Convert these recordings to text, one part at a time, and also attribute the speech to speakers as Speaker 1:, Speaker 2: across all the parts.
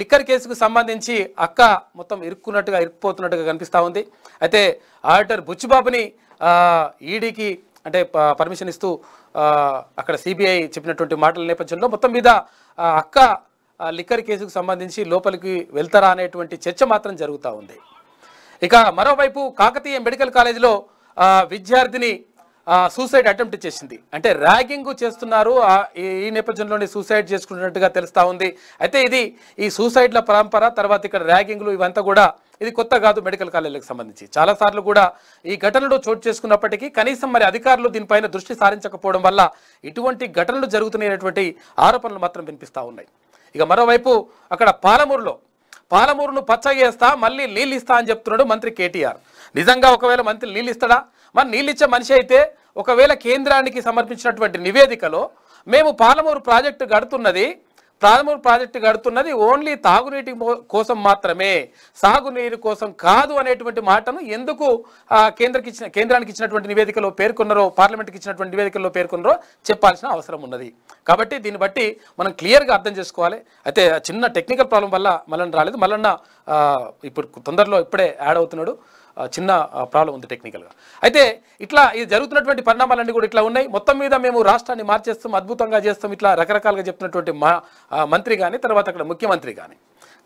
Speaker 1: Liquor కేసుకు సంబంధించి అక్క మొత్తం ఇరుక్కున్నట్టుగా ఇరుక్కుపోతున్నట్టుగా కనిపిస్తూ ఉంది అయితే ఆడిటర్ బుచ్చిబాబుని ఈడీకి అంటే పర్మిషన్ ఇస్తూ అక్కడ సిబిఐ చెప్పినటువంటి మాటల నేపథ్యంలో మొత్తం మీద అక్క లిక్కర్ కేసుకు సంబంధించి లోపలికి వెళ్తారా అనేటువంటి చర్చ మాత్రం జరుగుతూ ఉంది ఇక మరోవైపు కాకతీయ మెడికల్ కాలేజీలో విద్యార్థిని సూసైడ్ అటెంప్ట్ చేసింది అంటే ర్యాగింగ్ చేస్తున్నారు ఈ నేపథ్యంలోనే సూసైడ్ చేసుకున్నట్టుగా తెలుస్తూ ఉంది అయితే ఇది ఈ సూసైడ్ల పరంపర తర్వాత ఇక్కడ ర్యాగింగ్లు ఇవంతా కూడా ఇది కొత్త కాదు మెడికల్ కాలేజీలకు సంబంధించి చాలాసార్లు కూడా ఈ ఘటనలు చోటు చేసుకున్నప్పటికీ కనీసం మరి అధికారులు దీనిపైన దృష్టి సారించకపోవడం వల్ల ఇటువంటి ఘటనలు జరుగుతున్నాయనేటువంటి ఆరోపణలు మాత్రం వినిపిస్తూ ఉన్నాయి ఇక మరోవైపు అక్కడ పాలమూరులో పాలమూరును పచ్చగేస్తా మళ్ళీ నీళ్ళు ఇస్తా అని చెప్తున్నాడు మంత్రి కేటీఆర్ నిజంగా ఒకవేళ మంత్రి నీళ్ళు ఇస్తాడా మరి నీళ్ళిచ్చే మనిషి అయితే ఒకవేళ కేంద్రానికి సమర్పించినటువంటి నివేదికలో మేము పాలమూరు ప్రాజెక్టు గడుతున్నది పాలమూరు ప్రాజెక్టు గడుతున్నది ఓన్లీ తాగునీటి కోసం మాత్రమే సాగునీరు కోసం కాదు అనేటువంటి మాటను ఎందుకు కేంద్రకి ఇచ్చిన కేంద్రానికి ఇచ్చినటువంటి నివేదికలో పేర్కొన్నారో పార్లమెంట్కి ఇచ్చినటువంటి నివేదికలో పేర్కొన్నారో చెప్పాల్సిన అవసరం ఉన్నది కాబట్టి దీన్ని బట్టి మనం క్లియర్గా అర్థం చేసుకోవాలి అయితే చిన్న టెక్నికల్ ప్రాబ్లం వల్ల మళ్ళీ రాలేదు మళ్ళన్న ఇప్పుడు తొందరలో ఇప్పుడే యాడ్ అవుతున్నాడు చిన్న ప్రాబ్లం ఉంది టెక్నికల్గా అయితే ఇట్లా ఇది జరుగుతున్నటువంటి పరిణామాలన్నీ కూడా ఇట్లా ఉన్నాయి మొత్తం మీద మేము రాష్ట్రాన్ని మార్చేస్తాం అద్భుతంగా చేస్తాం ఇట్లా రకరకాలుగా చెప్తున్నటువంటి మా మంత్రి కానీ తర్వాత అక్కడ ముఖ్యమంత్రి కానీ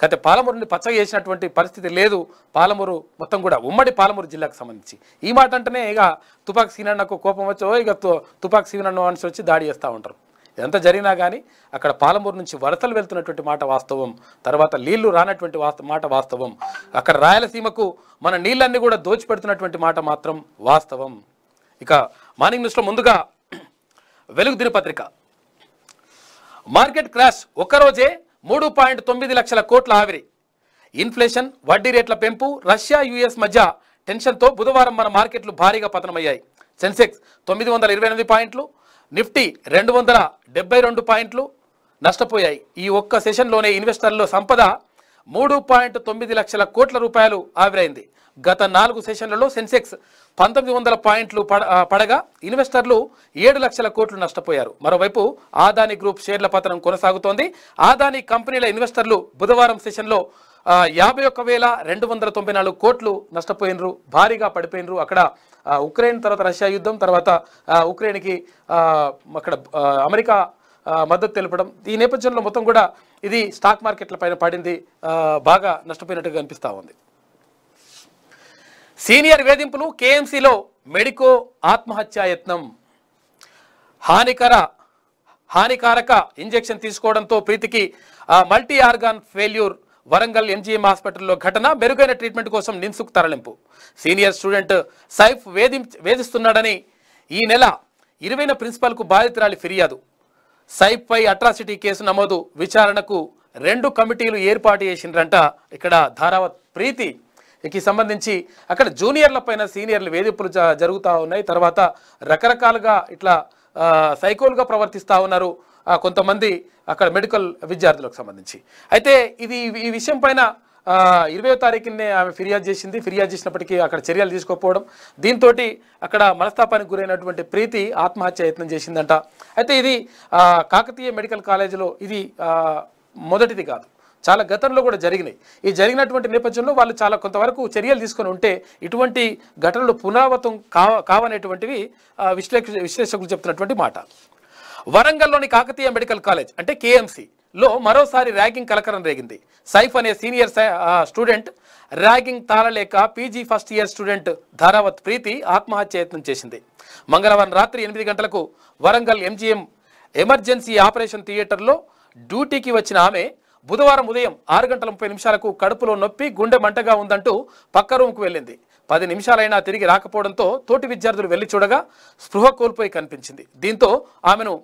Speaker 1: అయితే పాలమూరుని పచ్చగా చేసినటువంటి పరిస్థితి లేదు పాలమూరు మొత్తం కూడా ఉమ్మడి పాలమూరు జిల్లాకు సంబంధించి ఈ మాట అంటేనే ఇక తుపాక్ సీనన్నకు కోపం వచ్చో ఇక తుపాక్ సీనన్న మనిషి వచ్చి దాడి చేస్తూ ఉంటారు ఎంత జరిగినా కానీ అక్కడ పాలమూరు నుంచి వలసలు వెళ్తున్నటువంటి మాట వాస్తవం తర్వాత నీళ్లు రానటువంటి మాట వాస్తవం అక్కడ రాయలసీమకు మన నీళ్ళన్నీ కూడా దోచిపెడుతున్నటువంటి మాట మాత్రం వాస్తవం ఇక మార్నింగ్ న్యూస్లో ముందుగా వెలుగు దినపత్రిక మార్కెట్ క్రాష్ ఒక్కరోజే మూడు పాయింట్ తొమ్మిది లక్షల కోట్ల ఆవిరి ఇన్ఫ్లేషన్ వడ్డీ రేట్ల పెంపు రష్యా యుఎస్ మధ్య టెన్షన్తో బుధవారం మన మార్కెట్లు భారీగా పతనమయ్యాయి సెన్సెక్స్ తొమ్మిది వందల ఇరవై ఎనిమిది పాయింట్లు నిఫ్టీ రెండు వందల డెబ్బై రెండు పాయింట్లు నష్టపోయాయి ఈ ఒక్క సెషన్లోనే ఇన్వెస్టర్లు సంపద మూడు పాయింట్ తొమ్మిది లక్షల కోట్ల రూపాయలు ఆవిరైంది గత నాలుగు సెషన్లలో సెన్సెక్స్ పంతొమ్మిది వందల పాయింట్లు పడగా ఇన్వెస్టర్లు ఏడు లక్షల కోట్లు నష్టపోయారు మరోవైపు ఆదాని గ్రూప్ షేర్ల పతనం కొనసాగుతోంది ఆదాని కంపెనీల ఇన్వెస్టర్లు బుధవారం సెషన్లో యాభై ఒక్క వేల రెండు వందల తొంభై నాలుగు కోట్లు నష్టపోయినరు భారీగా పడిపోయినరు అక్కడ ఉక్రెయిన్ తర్వాత రష్యా యుద్ధం తర్వాత ఉక్రెయిన్కి అక్కడ అమెరికా మద్దతు తెలపడం ఈ నేపథ్యంలో మొత్తం కూడా ఇది స్టాక్ మార్కెట్ల పైన పడింది బాగా నష్టపోయినట్టుగా అనిపిస్తూ ఉంది సీనియర్ వేధింపులు కేఎంసీలో మెడికో ఆత్మహత్యాయత్నం హానికర హానికారక ఇంజెక్షన్ తీసుకోవడంతో ప్రీతికి multi organ failure Warangal MGM హాస్పిటల్లో ఘటన మెరుగైన ట్రీట్మెంట్ కోసం నిన్సుకు తరలింపు సీనియర్ స్టూడెంట్ సైఫ్ వేధి వేధిస్తున్నాడని ఈ నెల ఇరవైన ప్రిన్సిపాల్కు బాధితురాలి ఫిర్యాదు సైఫ్పై అట్రాసిటీ కేసు నమోదు విచారణకు రెండు కమిటీలు ఏర్పాటు చేసిండ్రంట ఇక్కడ ధారావత్ ప్రీతి కి సంబంధించి అక్కడ జూనియర్ల పైన సీనియర్లు వేధింపులు జరుగుతూ ఉన్నాయి తర్వాత రకరకాలుగా ఇట్లా సైకోలుగా ప్రవర్తిస్తూ ఉన్నారు కొంతమంది అక్కడ మెడికల్ విద్యార్థులకు సంబంధించి అయితే ఇది ఈ విషయం పైన ఇరవై తారీఖునే ఆమె ఫిర్యాదు చేసింది ఫిర్యాదు చేసినప్పటికీ అక్కడ చర్యలు తీసుకోకపోవడం దీంతో అక్కడ మనస్తాపానికి గురైనటువంటి ప్రీతి ఆత్మహత్య యత్నం చేసిందంట అయితే ఇది కాకతీయ మెడికల్ కాలేజీలో ఇది మొదటిది కాదు చాలా గతంలో కూడా జరిగినాయి ఈ జరిగినటువంటి నేపథ్యంలో వాళ్ళు చాలా కొంతవరకు చర్యలు తీసుకొని ఉంటే ఇటువంటి ఘటనలు పునరావృతం కావనేటువంటివి విశ్లేష విశ్లేషకులు చెప్తున్నటువంటి మాట వరంగల్లోని కాకతీయ మెడికల్ కాలేజ్ అంటే కేఎంసిలో లో మరోసారి ర్యాగింగ్ కలకరం రేగింది సైఫ్ అనే సీనియర్ స్టూడెంట్ ర్యాగింగ్ తాళలేక PG first year student Dharavath Preethi ఆత్మహత్య యత్నం చేసింది మంగళవారం రాత్రి ఎనిమిది గంటలకు వరంగల్ ఎంజీఎం ఎమర్జెన్సీ ఆపరేషన్ థియేటర్లో డ్యూటీకి వచ్చిన ఆమె బుధవారం ఉదయం ఆరు గంటల ముప్పై నిమిషాలకు కడుపులో నొప్పి గుండె మంటగా ఉందంటూ పక్క రూమ్కు వెళ్ళింది పది నిమిషాలైనా తిరిగి రాకపోవడంతో తోటి విద్యార్థులు వెళ్లి చూడగా స్పృహ కోల్పోయి కనిపించింది దీంతో ఆమెను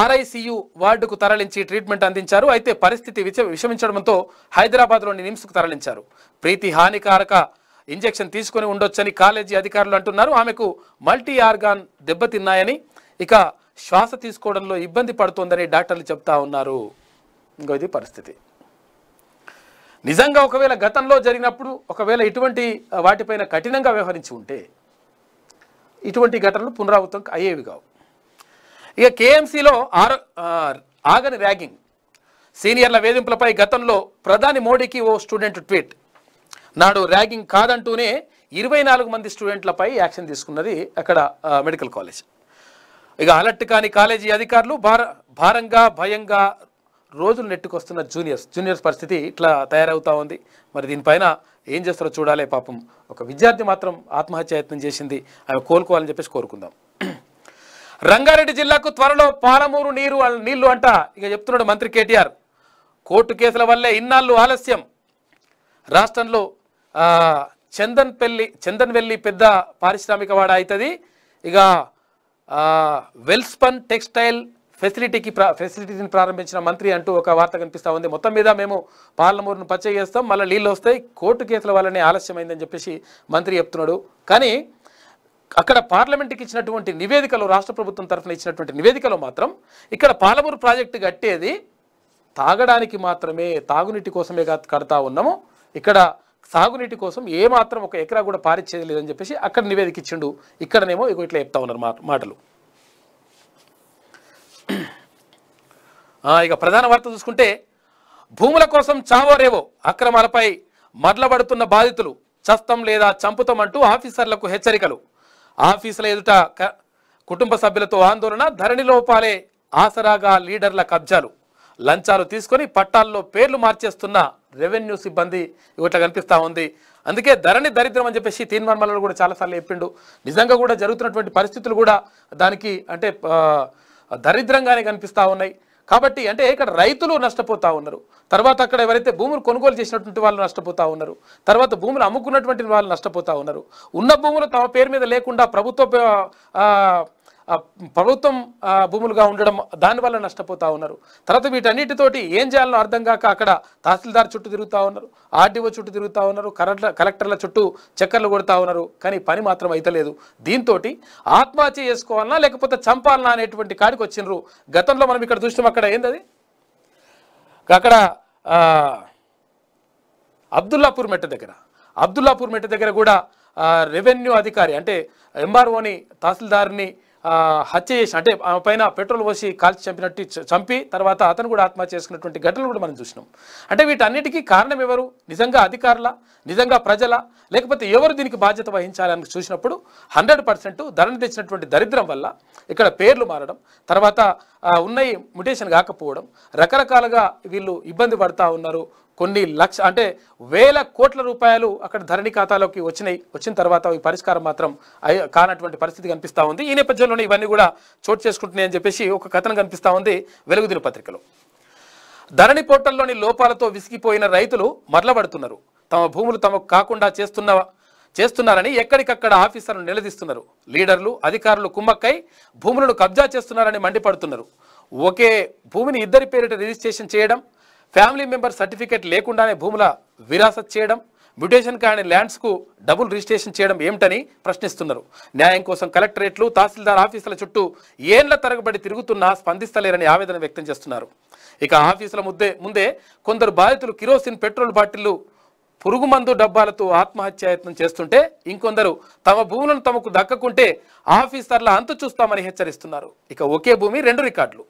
Speaker 1: ఆర్ఐసీయు వార్డుకు తరలించి ట్రీట్మెంట్ అందించారు అయితే పరిస్థితి విచ విషమించడంతో హైదరాబాద్లోని నిమ్స్కు తరలించారు ప్రీతి హానికారక ఇంజెక్షన్ తీసుకుని ఉండొచ్చని కాలేజీ అధికారులు అంటున్నారు ఆమెకు మల్టీ ఆర్గాన్ దెబ్బతిన్నాయని ఇక శ్వాస తీసుకోవడంలో ఇబ్బంది పడుతోందని డాక్టర్లు చెప్తా ఉన్నారు ఇంకో ఇది పరిస్థితి నిజంగా ఒకవేళ గతంలో జరిగినప్పుడు ఒకవేళ ఇటువంటి వాటిపైన కఠినంగా వ్యవహరించి ఉంటే ఇటువంటి ఘటనలు పునరావృతం అయ్యేవి కావు ఇక కేఎంసీలో ఆరో ఆగని ర్యాగింగ్ సీనియర్ల వేధింపులపై గతంలో ప్రధాని మోడీకి ఓ స్టూడెంట్ ట్వీట్ నాడు ర్యాగింగ్ కాదంటూనే ఇరవై నాలుగు మంది స్టూడెంట్లపై యాక్షన్ తీసుకున్నది అక్కడ మెడికల్ కాలేజ్ ఇక అలర్ట్ కాని కాలేజీ అధికారులు భార భారంగా భయంగా రోజులు నెట్టుకొస్తున్న జూనియర్స్ జూనియర్స్ పరిస్థితి ఇట్లా తయారవుతూ ఉంది మరి దీనిపైన ఏం చేస్తారో చూడాలి పాపం ఒక విద్యార్థి మాత్రం ఆత్మహత్య యత్నం చేసింది ఆమె కోలుకోవాలని చెప్పేసి కోరుకుందాం రంగారెడ్డి జిల్లాకు త్వరలో పాలమూరు నీరు నీళ్లు అంట ఇక చెప్తున్నాడు మంత్రి కేటీఆర్ కోర్టు కేసుల వల్లే ఇన్నాళ్ళు ఆలస్యం రాష్ట్రంలో చందన్ చందన్వెల్లి పెద్ద పారిశ్రామిక వాడ అవుతుంది ఇక వెల్స్పన్ టెక్స్టైల్ ఫెసిలిటీకి ఫెసిలిటీని ప్రారంభించిన మంత్రి అంటూ ఒక వార్త కనిపిస్తూ ఉంది మొత్తం మీద మేము పాలమూరును పచ్చ చేస్తాం మళ్ళీ నీళ్ళు వస్తాయి కోర్టు కేసుల వల్లనే ఆలస్యమైందని చెప్పేసి మంత్రి చెప్తున్నాడు కానీ అక్కడ పార్లమెంట్కి ఇచ్చినటువంటి నివేదికలో రాష్ట్ర ప్రభుత్వం తరఫున ఇచ్చినటువంటి నివేదికలో మాత్రం ఇక్కడ పాలమూరు ప్రాజెక్టు కట్టేది తాగడానికి మాత్రమే తాగునీటి కోసమే కడతా ఉన్నాము ఇక్కడ సాగునీటి కోసం ఏ మాత్రం ఒక ఎకరా కూడా పారిచ్చేది లేదని చెప్పేసి అక్కడ నివేదిక ఇచ్చిండు ఇక్కడనేమో ఇక ఇట్లా చెప్తా ఉన్నారు మాటలు ఇక ప్రధాన వార్త చూసుకుంటే భూముల కోసం చావో రేవో అక్రమాలపై మరలబడుతున్న బాధితులు చస్తం లేదా అంటూ ఆఫీసర్లకు హెచ్చరికలు ఆఫీసుల ఎదుట కుటుంబ సభ్యులతో ఆందోళన లోపాలే ఆసరాగా లీడర్ల కబ్జాలు లంచాలు తీసుకొని పట్టాల్లో పేర్లు మార్చేస్తున్న రెవెన్యూ సిబ్బంది ఇట్లా కనిపిస్తూ ఉంది అందుకే ధరణి దరిద్రం అని చెప్పేసి తీన్మర్మలలో కూడా చాలాసార్లు చెప్పిండు నిజంగా కూడా జరుగుతున్నటువంటి పరిస్థితులు కూడా దానికి అంటే దరిద్రంగానే కనిపిస్తూ ఉన్నాయి కాబట్టి అంటే ఇక్కడ రైతులు నష్టపోతూ ఉన్నారు తర్వాత అక్కడ ఎవరైతే భూములు కొనుగోలు చేసినటువంటి వాళ్ళు నష్టపోతూ ఉన్నారు తర్వాత భూములు అమ్ముకున్నటువంటి వాళ్ళు నష్టపోతూ ఉన్నారు ఉన్న భూములు తమ పేరు మీద లేకుండా ప్రభుత్వ ప్రభుత్వం భూములుగా ఉండడం దానివల్ల నష్టపోతూ ఉన్నారు తర్వాత వీటన్నిటితోటి ఏం చేయాలనో అర్థం కాక అక్కడ తహసీల్దార్ చుట్టూ తిరుగుతూ ఉన్నారు ఆర్డీఓ చుట్టూ తిరుగుతూ ఉన్నారు కలెక్టర్ల చుట్టూ చక్కర్లు కొడుతూ ఉన్నారు కానీ పని మాత్రం అయితలేదు దీంతో ఆత్మహత్య చేసుకోవాలన్నా లేకపోతే చంపాలన్నా అనేటువంటి కాడికి వచ్చిండ్రు గతంలో మనం ఇక్కడ చూసినాం అక్కడ ఏందది అక్కడ అబ్దుల్లాపూర్ మెట్ట దగ్గర అబ్దుల్లాపూర్ మెట్ట దగ్గర కూడా రెవెన్యూ అధికారి అంటే ఎంఆర్ఓని తహసీల్దార్ని హత్య చేసి అంటే పైన పెట్రోల్ పోసి కాల్చి చంపినట్టు చంపి తర్వాత అతను కూడా ఆత్మహత్య చేసుకున్నటువంటి ఘటనలు కూడా మనం చూసినాం అంటే వీటన్నిటికీ కారణం ఎవరు నిజంగా అధికారుల నిజంగా ప్రజల లేకపోతే ఎవరు దీనికి బాధ్యత వహించాలని చూసినప్పుడు హండ్రెడ్ పర్సెంట్ ధరణి తెచ్చినటువంటి దరిద్రం వల్ల ఇక్కడ పేర్లు మారడం తర్వాత ఉన్నాయి మ్యుటేషన్ కాకపోవడం రకరకాలుగా వీళ్ళు ఇబ్బంది పడతా ఉన్నారు కొన్ని లక్ష అంటే వేల కోట్ల రూపాయలు అక్కడ ధరణి ఖాతాలోకి వచ్చినాయి వచ్చిన తర్వాత ఈ పరిష్కారం మాత్రం కానటువంటి పరిస్థితి కనిపిస్తూ ఉంది ఈ నేపథ్యంలోనే ఇవన్నీ కూడా చోటు చేసుకుంటున్నాయని చెప్పేసి ఒక కథనం కనిపిస్తూ ఉంది వెలుగుదిన పత్రికలో ధరణి పోర్టల్లోని లోపాలతో విసిగిపోయిన రైతులు మరలబడుతున్నారు తమ భూములు తమకు కాకుండా చేస్తున్న చేస్తున్నారని ఎక్కడికక్కడ ఆఫీసర్లు నిలదీస్తున్నారు లీడర్లు అధికారులు కుమ్మక్కై భూములను కబ్జా చేస్తున్నారని మండిపడుతున్నారు ఒకే భూమిని ఇద్దరి పేరిట రిజిస్ట్రేషన్ చేయడం ఫ్యామిలీ మెంబర్ సర్టిఫికేట్ లేకుండానే భూముల విరాసత్ చేయడం మ్యుటేషన్ కాని ల్యాండ్స్కు డబుల్ రిజిస్ట్రేషన్ చేయడం ఏమిటని ప్రశ్నిస్తున్నారు న్యాయం కోసం కలెక్టరేట్లు తహసీల్దార్ ఆఫీసుల చుట్టూ ఏండ్ల తరగబడి తిరుగుతున్నా స్పందిస్తలేరని ఆవేదన వ్యక్తం చేస్తున్నారు ఇక ఆఫీసుల ముద్దే ముందే కొందరు బాధితులు కిరోసిన్ పెట్రోల్ బాటిళ్లు పురుగుమందు డబ్బాలతో ఆత్మహత్యాయత్నం చేస్తుంటే ఇంకొందరు తమ భూములను తమకు దక్కకుంటే ఆఫీసర్ల అంతు చూస్తామని హెచ్చరిస్తున్నారు ఇక ఒకే భూమి రెండు రికార్డులు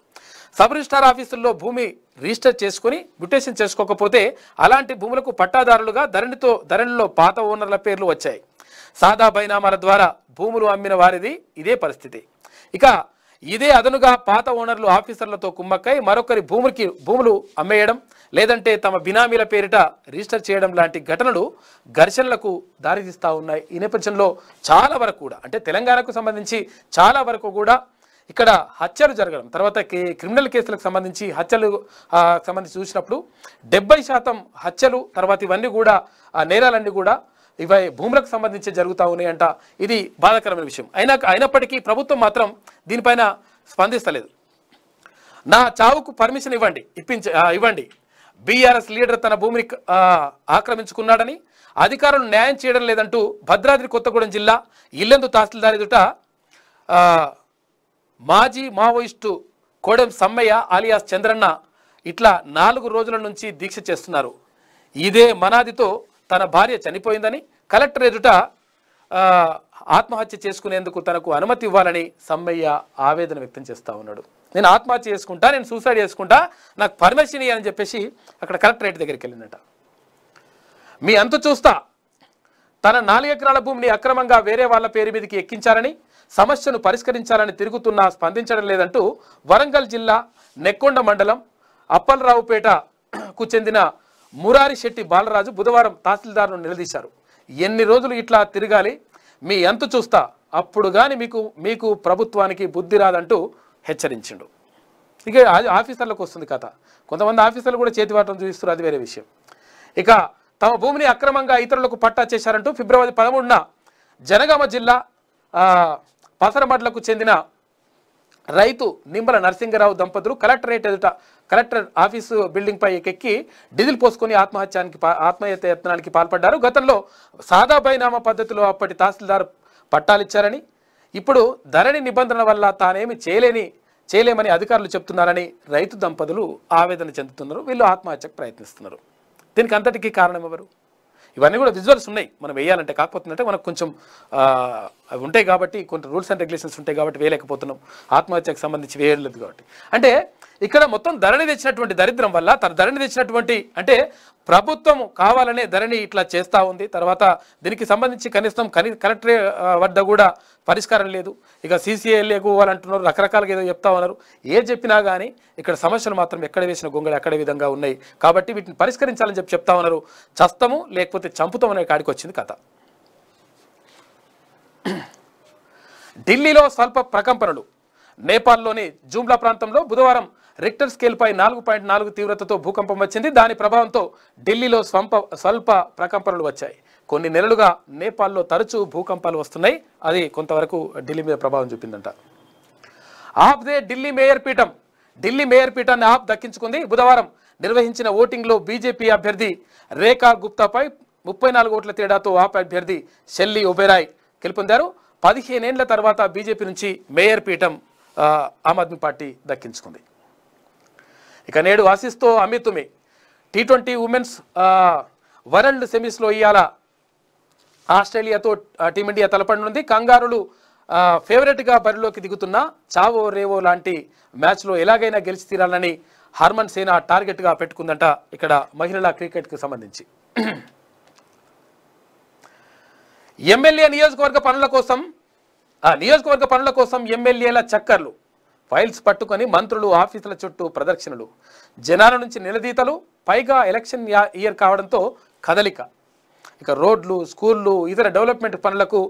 Speaker 1: సబ్ రిజిస్టార్ ఆఫీసుల్లో భూమి రిజిస్టర్ చేసుకుని మ్యూటేషన్ చేసుకోకపోతే అలాంటి భూములకు పట్టాదారులుగా ధరణితో ధరణిలో పాత ఓనర్ల పేర్లు వచ్చాయి సాదా బైనామాల ద్వారా భూములు అమ్మిన వారిది ఇదే పరిస్థితి ఇక ఇదే అదనుగా పాత ఓనర్లు ఆఫీసర్లతో కుమ్మక్కై మరొకరి భూములకి భూములు అమ్మేయడం లేదంటే తమ బినామీల పేరిట రిజిస్టర్ చేయడం లాంటి ఘటనలు ఘర్షణలకు దారితీస్తూ ఉన్నాయి ఈ నేపథ్యంలో చాలా వరకు కూడా అంటే తెలంగాణకు సంబంధించి చాలా వరకు కూడా ఇక్కడ హత్యలు జరగడం తర్వాత క్రిమినల్ కేసులకు సంబంధించి హత్యలు సంబంధించి చూసినప్పుడు డెబ్బై శాతం హత్యలు తర్వాత ఇవన్నీ కూడా నేరాలన్నీ కూడా ఇవి భూములకు సంబంధించి జరుగుతూ ఉన్నాయంట ఇది బాధాకరమైన విషయం అయినా అయినప్పటికీ ప్రభుత్వం మాత్రం దీనిపైన స్పందిస్తలేదు నా చావుకు పర్మిషన్ ఇవ్వండి ఇప్పించ ఇవ్వండి బీఆర్ఎస్ లీడర్ తన భూమిని ఆక్రమించుకున్నాడని అధికారులు న్యాయం చేయడం లేదంటూ భద్రాద్రి కొత్తగూడెం జిల్లా ఇల్లెందు తహసీల్దార్ ఎదుట మాజీ మావోయిస్టు కోడెం సమ్మయ్య ఆలియాస్ చంద్రన్న ఇట్లా నాలుగు రోజుల నుంచి దీక్ష చేస్తున్నారు ఇదే మనాదితో తన భార్య చనిపోయిందని కలెక్టర్ ఎదుట ఆత్మహత్య చేసుకునేందుకు తనకు అనుమతి ఇవ్వాలని సమ్మయ్య ఆవేదన వ్యక్తం చేస్తూ ఉన్నాడు నేను ఆత్మహత్య చేసుకుంటా నేను సూసైడ్ చేసుకుంటా నాకు పర్మిషన్ ఇవ్వాలని చెప్పేసి అక్కడ కలెక్టరేట్ దగ్గరికి వెళ్ళిందట మీ అంత చూస్తా తన నాలుగు ఎకరాల భూమిని అక్రమంగా వేరే వాళ్ళ పేరు మీదకి ఎక్కించారని సమస్యను పరిష్కరించాలని తిరుగుతున్నా స్పందించడం లేదంటూ వరంగల్ జిల్లా నెక్కొండ మండలం అప్పలరావుపేటకు చెందిన మురారి శెట్టి బాలరాజు బుధవారం తహసీల్దార్ను నిలదీశారు ఎన్ని రోజులు ఇట్లా తిరగాలి మీ ఎంత చూస్తా అప్పుడు కానీ మీకు మీకు ప్రభుత్వానికి బుద్ధి రాదంటూ హెచ్చరించిండు ఇక ఆఫీసర్లకు వస్తుంది కథ కొంతమంది ఆఫీసర్లు కూడా చేతివాటం చూపిస్తారు అది వేరే విషయం ఇక తమ భూమిని అక్రమంగా ఇతరులకు పట్టా చేశారంటూ ఫిబ్రవరి పదమూడున జనగామ జిల్లా పసరమడ్లకు చెందిన రైతు నిమ్మల నరసింగరావు దంపతులు కలెక్టరేట్ ఎదుట కలెక్టర్ ఆఫీసు బిల్డింగ్పై ఎక్కి డీజిల్ పోసుకొని ఆత్మహత్యానికి ఆత్మహత్య యత్నానికి పాల్పడ్డారు గతంలో సాదా బైనామా పద్ధతిలో అప్పటి తహసీల్దార్ పట్టాలిచ్చారని ఇప్పుడు ధరణి నిబంధన వల్ల తానేమి చేయలేని చేయలేమని అధికారులు చెప్తున్నారని రైతు దంపతులు ఆవేదన చెందుతున్నారు వీళ్ళు ఆత్మహత్యకు ప్రయత్నిస్తున్నారు దీనికి అంతటికీ కారణం ఎవరు ఇవన్నీ కూడా విజువల్స్ ఉన్నాయి మనం వేయాలంటే కాకపోతుందంటే మనకు కొంచెం అవి ఉంటాయి కాబట్టి కొన్ని రూల్స్ అండ్ రెగ్యులేషన్స్ ఉంటాయి కాబట్టి వేయలేకపోతున్నాం ఆత్మహత్యకు సంబంధించి వేయలేదు కాబట్టి అంటే ఇక్కడ మొత్తం ధరణి తెచ్చినటువంటి దరిద్రం వల్ల తన ధరణి తెచ్చినటువంటి అంటే ప్రభుత్వం కావాలనే ధరణి ఇట్లా చేస్తూ ఉంది తర్వాత దీనికి సంబంధించి కనీసం కని కలెక్టరే వద్ద కూడా పరిష్కారం లేదు ఇక సీసీఏలకు ఎగువాలంటున్నారు రకరకాలుగా ఏదో చెప్తా ఉన్నారు ఏ చెప్పినా కానీ ఇక్కడ సమస్యలు మాత్రం ఎక్కడ వేసిన గొంగళి ఎక్కడ విధంగా ఉన్నాయి కాబట్టి వీటిని పరిష్కరించాలని చెప్పి చెప్తా ఉన్నారు చస్తము లేకపోతే చంపుతాం అనే కాడికి వచ్చింది కథ ఢిల్లీలో స్వల్ప ప్రకంపనలు నేపాల్లోని జూమ్లా ప్రాంతంలో బుధవారం రిక్టర్ స్కేల్పై నాలుగు పాయింట్ నాలుగు తీవ్రతతో భూకంపం వచ్చింది దాని ప్రభావంతో ఢిల్లీలో స్వంప స్వల్ప ప్రకంపనలు వచ్చాయి కొన్ని నెలలుగా నేపాల్లో తరచూ భూకంపాలు వస్తున్నాయి అది కొంతవరకు ఢిల్లీ మీద ప్రభావం చూపిందంట ఆప్దే ఢిల్లీ మేయర్ పీఠం ఢిల్లీ మేయర్ పీఠాన్ని ఆప్ దక్కించుకుంది బుధవారం నిర్వహించిన ఓటింగ్లో బీజేపీ అభ్యర్థి రేఖా గుప్తాపై ముప్పై నాలుగు ఓట్ల తేడాతో ఆప్ అభ్యర్థి షెల్లీ ఒబెరాయ్ గెలుపొందారు పదిహేనేళ్ల తర్వాత బీజేపీ నుంచి మేయర్ పీఠం ఆమ్ ఆద్మీ పార్టీ దక్కించుకుంది ఇక నేడు ఆశిస్తో అమితుమి టీ ట్వంటీ ఉమెన్స్ వరల్డ్ సెమీస్లో ఇవాళ ఆస్ట్రేలియాతో టీమిండియా తలపడనుంది కంగారులు ఫేవరెట్గా బరిలోకి దిగుతున్న చావో రేవో లాంటి మ్యాచ్లో ఎలాగైనా గెలిచి తీరాలని హర్మన్ సేన టార్గెట్గా పెట్టుకుందంట ఇక్కడ మహిళల క్రికెట్కి సంబంధించి ఎమ్మెల్యే నియోజకవర్గ పనుల కోసం ఆ నియోజకవర్గ పనుల కోసం ఎమ్మెల్యేల చక్కర్లు ఫైల్స్ పట్టుకొని మంత్రులు ఆఫీసుల చుట్టూ ప్రదర్శనలు జనాల నుంచి నిలదీతలు పైగా ఎలక్షన్ ఇయర్ కావడంతో కదలిక ఇక రోడ్లు స్కూళ్ళు ఇతర డెవలప్మెంట్ పనులకు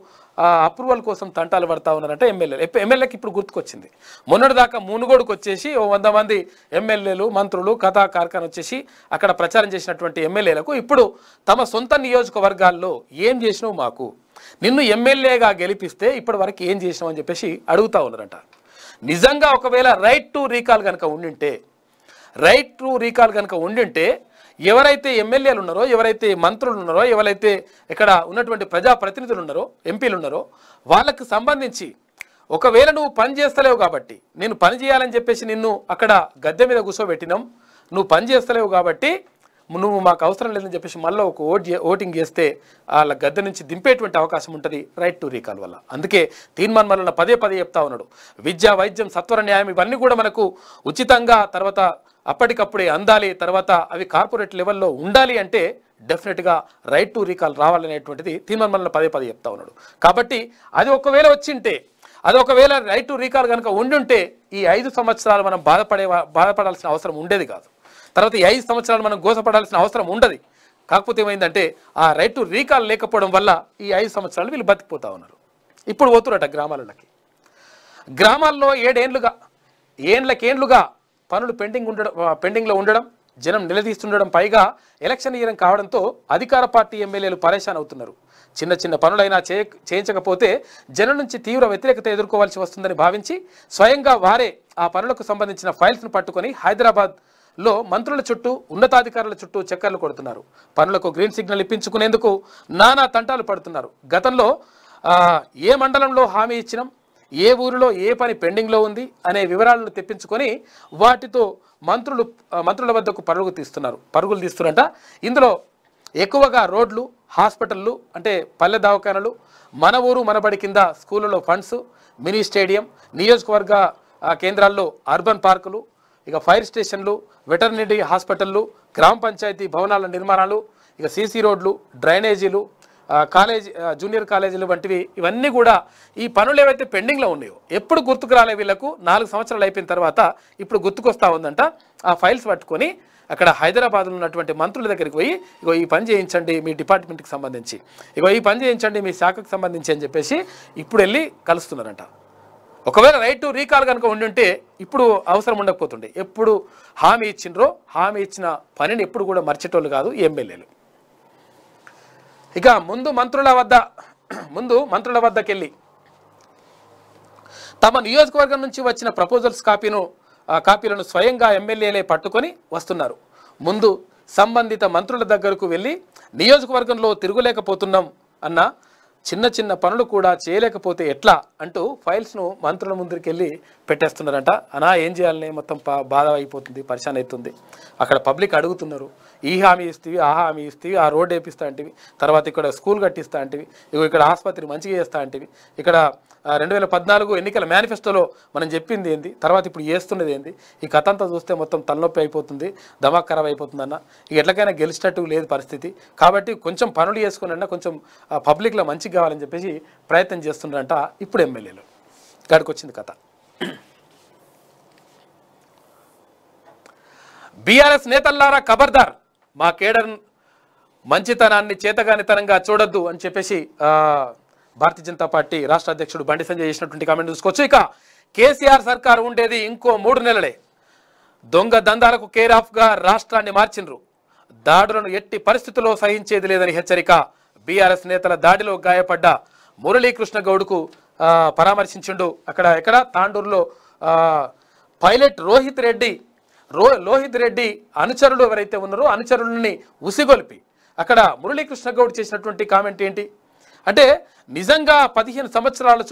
Speaker 1: అప్రూవల్ కోసం తంటాలు పడతా ఉన్నారంటే ఎమ్మెల్యే ఎమ్మెల్యేకి ఇప్పుడు గుర్తుకొచ్చింది మొన్నటి దాకా మునుగోడుకు వచ్చేసి ఓ వంద మంది ఎమ్మెల్యేలు మంత్రులు కథా కార్ఖాన వచ్చేసి అక్కడ ప్రచారం చేసినటువంటి ఎమ్మెల్యేలకు ఇప్పుడు తమ సొంత నియోజకవర్గాల్లో ఏం చేసినావు మాకు నిన్ను ఎమ్మెల్యేగా గెలిపిస్తే ఇప్పటి వరకు ఏం చేసినామని చెప్పేసి అడుగుతా ఉన్నారంట నిజంగా ఒకవేళ రైట్ టు రీకాల్ కనుక ఉండింటే రైట్ టు రీకాల్ కనుక ఉండింటే ఎవరైతే ఎమ్మెల్యేలు ఉన్నారో ఎవరైతే మంత్రులు ఉన్నారో ఎవరైతే ఇక్కడ ఉన్నటువంటి ప్రజాప్రతినిధులు ఉన్నారో ఎంపీలు ఉన్నారో వాళ్ళకు సంబంధించి ఒకవేళ నువ్వు పని చేస్తలేవు కాబట్టి నేను పని చేయాలని చెప్పేసి నిన్ను అక్కడ గద్దె మీద కూర్చోబెట్టినాం నువ్వు పని చేస్తలేవు కాబట్టి నువ్వు మాకు అవసరం లేదని చెప్పేసి మళ్ళీ ఒక ఓట్ ఓటింగ్ చేస్తే వాళ్ళ గద్దె నుంచి దింపేటువంటి అవకాశం ఉంటుంది రైట్ టు రీకాల్ వల్ల అందుకే తీర్మాన్ మల్లన్న పదే పదే చెప్తా ఉన్నాడు విద్య వైద్యం సత్వర న్యాయం ఇవన్నీ కూడా మనకు ఉచితంగా తర్వాత అప్పటికప్పుడే అందాలి తర్వాత అవి కార్పొరేట్ లెవెల్లో ఉండాలి అంటే డెఫినెట్గా రైట్ టు రీకాల్ రావాలనేటువంటిది తీర్మాన్ మల్లన్న పదే పదే చెప్తా ఉన్నాడు కాబట్టి అది ఒకవేళ వచ్చింటే అది ఒకవేళ రైట్ టు రీకాల్ కనుక ఉండుంటే ఈ ఐదు సంవత్సరాలు మనం బాధపడే బాధపడాల్సిన అవసరం ఉండేది కాదు తర్వాత ఈ ఐదు సంవత్సరాలు మనం గోసపడాల్సిన అవసరం ఉండదు కాకపోతే ఏమైందంటే ఆ రైతు రీకాల్ లేకపోవడం వల్ల ఈ ఐదు సంవత్సరాలు వీళ్ళు బతికిపోతూ ఉన్నారు ఇప్పుడు పోతున్నట గ్రామాలలోకి గ్రామాల్లో ఏడేండ్లుగా ఏండ్లకేండ్లుగా పనులు పెండింగ్ ఉండడం పెండింగ్లో ఉండడం జనం నిలదీస్తుండడం పైగా ఎలక్షన్ ఇయరం కావడంతో అధికార పార్టీ ఎమ్మెల్యేలు పరేషాన్ అవుతున్నారు చిన్న చిన్న పనులైనా చేయ చేయించకపోతే జనం నుంచి తీవ్ర వ్యతిరేకత ఎదుర్కోవాల్సి వస్తుందని భావించి స్వయంగా వారే ఆ పనులకు సంబంధించిన ఫైల్స్ను పట్టుకొని హైదరాబాద్ లో మంత్రుల చుట్టూ ఉన్నతాధికారుల చుట్టూ చక్కర్లు కొడుతున్నారు పనులకు గ్రీన్ సిగ్నల్ ఇప్పించుకునేందుకు నానా తంటాలు పడుతున్నారు గతంలో ఏ మండలంలో హామీ ఇచ్చినాం ఏ ఊరిలో ఏ పని పెండింగ్లో ఉంది అనే వివరాలను తెప్పించుకొని వాటితో మంత్రులు మంత్రుల వద్దకు పరుగులు తీస్తున్నారు పరుగులు తీస్తున్నట ఇందులో ఎక్కువగా రోడ్లు హాస్పిటళ్ళు అంటే పల్లె దవాఖానలు మన ఊరు మనబడి కింద స్కూళ్ళలో ఫండ్స్ మినీ స్టేడియం నియోజకవర్గ కేంద్రాల్లో అర్బన్ పార్కులు ఇక ఫైర్ స్టేషన్లు వెటర్నరీ హాస్పిటళ్ళు గ్రామ పంచాయతీ భవనాల నిర్మాణాలు ఇక సీసీ రోడ్లు డ్రైనేజీలు కాలేజ్ జూనియర్ కాలేజీలు వంటివి ఇవన్నీ కూడా ఈ పనులు ఏవైతే పెండింగ్లో ఉన్నాయో ఎప్పుడు గుర్తుకు రాలే వీళ్ళకు నాలుగు సంవత్సరాలు అయిపోయిన తర్వాత ఇప్పుడు గుర్తుకొస్తా ఉందంట ఆ ఫైల్స్ పట్టుకొని అక్కడ హైదరాబాద్లో ఉన్నటువంటి మంత్రుల దగ్గరికి పోయి ఇగో ఈ పని చేయించండి మీ డిపార్ట్మెంట్కి సంబంధించి ఇగో ఈ పని చేయించండి మీ శాఖకు సంబంధించి అని చెప్పేసి ఇప్పుడు వెళ్ళి కలుస్తున్నారంట ఒకవేళ రైట్ టు రీకాల్ కనుక ఉండుంటే ఇప్పుడు అవసరం ఉండకపోతుండే ఎప్పుడు హామీ ఇచ్చిండ్రో హామీ ఇచ్చిన పనిని ఎప్పుడు కూడా మర్చేటోళ్ళు కాదు ఎమ్మెల్యేలు ఇక ముందు మంత్రుల వద్ద ముందు మంత్రుల వద్దకు వెళ్ళి తమ నియోజకవర్గం నుంచి వచ్చిన ప్రపోజల్స్ కాపీను కాపీలను స్వయంగా ఎమ్మెల్యేలే పట్టుకొని వస్తున్నారు ముందు సంబంధిత మంత్రుల దగ్గరకు వెళ్ళి నియోజకవర్గంలో తిరగలేకపోతున్నాం అన్న చిన్న చిన్న పనులు కూడా చేయలేకపోతే ఎట్లా అంటూ ఫైల్స్ను మంత్రుల ముందరికి వెళ్ళి పెట్టేస్తున్నారంట అనా ఏం చేయాలని మొత్తం బాధ అయిపోతుంది పరిశాన్ అవుతుంది అక్కడ పబ్లిక్ అడుగుతున్నారు ఈ హామీ ఇస్తేవి ఆ హామీ ఇస్తేవి ఆ రోడ్డు వేపిస్తా అంటివి తర్వాత ఇక్కడ స్కూల్ కట్టిస్తా అంటివి ఇక్కడ ఆసుపత్రి మంచిగా చేస్తా అంటివి ఇక్కడ రెండు వేల పద్నాలుగు ఎన్నికల మేనిఫెస్టోలో మనం చెప్పింది ఏంది తర్వాత ఇప్పుడు చేస్తున్నది ఏంది ఈ కథ అంతా చూస్తే మొత్తం తలనొప్పి అయిపోతుంది దమాక్ ఖరాబ్ అయిపోతుంది ఇక ఎట్లకైనా గెలిచినట్టు లేదు పరిస్థితి కాబట్టి కొంచెం పనులు చేసుకున్నా కొంచెం పబ్లిక్లో మంచిగా కావాలని చెప్పేసి ప్రయత్నం చేస్తున్నారంట ఇప్పుడు ఎమ్మెల్యేలు గడికొచ్చింది కథ బీఆర్ఎస్ నేతల్లారా ఖబర్దార్ మా కేడర్ మంచితనాన్ని చేతగానితనంగా చూడొద్దు అని చెప్పేసి భారతీయ జనతా పార్టీ రాష్ట్ర అధ్యక్షుడు బండి సంజయ్ చేసినటువంటి కామెంట్ చూసుకోవచ్చు ఇక కేసీఆర్ సర్కార్ ఉండేది ఇంకో మూడు నెలలే దొంగ దందాలకు కేర్ రాష్ట్రాన్ని మార్చిండ్రు దాడులను ఎట్టి పరిస్థితుల్లో సహించేది లేదని హెచ్చరిక బీఆర్ఎస్ నేతల దాడిలో గాయపడ్డ మురళీకృష్ణ గౌడ్కు పరామర్శించిండు అక్కడ ఎక్కడ తాండూరులో పైలట్ రోహిత్ రెడ్డి రో లోహిత్ రెడ్డి అనుచరులు ఎవరైతే ఉన్నారో అనుచరులని ఉసిగొల్పి అక్కడ మురళీకృష్ణ గౌడ్ చేసినటువంటి కామెంట్ ఏంటి అంటే నిజంగా పదిహేను సంవత్సరాల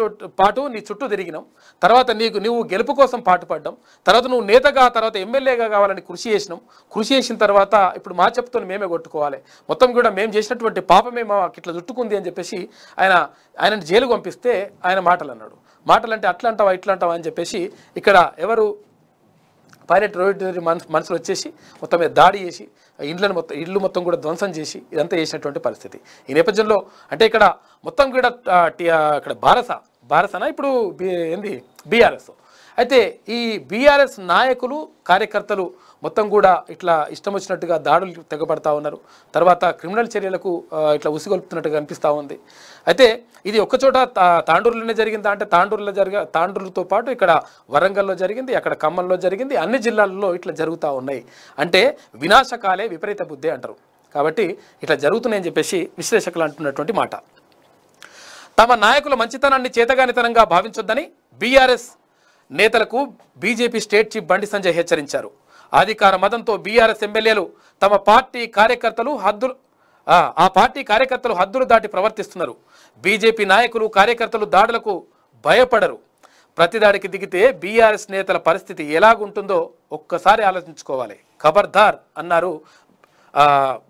Speaker 1: పాటు నీ చుట్టూ తిరిగినాం తర్వాత నీకు నువ్వు గెలుపు కోసం పాటుపడ్డం తర్వాత నువ్వు నేతగా తర్వాత ఎమ్మెల్యేగా కావాలని కృషి చేసినాం కృషి చేసిన తర్వాత ఇప్పుడు మా చెప్తున్న మేమే కొట్టుకోవాలి మొత్తం కూడా మేము చేసినటువంటి పాపమే మా ఇట్లా చుట్టుకుంది అని చెప్పేసి ఆయన ఆయనను జైలు పంపిస్తే ఆయన మాటలు అన్నాడు మాటలు అంటే అట్లా అంటావా ఇట్లా అంటావా అని చెప్పేసి ఇక్కడ ఎవరు పైలట్ టెర్రీ మనసు మనసులు వచ్చేసి మొత్తం మీద దాడి చేసి ఇండ్లను మొత్తం ఇళ్ళు మొత్తం కూడా ధ్వంసం చేసి ఇదంతా చేసినటువంటి పరిస్థితి ఈ నేపథ్యంలో అంటే ఇక్కడ మొత్తం కూడా ఇక్కడ భారత భారతనా ఇప్పుడు ఏంది బీఆర్ఎస్ అయితే ఈ బీఆర్ఎస్ నాయకులు కార్యకర్తలు మొత్తం కూడా ఇట్లా ఇష్టం వచ్చినట్టుగా దాడులు తెగబడతా ఉన్నారు తర్వాత క్రిమినల్ చర్యలకు ఇట్లా ఉసిగొల్పుతున్నట్టుగా అనిపిస్తూ ఉంది అయితే ఇది ఒక్కచోట తాండూరులోనే జరిగిందా అంటే తాండూరులో జరిగ తాండూరులతో పాటు ఇక్కడ వరంగల్లో జరిగింది అక్కడ ఖమ్మంలో జరిగింది అన్ని జిల్లాల్లో ఇట్లా జరుగుతూ ఉన్నాయి అంటే వినాశకాలే విపరీత బుద్ధి అంటారు కాబట్టి ఇట్లా జరుగుతున్నాయని చెప్పేసి విశ్లేషకులు అంటున్నటువంటి మాట తమ నాయకుల మంచితనాన్ని చేతగానితనంగా భావించొద్దని బీఆర్ఎస్ నేతలకు BJP state chief Bandi Sanjay హెచ్చరించారు అధికార మదంతో బీఆర్ఎస్ ఎమ్మెల్యేలు తమ పార్టీ కార్యకర్తలు హద్దులు ఆ పార్టీ కార్యకర్తలు హద్దులు దాటి ప్రవర్తిస్తున్నారు బీజేపీ నాయకులు కార్యకర్తలు దాడులకు భయపడరు ప్రతిదాడికి దిగితే బీఆర్ఎస్ నేతల పరిస్థితి ఎలాగుంటుందో ఒక్కసారి ఆలోచించుకోవాలి ఖబర్దార్ అన్నారు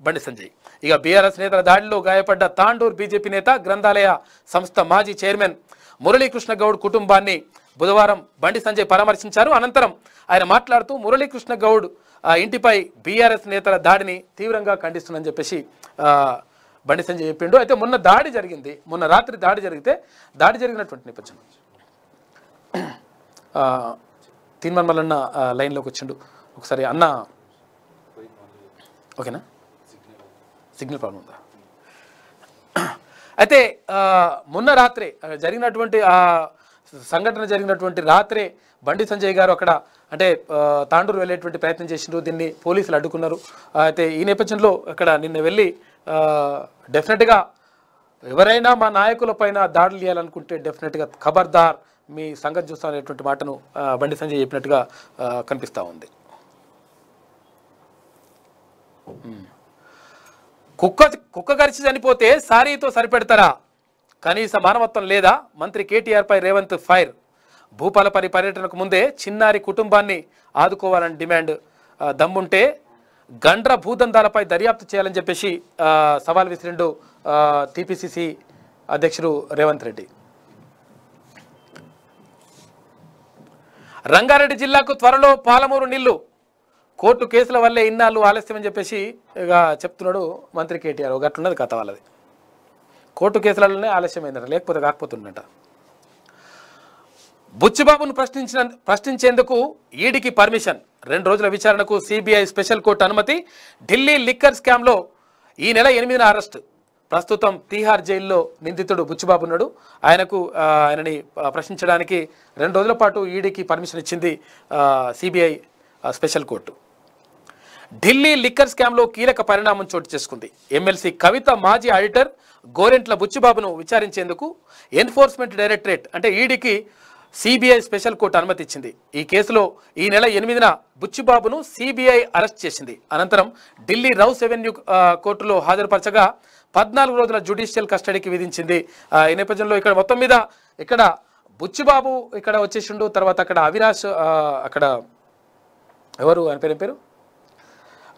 Speaker 1: బండి సంజయ్ ఇక బీఆర్ఎస్ నేతల దాడిలో గాయపడ్డ తాండూర్ బీజేపీ నేత గ్రంథాలయ సంస్థ మాజీ చైర్మన్ మురళీకృష్ణ గౌడ్ కుటుంబాన్ని బుధవారం బండి సంజయ్ పరామర్శించారు అనంతరం ఆయన మాట్లాడుతూ మురళీకృష్ణ గౌడ్ ఇంటిపై బీఆర్ఎస్ నేతల దాడిని తీవ్రంగా ఖండిస్తుందని చెప్పేసి బండి సంజయ్ చెప్పిండు అయితే మొన్న దాడి జరిగింది మొన్న రాత్రి దాడి జరిగితే దాడి జరిగినటువంటి నేపథ్యం తీన్మన్ లైన్లోకి వచ్చిండు ఒకసారి అన్న ఓకేనా సిగ్నల్ ప్రాబ్లం ఉందా అయితే మొన్న రాత్రి జరిగినటువంటి సంఘటన జరిగినటువంటి రాత్రే బండి సంజయ్ గారు అక్కడ అంటే తాండూరు వెళ్ళేటువంటి ప్రయత్నం చేసిండ్రు దీన్ని పోలీసులు అడ్డుకున్నారు అయితే ఈ నేపథ్యంలో అక్కడ నిన్న వెళ్ళి డెఫినెట్గా ఎవరైనా మా నాయకుల పైన దాడులు చేయాలనుకుంటే డెఫినెట్గా ఖబర్దార్ మీ సంగతి చూస్తాననేటువంటి మాటను బండి సంజయ్ చెప్పినట్టుగా కనిపిస్తూ ఉంది కుక్క కుక్క కరిచి చనిపోతే సారీతో సరిపెడతారా కనీస మానవత్వం లేదా మంత్రి కేటీఆర్పై రేవంత్ ఫైర్ భూపాలపల్లి పర్యటనకు ముందే చిన్నారి కుటుంబాన్ని ఆదుకోవాలని డిమాండ్ దమ్ముంటే గండ్ర భూదందాలపై దర్యాప్తు చేయాలని చెప్పేసి సవాల్ విసిరిండు టీపీసీసీ అధ్యక్షుడు రేవంత్ రెడ్డి రంగారెడ్డి జిల్లాకు త్వరలో పాలమూరు నీళ్లు కోర్టు కేసుల వల్లే ఇన్నాళ్ళు ఆలస్యం అని చెప్పేసి ఇక చెప్తున్నాడు మంత్రి కేటీఆర్ ఒకట్లున్నది కథ వాళ్ళది కోర్టు కేసులలోనే ఆలస్యమైందట లేకపోతే కాకపోతుండట బుచ్చిబాబును ప్రశ్నించిన ప్రశ్నించేందుకు ఈడీకి పర్మిషన్ రెండు రోజుల విచారణకు సిబిఐ స్పెషల్ కోర్టు అనుమతి ఢిల్లీ లిక్కర్ స్కామ్లో ఈ నెల ఎనిమిదిన అరెస్ట్ ప్రస్తుతం తీహార్ జైల్లో నిందితుడు బుచ్చిబాబు ఉన్నాడు ఆయనకు ఆయనని ప్రశ్నించడానికి రెండు రోజుల పాటు ఈడీకి పర్మిషన్ ఇచ్చింది CBI special court Delhi liquor స్కామ్లో కీలక పరిణామం చోటు చేసుకుంది ఎమ్మెల్సీ కవిత మాజీ ఆడిటర్ గోరెంట్ల బుచ్చిబాబును విచారించేందుకు ఎన్ఫోర్స్మెంట్ డైరెక్టరేట్ అంటే ఈడీకి సిబిఐ స్పెషల్ కోర్టు ఇచ్చింది ఈ కేసులో ఈ నెల ఎనిమిదిన బుచ్చిబాబును సిబిఐ అరెస్ట్ చేసింది అనంతరం ఢిల్లీ రౌస్ ఎవెన్యూ కోర్టులో హాజరుపరచగా పద్నాలుగు రోజుల జ్యుడిషియల్ కస్టడీకి విధించింది ఈ నేపథ్యంలో ఇక్కడ మొత్తం మీద ఇక్కడ బుచ్చిబాబు ఇక్కడ వచ్చేసిండు తర్వాత అక్కడ అవినాష్ అక్కడ ఎవరు అని పేరు పేరు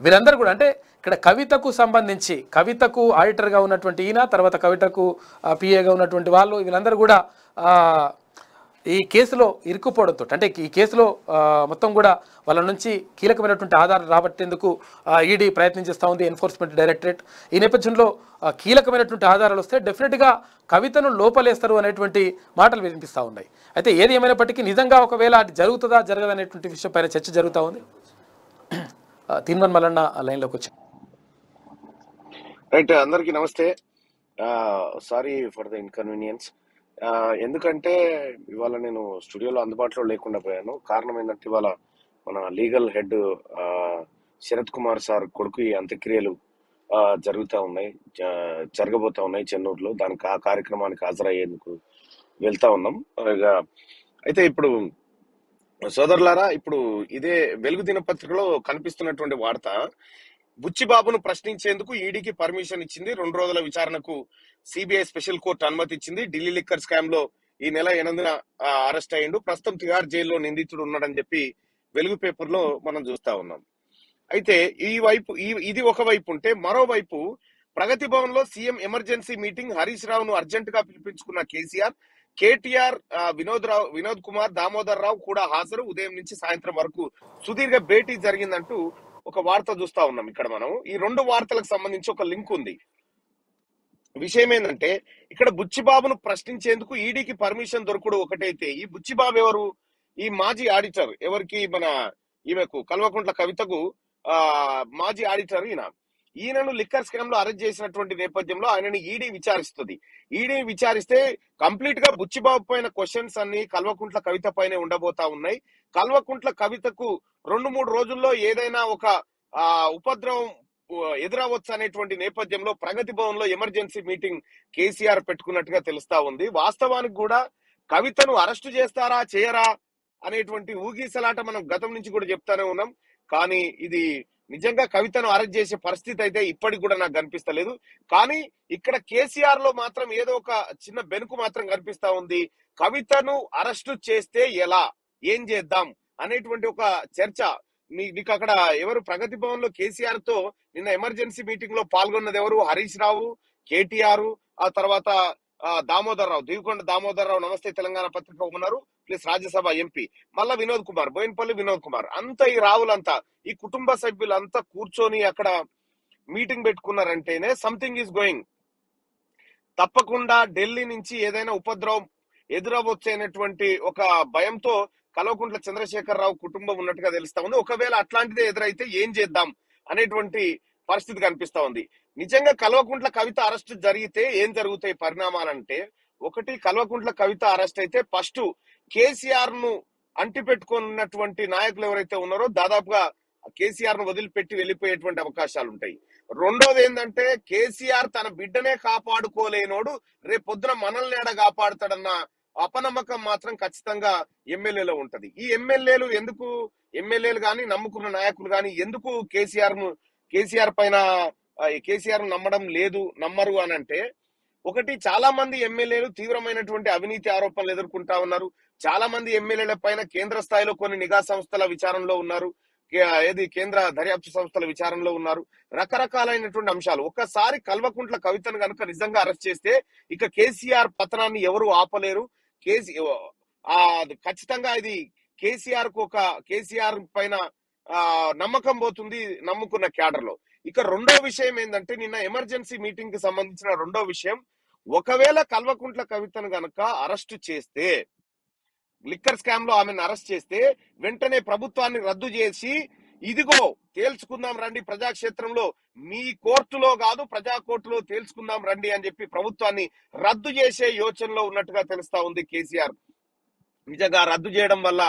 Speaker 1: వీరందరూ కూడా అంటే ఇక్కడ కవితకు సంబంధించి కవితకు ఆడిటర్గా ఉన్నటువంటి ఈయన తర్వాత కవితకు పిఏగా ఉన్నటువంటి వాళ్ళు వీళ్ళందరూ కూడా ఈ కేసులో ఇరుక్కుపోవడంతో అంటే ఈ కేసులో మొత్తం కూడా వాళ్ళ నుంచి కీలకమైనటువంటి ఆధారం రాబట్టేందుకు ఈడీ e ప్రయత్నం చేస్తూ ఉంది ఎన్ఫోర్స్మెంట్ డైరెక్టరేట్ ఈ నేపథ్యంలో కీలకమైనటువంటి ఆధారాలు వస్తే డెఫినెట్గా కవితను లోపలేస్తారు అనేటువంటి మాటలు వినిపిస్తూ ఉన్నాయి అయితే ఏది ఏమైనప్పటికీ నిజంగా ఒకవేళ అది జరుగుతుందా జరగదు అనేటువంటి విషయంపైన చర్చ జరుగుతూ ఉంది తీన్వన్ మల్లన్న లైన్లోకి
Speaker 2: వచ్చారు రైట్ అందరికీ నమస్తే సారీ ఫర్ ద ఇన్కన్వీనియన్స్ ఎందుకంటే ఇవాళ నేను స్టూడియోలో అందుబాటులో లేకుండా పోయాను కారణం ఏంటంటే ఇవాళ మన legal head Sharath Kumar sir కొడుకు ఈ అంత్యక్రియలు జరుగుతూ ఉన్నాయి జరగబోతా ఉన్నాయి చెన్నూరులో దానికి ఆ కార్యక్రమానికి హాజరయ్యేందుకు వెళ్తా ఉన్నాం అయితే ఇప్పుడు సోదరులారా ఇప్పుడు ఇదే వెలుగు దినపత్రికలో కనిపిస్తున్నటువంటి వార్త బుచ్చిబాబును ప్రశ్నించేందుకు ఈడీకి పర్మిషన్ ఇచ్చింది రెండు రోజుల విచారణకు సిబిఐ స్పెషల్ కోర్టు అనుమతి ఇచ్చింది ఢిల్లీ లిక్కర్ స్కామ్ లో ఈ నెల ఎనిమిదిన అరెస్ట్ అయ్యిండు ప్రస్తుతం తిహార్ జైల్లో నిందితుడు ఉన్నాడని చెప్పి వెలుగు పేపర్ లో మనం చూస్తా ఉన్నాం అయితే ఈ వైపు ఇది ఒక వైపు ఉంటే మరోవైపు ప్రగతి భవన్ లో సీఎం ఎమర్జెన్సీ మీటింగ్ హరీష్ రావును అర్జెంట్ గా పిలిపించుకున్న కేసీఆర్ కేటీఆర్ వినోద్ రావు వినోద్ కుమార్ దామోదర్ రావు కూడా హాజరు ఉదయం నుంచి సాయంత్రం వరకు సుదీర్ఘ భేటీ జరిగిందంటూ ఒక వార్త చూస్తా ఉన్నాం ఇక్కడ మనం ఈ రెండు వార్తలకు సంబంధించి ఒక లింక్ ఉంది విషయం ఏంటంటే ఇక్కడ బుచ్చిబాబును ప్రశ్నించేందుకు ఈడీకి పర్మిషన్ దొరకడు ఒకటైతే ఈ బుచ్చిబాబు ఎవరు ఈ మాజీ ఆడిటర్ ఎవరికి మన ఈమెకు కల్వకుంట్ల కవితకు ఆ మాజీ ఆడిటర్ ఈయన ఈయనను లిక్కర్ స్కామ్ లో అరెస్ట్ చేసినటువంటి నేపథ్యంలో ఆయనను ఈడీ విచారిస్తుంది ఈడీ విచారిస్తే కంప్లీట్ గా బుచ్చిబాబు పైన క్వశ్చన్స్ అన్ని కల్వకుంట్ల కవిత పైన ఉండబోతా ఉన్నాయి కల్వకుంట్ల కవితకు రెండు మూడు రోజుల్లో ఏదైనా ఒక ఉపద్రవం ఎదురవచ్చు అనేటువంటి నేపథ్యంలో ప్రగతి భవన్ లో ఎమర్జెన్సీ మీటింగ్ కేసీఆర్ పెట్టుకున్నట్టుగా తెలుస్తా ఉంది వాస్తవానికి కూడా కవితను అరెస్టు చేస్తారా చేయరా అనేటువంటి ఊగిసలాట మనం గతం నుంచి కూడా చెప్తానే ఉన్నాం కానీ ఇది నిజంగా కవితను అరెస్ట్ చేసే పరిస్థితి అయితే ఇప్పటికి కూడా నాకు కనిపిస్తలేదు కానీ ఇక్కడ కేసీఆర్ లో మాత్రం ఏదో ఒక చిన్న బెనుకు మాత్రం కనిపిస్తా ఉంది కవితను అరెస్టు చేస్తే ఎలా ఏం చేద్దాం అనేటువంటి ఒక చర్చ మీ మీకు అక్కడ ఎవరు ప్రగతి భవన్ లో కేసీఆర్ తో నిన్న ఎమర్జెన్సీ మీటింగ్ లో పాల్గొన్నది ఎవరు హరీష్ రావు కేటీఆర్ ఆ తర్వాత దామోదరరావు దేవికొండ దామోదరరావు నమస్తే తెలంగాణ పత్రిక ఉన్నారు ప్లస్ రాజ్యసభ ఎంపీ మళ్ళా వినోద్ కుమార్ బోయినపల్లి వినోద్ కుమార్ అంతా ఈ రావులంతా ఈ కుటుంబ సభ్యులంతా కూర్చొని అక్కడ మీటింగ్ పెట్టుకున్నారంటేనే సంథింగ్ ఈస్ గోయింగ్ తప్పకుండా ఢిల్లీ నుంచి ఏదైనా ఉపద్రవం ఎదురవచ్చేనటువంటి ఒక భయంతో కల్వకుంట్ల రావు కుటుంబం ఉన్నట్టుగా తెలుస్తా ఉంది ఒకవేళ అట్లాంటిదే ఎదురైతే ఏం చేద్దాం అనేటువంటి పరిస్థితి కనిపిస్తా ఉంది నిజంగా కల్వకుంట్ల కవిత అరెస్ట్ జరిగితే ఏం జరుగుతాయి పరిణామాలంటే ఒకటి కల్వకుంట్ల కవిత అరెస్ట్ అయితే ఫస్ట్ కేసీఆర్ ను అంటిపెట్టుకున్నటువంటి నాయకులు ఎవరైతే ఉన్నారో దాదాపుగా కేసీఆర్ ను వదిలిపెట్టి వెళ్ళిపోయేటువంటి అవకాశాలు ఉంటాయి రెండోది ఏంటంటే కేసీఆర్ తన బిడ్డనే కాపాడుకోలేనోడు రేపు పొద్దున మనల్ని ఎడ కాపాడుతాడన్న అపనమ్మకం మాత్రం ఖచ్చితంగా ఎమ్మెల్యేలో ఉంటది ఈ ఎమ్మెల్యేలు ఎందుకు ఎమ్మెల్యేలు గాని నమ్ముకున్న నాయకులు గాని ఎందుకు కేసీఆర్ ను కేసీఆర్ పైన కేసీఆర్ నమ్మడం లేదు నమ్మరు అని అంటే ఒకటి చాలా మంది ఎమ్మెల్యేలు తీవ్రమైనటువంటి అవినీతి ఆరోపణలు ఎదుర్కొంటా ఉన్నారు చాలా మంది ఎమ్మెల్యేల పైన కేంద్ర స్థాయిలో కొన్ని నిఘా సంస్థల విచారంలో ఉన్నారు ఏది కేంద్ర దర్యాప్తు సంస్థల విచారంలో ఉన్నారు రకరకాలైనటువంటి అంశాలు ఒక్కసారి కల్వకుంట్ల కవితను కనుక నిజంగా అరెస్ట్ చేస్తే ఇక కేసీఆర్ పతనాన్ని ఎవరు ఆపలేరు కేసీ ఖచ్చితంగా ఇది కేసీఆర్ కు ఒక కేసీఆర్ పైన ఆ నమ్మకం పోతుంది నమ్ముకున్న క్యాడర్ లో ఇక రెండో విషయం ఏంటంటే నిన్న ఎమర్జెన్సీ మీటింగ్ కి సంబంధించిన రెండో విషయం ఒకవేళ కల్వకుంట్ల కవితను గనక అరెస్ట్ చేస్తే లిక్కర్ స్కామ్ లో ఆమెను అరెస్ట్ చేస్తే వెంటనే ప్రభుత్వాన్ని రద్దు చేసి ఇదిగో తేల్చుకుందాం రండి ప్రజాక్షేత్రంలో మీ కోర్టులో కాదు ప్రజా కోర్టులో తేల్చుకుందాం రండి అని చెప్పి ప్రభుత్వాన్ని రద్దు చేసే యోచనలో ఉన్నట్టుగా తెలుస్తా ఉంది కేసీఆర్ నిజంగా రద్దు చేయడం వల్ల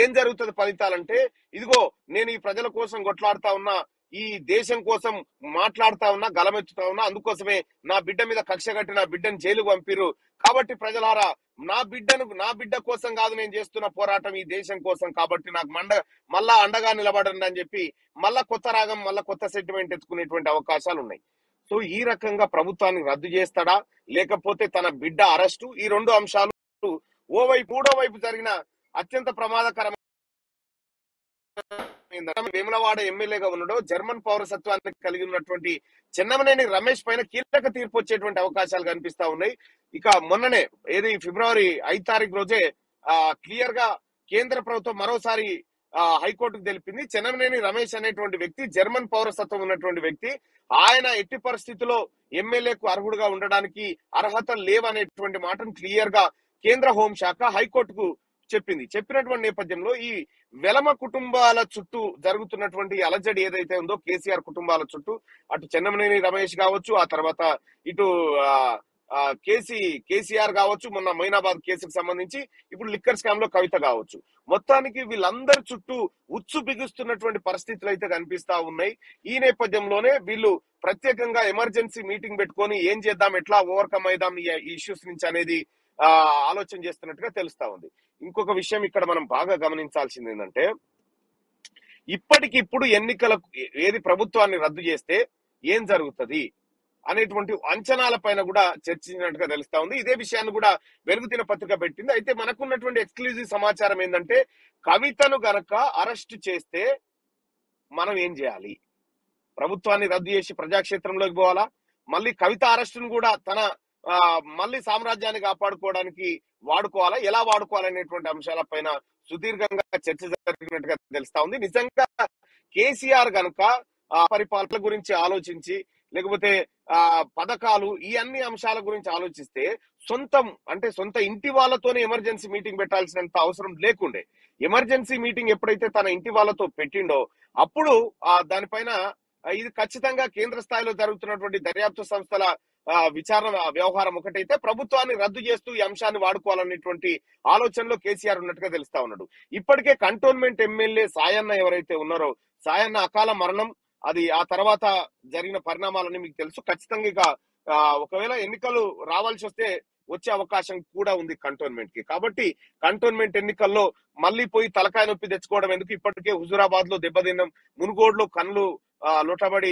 Speaker 2: ఏం జరుగుతుంది ఫలితాలంటే ఇదిగో నేను ఈ ప్రజల కోసం కొట్లాడుతా ఉన్నా ఈ దేశం కోసం మాట్లాడుతా ఉన్నా గలమెత్తుతా ఉన్నా అందుకోసమే నా బిడ్డ మీద కక్ష కట్టి నా బిడ్డను జైలుకు పంపిరు కాబట్టి ప్రజలారా నా బిడ్డను నా బిడ్డ కోసం కాదు నేను చేస్తున్న పోరాటం ఈ దేశం కోసం కాబట్టి నాకు మండ మళ్ళా అండగా నిలబడండి అని చెప్పి మళ్ళా కొత్త రాగం మళ్ళా కొత్త సెంటిమెంట్ ఎత్తుకునేటువంటి అవకాశాలు ఉన్నాయి సో ఈ రకంగా ప్రభుత్వాన్ని రద్దు చేస్తాడా లేకపోతే తన బిడ్డ అరెస్టు ఈ రెండు అంశాలు ఓవైపు మూడో వైపు జరిగిన అత్యంత ప్రమాదకరమైన వేములవాడ ఎమ్మెల్యేగా ఉన్నాడు జర్మన్ పౌరసత్వాన్ని కలిగి ఉన్నటువంటి చెన్నమనేని రమేష్ పైన కీలక తీర్పు వచ్చేటువంటి అవకాశాలు కనిపిస్తా ఉన్నాయి ఇక మొన్ననే ఏది ఫిబ్రవరి ఐదు తారీఖు రోజే క్లియర్ గా కేంద్ర ప్రభుత్వం మరోసారి హైకోర్టుకు తెలిపింది చెన్నమనేని రమేష్ అనేటువంటి వ్యక్తి జర్మన్ పౌరసత్వం ఉన్నటువంటి వ్యక్తి ఆయన ఎట్టి పరిస్థితిలో ఎమ్మెల్యేకు అర్హుడుగా ఉండడానికి అర్హత లేవనేటువంటి మాటను క్లియర్ గా కేంద్ర హోంశాఖ హైకోర్టుకు చెప్పింది చెప్పినటువంటి నేపథ్యంలో ఈ వెలమ కుటుంబాల చుట్టూ జరుగుతున్నటువంటి అలజడి ఏదైతే ఉందో కేసీఆర్ కుటుంబాల చుట్టూ అటు చెన్నమనేని రమేష్ కావచ్చు ఆ తర్వాత ఇటు కేసీ కేసీఆర్ కావచ్చు మొన్న మైనాబాద్ కేసుకు సంబంధించి ఇప్పుడు లిక్కర్ స్కామ్ లో కవిత కావచ్చు మొత్తానికి వీళ్ళందరి చుట్టూ ఉచ్చు బిగుస్తున్నటువంటి పరిస్థితులు అయితే కనిపిస్తా ఉన్నాయి ఈ నేపథ్యంలోనే వీళ్ళు ప్రత్యేకంగా ఎమర్జెన్సీ మీటింగ్ పెట్టుకొని ఏం చేద్దాం ఎట్లా ఓవర్కమ్ అయిదాం ఈ ఇష్యూస్ నుంచి అనేది ఆలోచన చేస్తున్నట్టుగా తెలుస్తా ఉంది ఇంకొక విషయం ఇక్కడ మనం బాగా గమనించాల్సింది ఏంటంటే ఇప్పటికిప్పుడు ఎన్నికలకు ఏది ప్రభుత్వాన్ని రద్దు చేస్తే ఏం జరుగుతుంది అనేటువంటి అంచనాల పైన కూడా చర్చించినట్టుగా తెలుస్తా ఉంది ఇదే విషయాన్ని కూడా వెలుగుతిన పత్రిక పెట్టింది అయితే మనకున్నటువంటి ఎక్స్క్లూజివ్ సమాచారం ఏంటంటే కవితను గనక అరెస్ట్ చేస్తే మనం ఏం చేయాలి ప్రభుత్వాన్ని రద్దు చేసి ప్రజాక్షేత్రంలోకి పోవాలా మళ్ళీ కవిత అరెస్టును కూడా తన మళ్ళీ సామ్రాజ్యాన్ని కాపాడుకోవడానికి వాడుకోవాలా ఎలా వాడుకోవాలనేటువంటి అంశాల పైన సుదీర్ఘంగా చర్చ జరిగినట్టుగా తెలుస్తా ఉంది నిజంగా కేసీఆర్ గనుక పరిపాలన గురించి ఆలోచించి లేకపోతే ఆ పథకాలు ఈ అన్ని అంశాల గురించి ఆలోచిస్తే సొంతం అంటే సొంత ఇంటి వాళ్ళతోనే ఎమర్జెన్సీ మీటింగ్ పెట్టాల్సినంత అవసరం లేకుండే ఎమర్జెన్సీ మీటింగ్ ఎప్పుడైతే తన ఇంటి వాళ్ళతో పెట్టిండో అప్పుడు ఆ దానిపైన ఇది ఖచ్చితంగా కేంద్ర స్థాయిలో జరుగుతున్నటువంటి దర్యాప్తు సంస్థల విచారణ వ్యవహారం ఒకటైతే ప్రభుత్వాన్ని రద్దు చేస్తూ ఈ అంశాన్ని వాడుకోవాలనేటువంటి ఆలోచనలో కేసీఆర్ ఉన్నట్టుగా తెలుస్తా ఉన్నాడు ఇప్పటికే కంటోన్మెంట్ ఎమ్మెల్యే సాయన్న ఎవరైతే ఉన్నారో సాయన్న అకాల మరణం అది ఆ తర్వాత జరిగిన పరిణామాలని మీకు తెలుసు ఖచ్చితంగా ఇక ఒకవేళ ఎన్నికలు రావాల్సి వస్తే వచ్చే అవకాశం కూడా ఉంది కంటోన్మెంట్ కి కాబట్టి కంటోన్మెంట్ ఎన్నికల్లో మళ్ళీ పోయి తలకాయ నొప్పి తెచ్చుకోవడం ఎందుకు ఇప్పటికే హుజురాబాద్ లో దెబ్బతిన్నాం మునుగోడులో కళ్ళు లోటబడి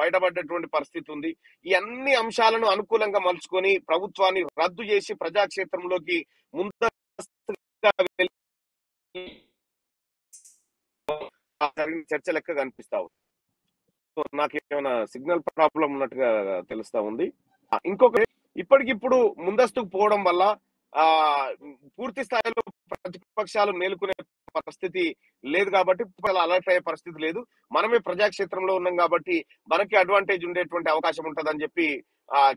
Speaker 2: బయటపడ్డటువంటి పరిస్థితి ఉంది ఈ అన్ని అంశాలను అనుకూలంగా మలుచుకొని ప్రభుత్వాన్ని రద్దు చేసి ప్రజాక్షేత్రంలోకి ముందస్తుగా చర్చ లెక్క కనిపిస్తా ఉంది సో నాకు ఏమైనా సిగ్నల్ ప్రాబ్లం ఉన్నట్టుగా తెలుస్తా ఉంది ఇంకొకటి ఇప్పటికిప్పుడు ముందస్తుకు పోవడం వల్ల ఆ పూర్తి స్థాయిలో ప్రతిపక్షాలు మేలుకునే పరిస్థితి లేదు కాబట్టి అలర్ట్ అయ్యే పరిస్థితి లేదు మనమే ప్రజాక్షేత్రంలో ఉన్నాం కాబట్టి మనకి అడ్వాంటేజ్ ఉండేటువంటి అవకాశం అని చెప్పి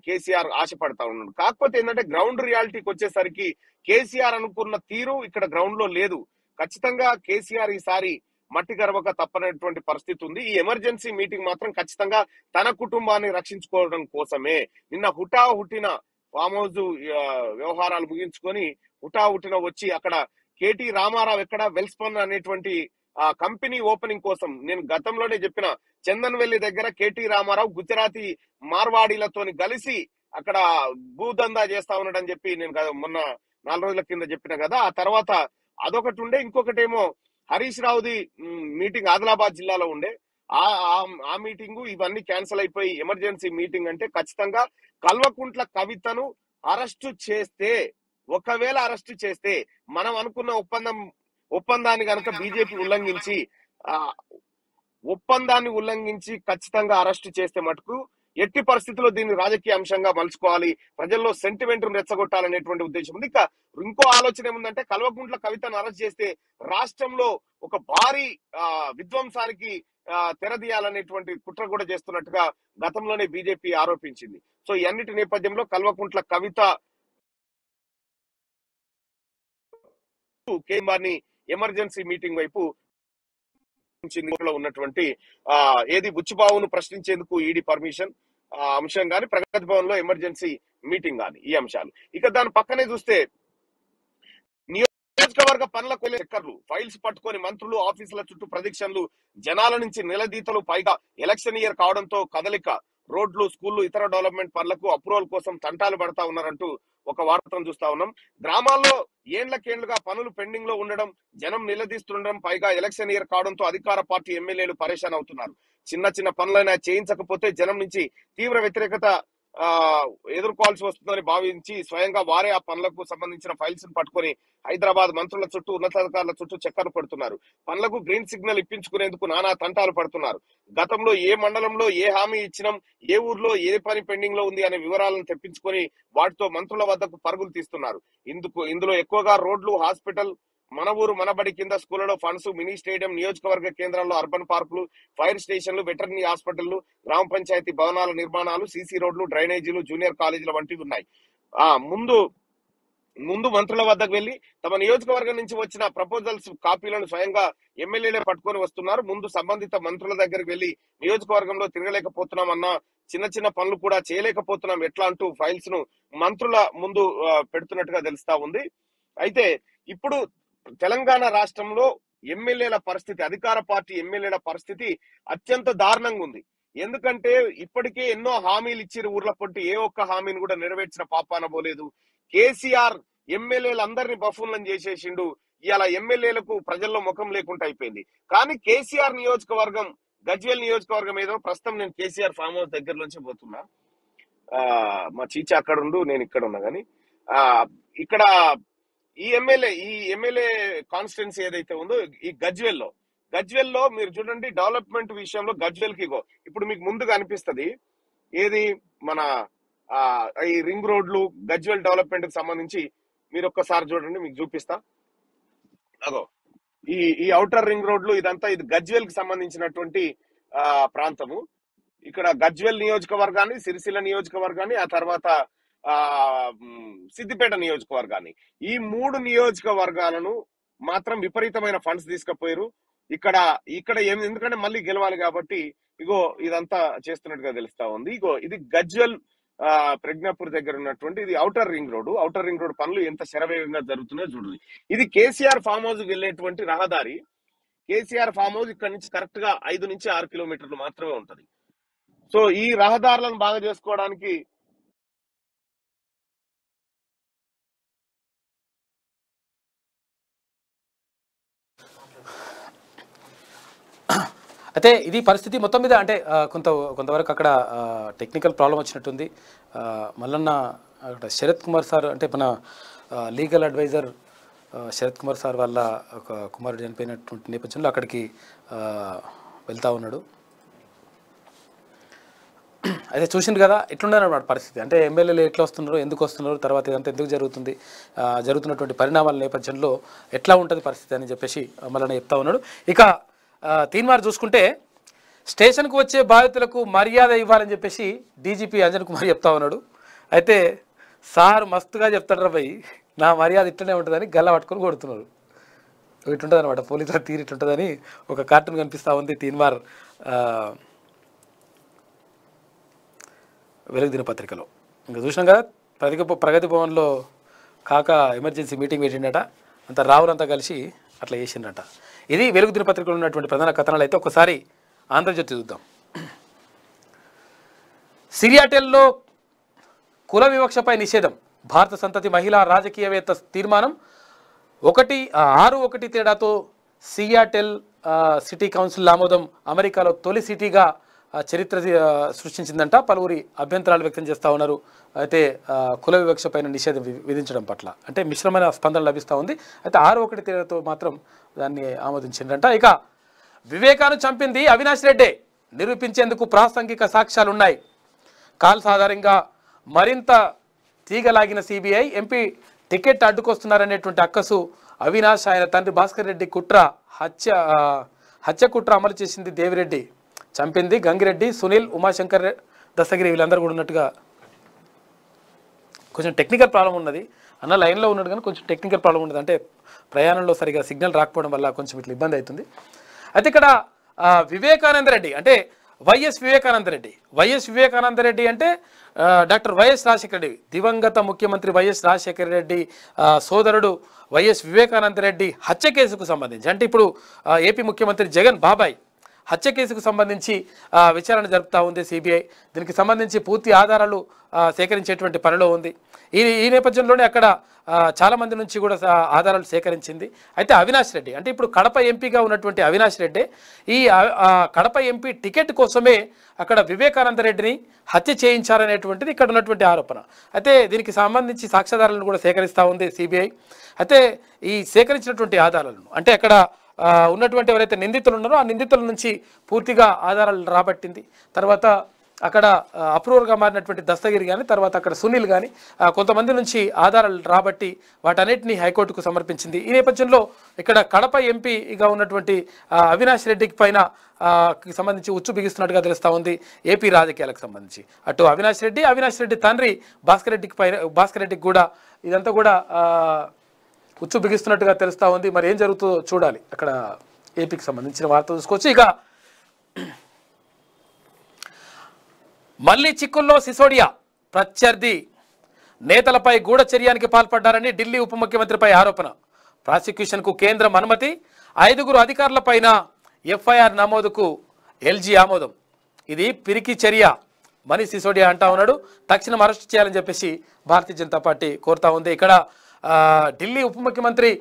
Speaker 2: కేసీఆర్ ఆశపడతా ఉన్నాడు కాకపోతే ఏంటంటే గ్రౌండ్ రియాలిటీకి వచ్చేసరికి కేసీఆర్ అనుకున్న తీరు ఇక్కడ గ్రౌండ్ లో లేదు ఖచ్చితంగా కేసీఆర్ ఈసారి మట్టి గర్వక తప్పనటువంటి పరిస్థితి ఉంది ఈ ఎమర్జెన్సీ మీటింగ్ మాత్రం ఖచ్చితంగా తన కుటుంబాన్ని రక్షించుకోవడం కోసమే నిన్న హుటా హుట్టిన ఫామ్ హౌస్ వ్యవహారాలు ముగించుకొని హుటా హుట్టిన వచ్చి అక్కడ కేటీ రామారావు ఎక్కడ వెల్స్పన్ అనేటువంటి ఆ కంపెనీ ఓపెనింగ్ కోసం నేను గతంలోనే చెప్పిన చందన్వెల్లి దగ్గర కేటీ రామారావు గుజరాతీ మార్వాడీలతోని కలిసి అక్కడ భూదందా చేస్తా ఉన్నాడని చెప్పి నేను మొన్న నాలుగు రోజుల కింద చెప్పిన కదా ఆ తర్వాత అదొకటి ఉండే ఇంకొకటి ఏమో హరీష్ రావుది మీటింగ్ ఆదిలాబాద్ జిల్లాలో ఉండే ఆ మీటింగ్ ఇవన్నీ క్యాన్సిల్ అయిపోయి ఎమర్జెన్సీ మీటింగ్ అంటే ఖచ్చితంగా కల్వకుంట్ల కవితను అరెస్టు చేస్తే ఒకవేళ అరెస్ట్ చేస్తే మనం అనుకున్న ఒప్పందం ఒప్పందాన్ని కనుక బిజెపి ఉల్లంఘించి ఒప్పందాన్ని ఉల్లంఘించి ఖచ్చితంగా అరెస్ట్ చేస్తే మటుకు ఎట్టి పరిస్థితుల్లో దీన్ని రాజకీయ అంశంగా మలుచుకోవాలి ప్రజల్లో సెంటిమెంట్ రెచ్చగొట్టాలనేటువంటి ఉద్దేశం ఉంది ఇంకా ఇంకో ఆలోచన ఏముందంటే కల్వకుంట్ల కవితను అరెస్ట్ చేస్తే రాష్ట్రంలో ఒక భారీ ఆ విధ్వంసానికి తెరదీయాలనేటువంటి కుట్ర కూడా చేస్తున్నట్టుగా గతంలోనే బీజేపీ ఆరోపించింది సో ఈ అన్నిటి నేపథ్యంలో కల్వకుంట్ల కవిత కేఎంఆర్ ని ఎమర్జెన్సీ మీటింగ్ వైపు ఉన్నటువంటి ఆ ఏది బుచ్చుబావును ప్రశ్నించేందుకు ఈడీ పర్మిషన్ అంశం కానీ ప్రగతి భవన్ లో ఎమర్జెన్సీ మీటింగ్ కానీ ఈ అంశాలు ఇక దాని పక్కనే చూస్తే నియోజకవర్గ పనులకు వెళ్ళే ఫైల్స్ పట్టుకొని మంత్రులు ఆఫీసుల చుట్టూ ప్రదీక్షలు జనాల నుంచి నిలదీతలు పైగా ఎలక్షన్ ఇయర్ కావడంతో కదలిక రోడ్లు స్కూళ్లు ఇతర డెవలప్మెంట్ పనులకు అప్రూవల్ కోసం తంటాలు పడతా ఉన్నారంటూ ఒక వార్తను చూస్తా ఉన్నాం గ్రామాల్లో ఏండ్లకేండ్లుగా పనులు పెండింగ్ లో ఉండడం జనం నిలదీస్తుండడం పైగా ఎలక్షన్ ఇయర్ కావడంతో అధికార పార్టీ ఎమ్మెల్యేలు పరేషాన్ అవుతున్నారు చిన్న చిన్న పనులైనా చేయించకపోతే జనం నుంచి తీవ్ర వ్యతిరేకత ఎదుర్కోవాల్సి వస్తుందని భావించి స్వయంగా వారే ఆ పనులకు సంబంధించిన ఫైల్స్ పట్టుకొని హైదరాబాద్ మంత్రుల చుట్టూ ఉన్నతాధికారుల చుట్టూ చక్కర్లు పడుతున్నారు పనులకు గ్రీన్ సిగ్నల్ ఇప్పించుకునేందుకు నానా తంటాలు పడుతున్నారు గతంలో ఏ మండలంలో ఏ హామీ ఇచ్చినాం ఏ ఊర్లో ఏ పని పెండింగ్ లో ఉంది అనే వివరాలను తెప్పించుకొని వాటితో మంత్రుల వద్దకు పరుగులు తీస్తున్నారు ఇందుకు ఇందులో ఎక్కువగా రోడ్లు హాస్పిటల్ మన ఊరు మనబడి కింద స్కూళ్లలో ఫండ్స్ మినీ స్టేడియం నియోజకవర్గ కేంద్రాల్లో అర్బన్ పార్కులు ఫైర్ స్టేషన్లు వెటర్నరీ హాస్పిటల్లు గ్రామ పంచాయతీ భవనాల నిర్మాణాలు సీసీ రోడ్లు డ్రైనేజీలు జూనియర్ కాలేజీలు వంటివి ఉన్నాయి ఆ ముందు ముందు మంత్రుల వద్దకు వెళ్లి తమ నియోజకవర్గం నుంచి వచ్చిన ప్రపోజల్స్ కాపీలను స్వయంగా ఎమ్మెల్యేలే పట్టుకొని వస్తున్నారు ముందు సంబంధిత మంత్రుల దగ్గరికి వెళ్లి నియోజకవర్గంలో తిరగలేకపోతున్నాం అన్న చిన్న చిన్న పనులు కూడా చేయలేకపోతున్నాం ఎట్లా అంటూ ఫైల్స్ ను మంత్రుల ముందు పెడుతున్నట్టుగా తెలుస్తా ఉంది అయితే ఇప్పుడు తెలంగాణ రాష్ట్రంలో ఎమ్మెల్యేల పరిస్థితి అధికార పార్టీ ఎమ్మెల్యేల పరిస్థితి అత్యంత దారుణంగా ఉంది ఎందుకంటే ఇప్పటికే ఎన్నో హామీలు ఇచ్చారు ఊర్ల పొట్టి ఏ ఒక్క హామీని కూడా నెరవేర్చిన పాపాన పోలేదు కేసీఆర్ అందరినీ బఫూన్లను చేసేసిండు ఇలా ఎమ్మెల్యేలకు ప్రజల్లో ముఖం లేకుండా అయిపోయింది కానీ కేసీఆర్ నియోజకవర్గం గజ్వేల్ నియోజకవర్గం ఏదో ప్రస్తుతం నేను కేసీఆర్ ఫామ్ హౌస్ దగ్గర నుంచి పోతున్నా మా చీచ అక్కడ ఉండు నేను ఇక్కడ ఉన్నా కానీ ఇక్కడ ఈ ఎమ్మెల్యే ఈ ఎమ్మెల్యే కాన్స్టిట్యున్సీ ఏదైతే ఉందో ఈ గజ్వెల్లో లో మీరు చూడండి డెవలప్మెంట్ విషయంలో గజ్వెల్ కి ఇప్పుడు మీకు ముందుగా అనిపిస్తుంది ఏది మన ఈ రింగ్ రోడ్లు గజ్వెల్ డెవలప్మెంట్ కి సంబంధించి మీరు ఒక్కసారి చూడండి మీకు చూపిస్తా అగో ఈ ఈ ఔటర్ రింగ్ రోడ్లు ఇదంతా ఇది గజ్వెల్ కి సంబంధించినటువంటి ప్రాంతము ఇక్కడ గజ్వెల్ నియోజకవర్గాన్ని సిరిసిల్ల నియోజకవర్గాన్ని ఆ తర్వాత ఆ సిద్దిపేట నియోజకవర్గాన్ని ఈ మూడు నియోజకవర్గాలను మాత్రం విపరీతమైన ఫండ్స్ తీసుకుపోయారు ఇక్కడ ఇక్కడ ఏమి ఎందుకంటే మళ్ళీ గెలవాలి కాబట్టి ఇగో ఇదంతా చేస్తున్నట్టుగా తెలుస్తా ఉంది ఇగో ఇది గజ్వల్ ప్రజ్ఞాపూర్ దగ్గర ఉన్నటువంటి ఇది outer ring road outer ring road పనులు ఎంత శరవేగంగా జరుగుతున్నాయో చూడండి ఇది కేసీఆర్ ఫామ్ హౌస్ వెళ్ళేటువంటి రహదారి కేసీఆర్ ఫామ్ హౌస్ ఇక్కడ నుంచి కరెక్ట్ గా ఐదు నుంచి ఆరు కిలోమీటర్లు మాత్రమే ఉంటది సో ఈ రహదారులను బాగా చేసుకోవడానికి
Speaker 1: అయితే ఇది పరిస్థితి మొత్తం మీద అంటే కొంత కొంతవరకు అక్కడ టెక్నికల్ ప్రాబ్లం వచ్చినట్టుంది మల్లన్న అక్కడ శరత్ కుమార్ సార్ అంటే మన legal advisor Sharath Kumar sir వాళ్ళ ఒక కుమారుడు చనిపోయినటువంటి నేపథ్యంలో అక్కడికి వెళ్తూ ఉన్నాడు అయితే చూసింది కదా ఎట్లుండే అన్నమాట పరిస్థితి అంటే ఎమ్మెల్యేలు ఎట్లా వస్తున్నారు ఎందుకు వస్తున్నారు తర్వాత ఇదంతా ఎందుకు జరుగుతుంది జరుగుతున్నటువంటి పరిణామాల నేపథ్యంలో ఎట్లా ఉంటుంది పరిస్థితి అని చెప్పేసి మళ్ళీ చెప్తా ఉన్నాడు ఇక తీన్మార్ చూసుకుంటే స్టేషన్కు వచ్చే బాధితులకు మర్యాద ఇవ్వాలని చెప్పేసి డీజీపీ అంజన్ కుమార్ చెప్తా ఉన్నాడు అయితే సార్ మస్తుగా చెప్తాడు రా భయ్ నా మర్యాద ఇట్లనే ఉంటుందని గల్ల పట్టుకొని కొడుతున్నారు ఇటుంటుంది అనమాట పోలీసుల తీరు ఇట్టుంటుందని ఒక కార్టూన్ కనిపిస్తూ ఉంది తీన్మార్ వెలుగు దినపత్రికలో ఇంకా చూసినాం కదా ప్రతి ప్రగతి భవన్లో కాక ఎమర్జెన్సీ మీటింగ్ పెట్టిండట అంత రావులంతా కలిసి అట్లా చేసిండట ఇది వెలుగు దినపత్రికలో ఉన్నటువంటి ప్రధాన కథనాలు అయితే ఒకసారి ఆంధ్రజ్యోతి చూద్దాం సిరియాటెల్లో కుల వివక్షపై నిషేధం భారత సంతతి మహిళా రాజకీయవేత్త తీర్మానం ఒకటి ఆరు ఒకటి తేడాతో సియాటెల్ సిటీ కౌన్సిల్ ఆమోదం అమెరికాలో తొలి సిటీగా చరిత్ర సృష్టించిందంట పలువురి అభ్యంతరాలు వ్యక్తం చేస్తూ ఉన్నారు అయితే కుల వివక్ష పైన నిషేధం విధించడం పట్ల అంటే మిశ్రమైన స్పందన లభిస్తూ ఉంది అయితే ఆరు ఒకటి తేడాతో మాత్రం దాన్ని ఆమోదించిందంట ఇక వివేకాను చంపింది అవినాష్ రెడ్డే నిరూపించేందుకు ప్రాసంగిక ఉన్నాయి కాల్స్ ఆధారంగా మరింత తీగలాగిన సిబిఐ ఎంపీ టికెట్ అడ్డుకొస్తున్నారనేటువంటి అక్కసు అవినాష్ ఆయన తండ్రి భాస్కర్ రెడ్డి కుట్ర హత్య హత్య కుట్ర అమలు చేసింది దేవిరెడ్డి చంపింది గంగిరెడ్డి సునీల్ ఉమాశంకర్ దస్తగిరి వీళ్ళందరూ కూడా ఉన్నట్టుగా కొంచెం టెక్నికల్ ప్రాబ్లం ఉన్నది అన్న లైన్లో ఉన్నాడు కానీ కొంచెం టెక్నికల్ ప్రాబ్లం ఉన్నది అంటే ప్రయాణంలో సరిగా సిగ్నల్ రాకపోవడం వల్ల కొంచెం ఇట్లా ఇబ్బంది అవుతుంది అయితే ఇక్కడ వివేకానంద రెడ్డి అంటే వైఎస్ వివేకానంద రెడ్డి వైఎస్ వివేకానంద రెడ్డి అంటే డాక్టర్ వైఎస్ రాజశేఖర రెడ్డి దివంగత ముఖ్యమంత్రి వైఎస్ రాజశేఖర రెడ్డి సోదరుడు వైఎస్ వివేకానంద రెడ్డి హత్య కేసుకు సంబంధించి అంటే ఇప్పుడు ఏపీ ముఖ్యమంత్రి జగన్ బాబాయ్ హత్య కేసుకు సంబంధించి విచారణ జరుపుతూ ఉంది సిబిఐ దీనికి సంబంధించి పూర్తి ఆధారాలు సేకరించేటువంటి పనిలో ఉంది ఈ ఈ నేపథ్యంలోనే అక్కడ చాలామంది నుంచి కూడా ఆధారాలు సేకరించింది అయితే అవినాష్ రెడ్డి అంటే ఇప్పుడు కడప ఎంపీగా ఉన్నటువంటి అవినాష్ రెడ్డి ఈ కడప ఎంపీ టికెట్ కోసమే అక్కడ వివేకానంద రెడ్డిని హత్య చేయించారనేటువంటిది ఇక్కడ ఉన్నటువంటి ఆరోపణ అయితే దీనికి సంబంధించి సాక్ష్యాధారాలను కూడా సేకరిస్తూ ఉంది సిబిఐ అయితే ఈ సేకరించినటువంటి ఆధారాలను అంటే అక్కడ ఉన్నటువంటి ఎవరైతే నిందితులు ఉన్నారో ఆ నిందితుల నుంచి పూర్తిగా ఆధారాలు రాబట్టింది తర్వాత అక్కడ అప్రూవర్గా మారినటువంటి దస్తగిరి కానీ తర్వాత అక్కడ సునీల్ కానీ కొంతమంది నుంచి ఆధారాలు రాబట్టి వాటన్నిటిని హైకోర్టుకు సమర్పించింది ఈ నేపథ్యంలో ఇక్కడ కడప ఎంపీగా ఉన్నటువంటి అవినాష్ రెడ్డికి పైన సంబంధించి ఉచ్చు బిగిస్తున్నట్టుగా తెలుస్తూ ఉంది ఏపీ రాజకీయాలకు సంబంధించి అటు అవినాష్ రెడ్డి అవినాష్ రెడ్డి తండ్రి భాస్కర్ రెడ్డికి పైన భాస్కర్ రెడ్డికి కూడా ఇదంతా కూడా ఉచ్చు బిగిస్తున్నట్టుగా తెలుస్తూ ఉంది మరి ఏం జరుగుతుందో చూడాలి అక్కడ ఏపీకి సంబంధించిన వార్త చూసుకోవచ్చు ఇక మళ్ళీ చిక్కుల్లో సిసోడియా ప్రత్యర్థి నేతలపై గూఢచర్యానికి పాల్పడ్డారని ఢిల్లీ ఉప ముఖ్యమంత్రిపై ఆరోపణ ప్రాసిక్యూషన్కు కేంద్రం అనుమతి ఐదుగురు అధికారులపైన ఎఫ్ఐఆర్ నమోదుకు ఎల్జీ ఆమోదం ఇది పిరికి చర్య మనీ సిసోడియా అంటా ఉన్నాడు తక్షణం అరెస్ట్ చేయాలని చెప్పేసి భారతీయ జనతా పార్టీ కోరుతా ఉంది ఇక్కడ ఢిల్లీ ఉప ముఖ్యమంత్రి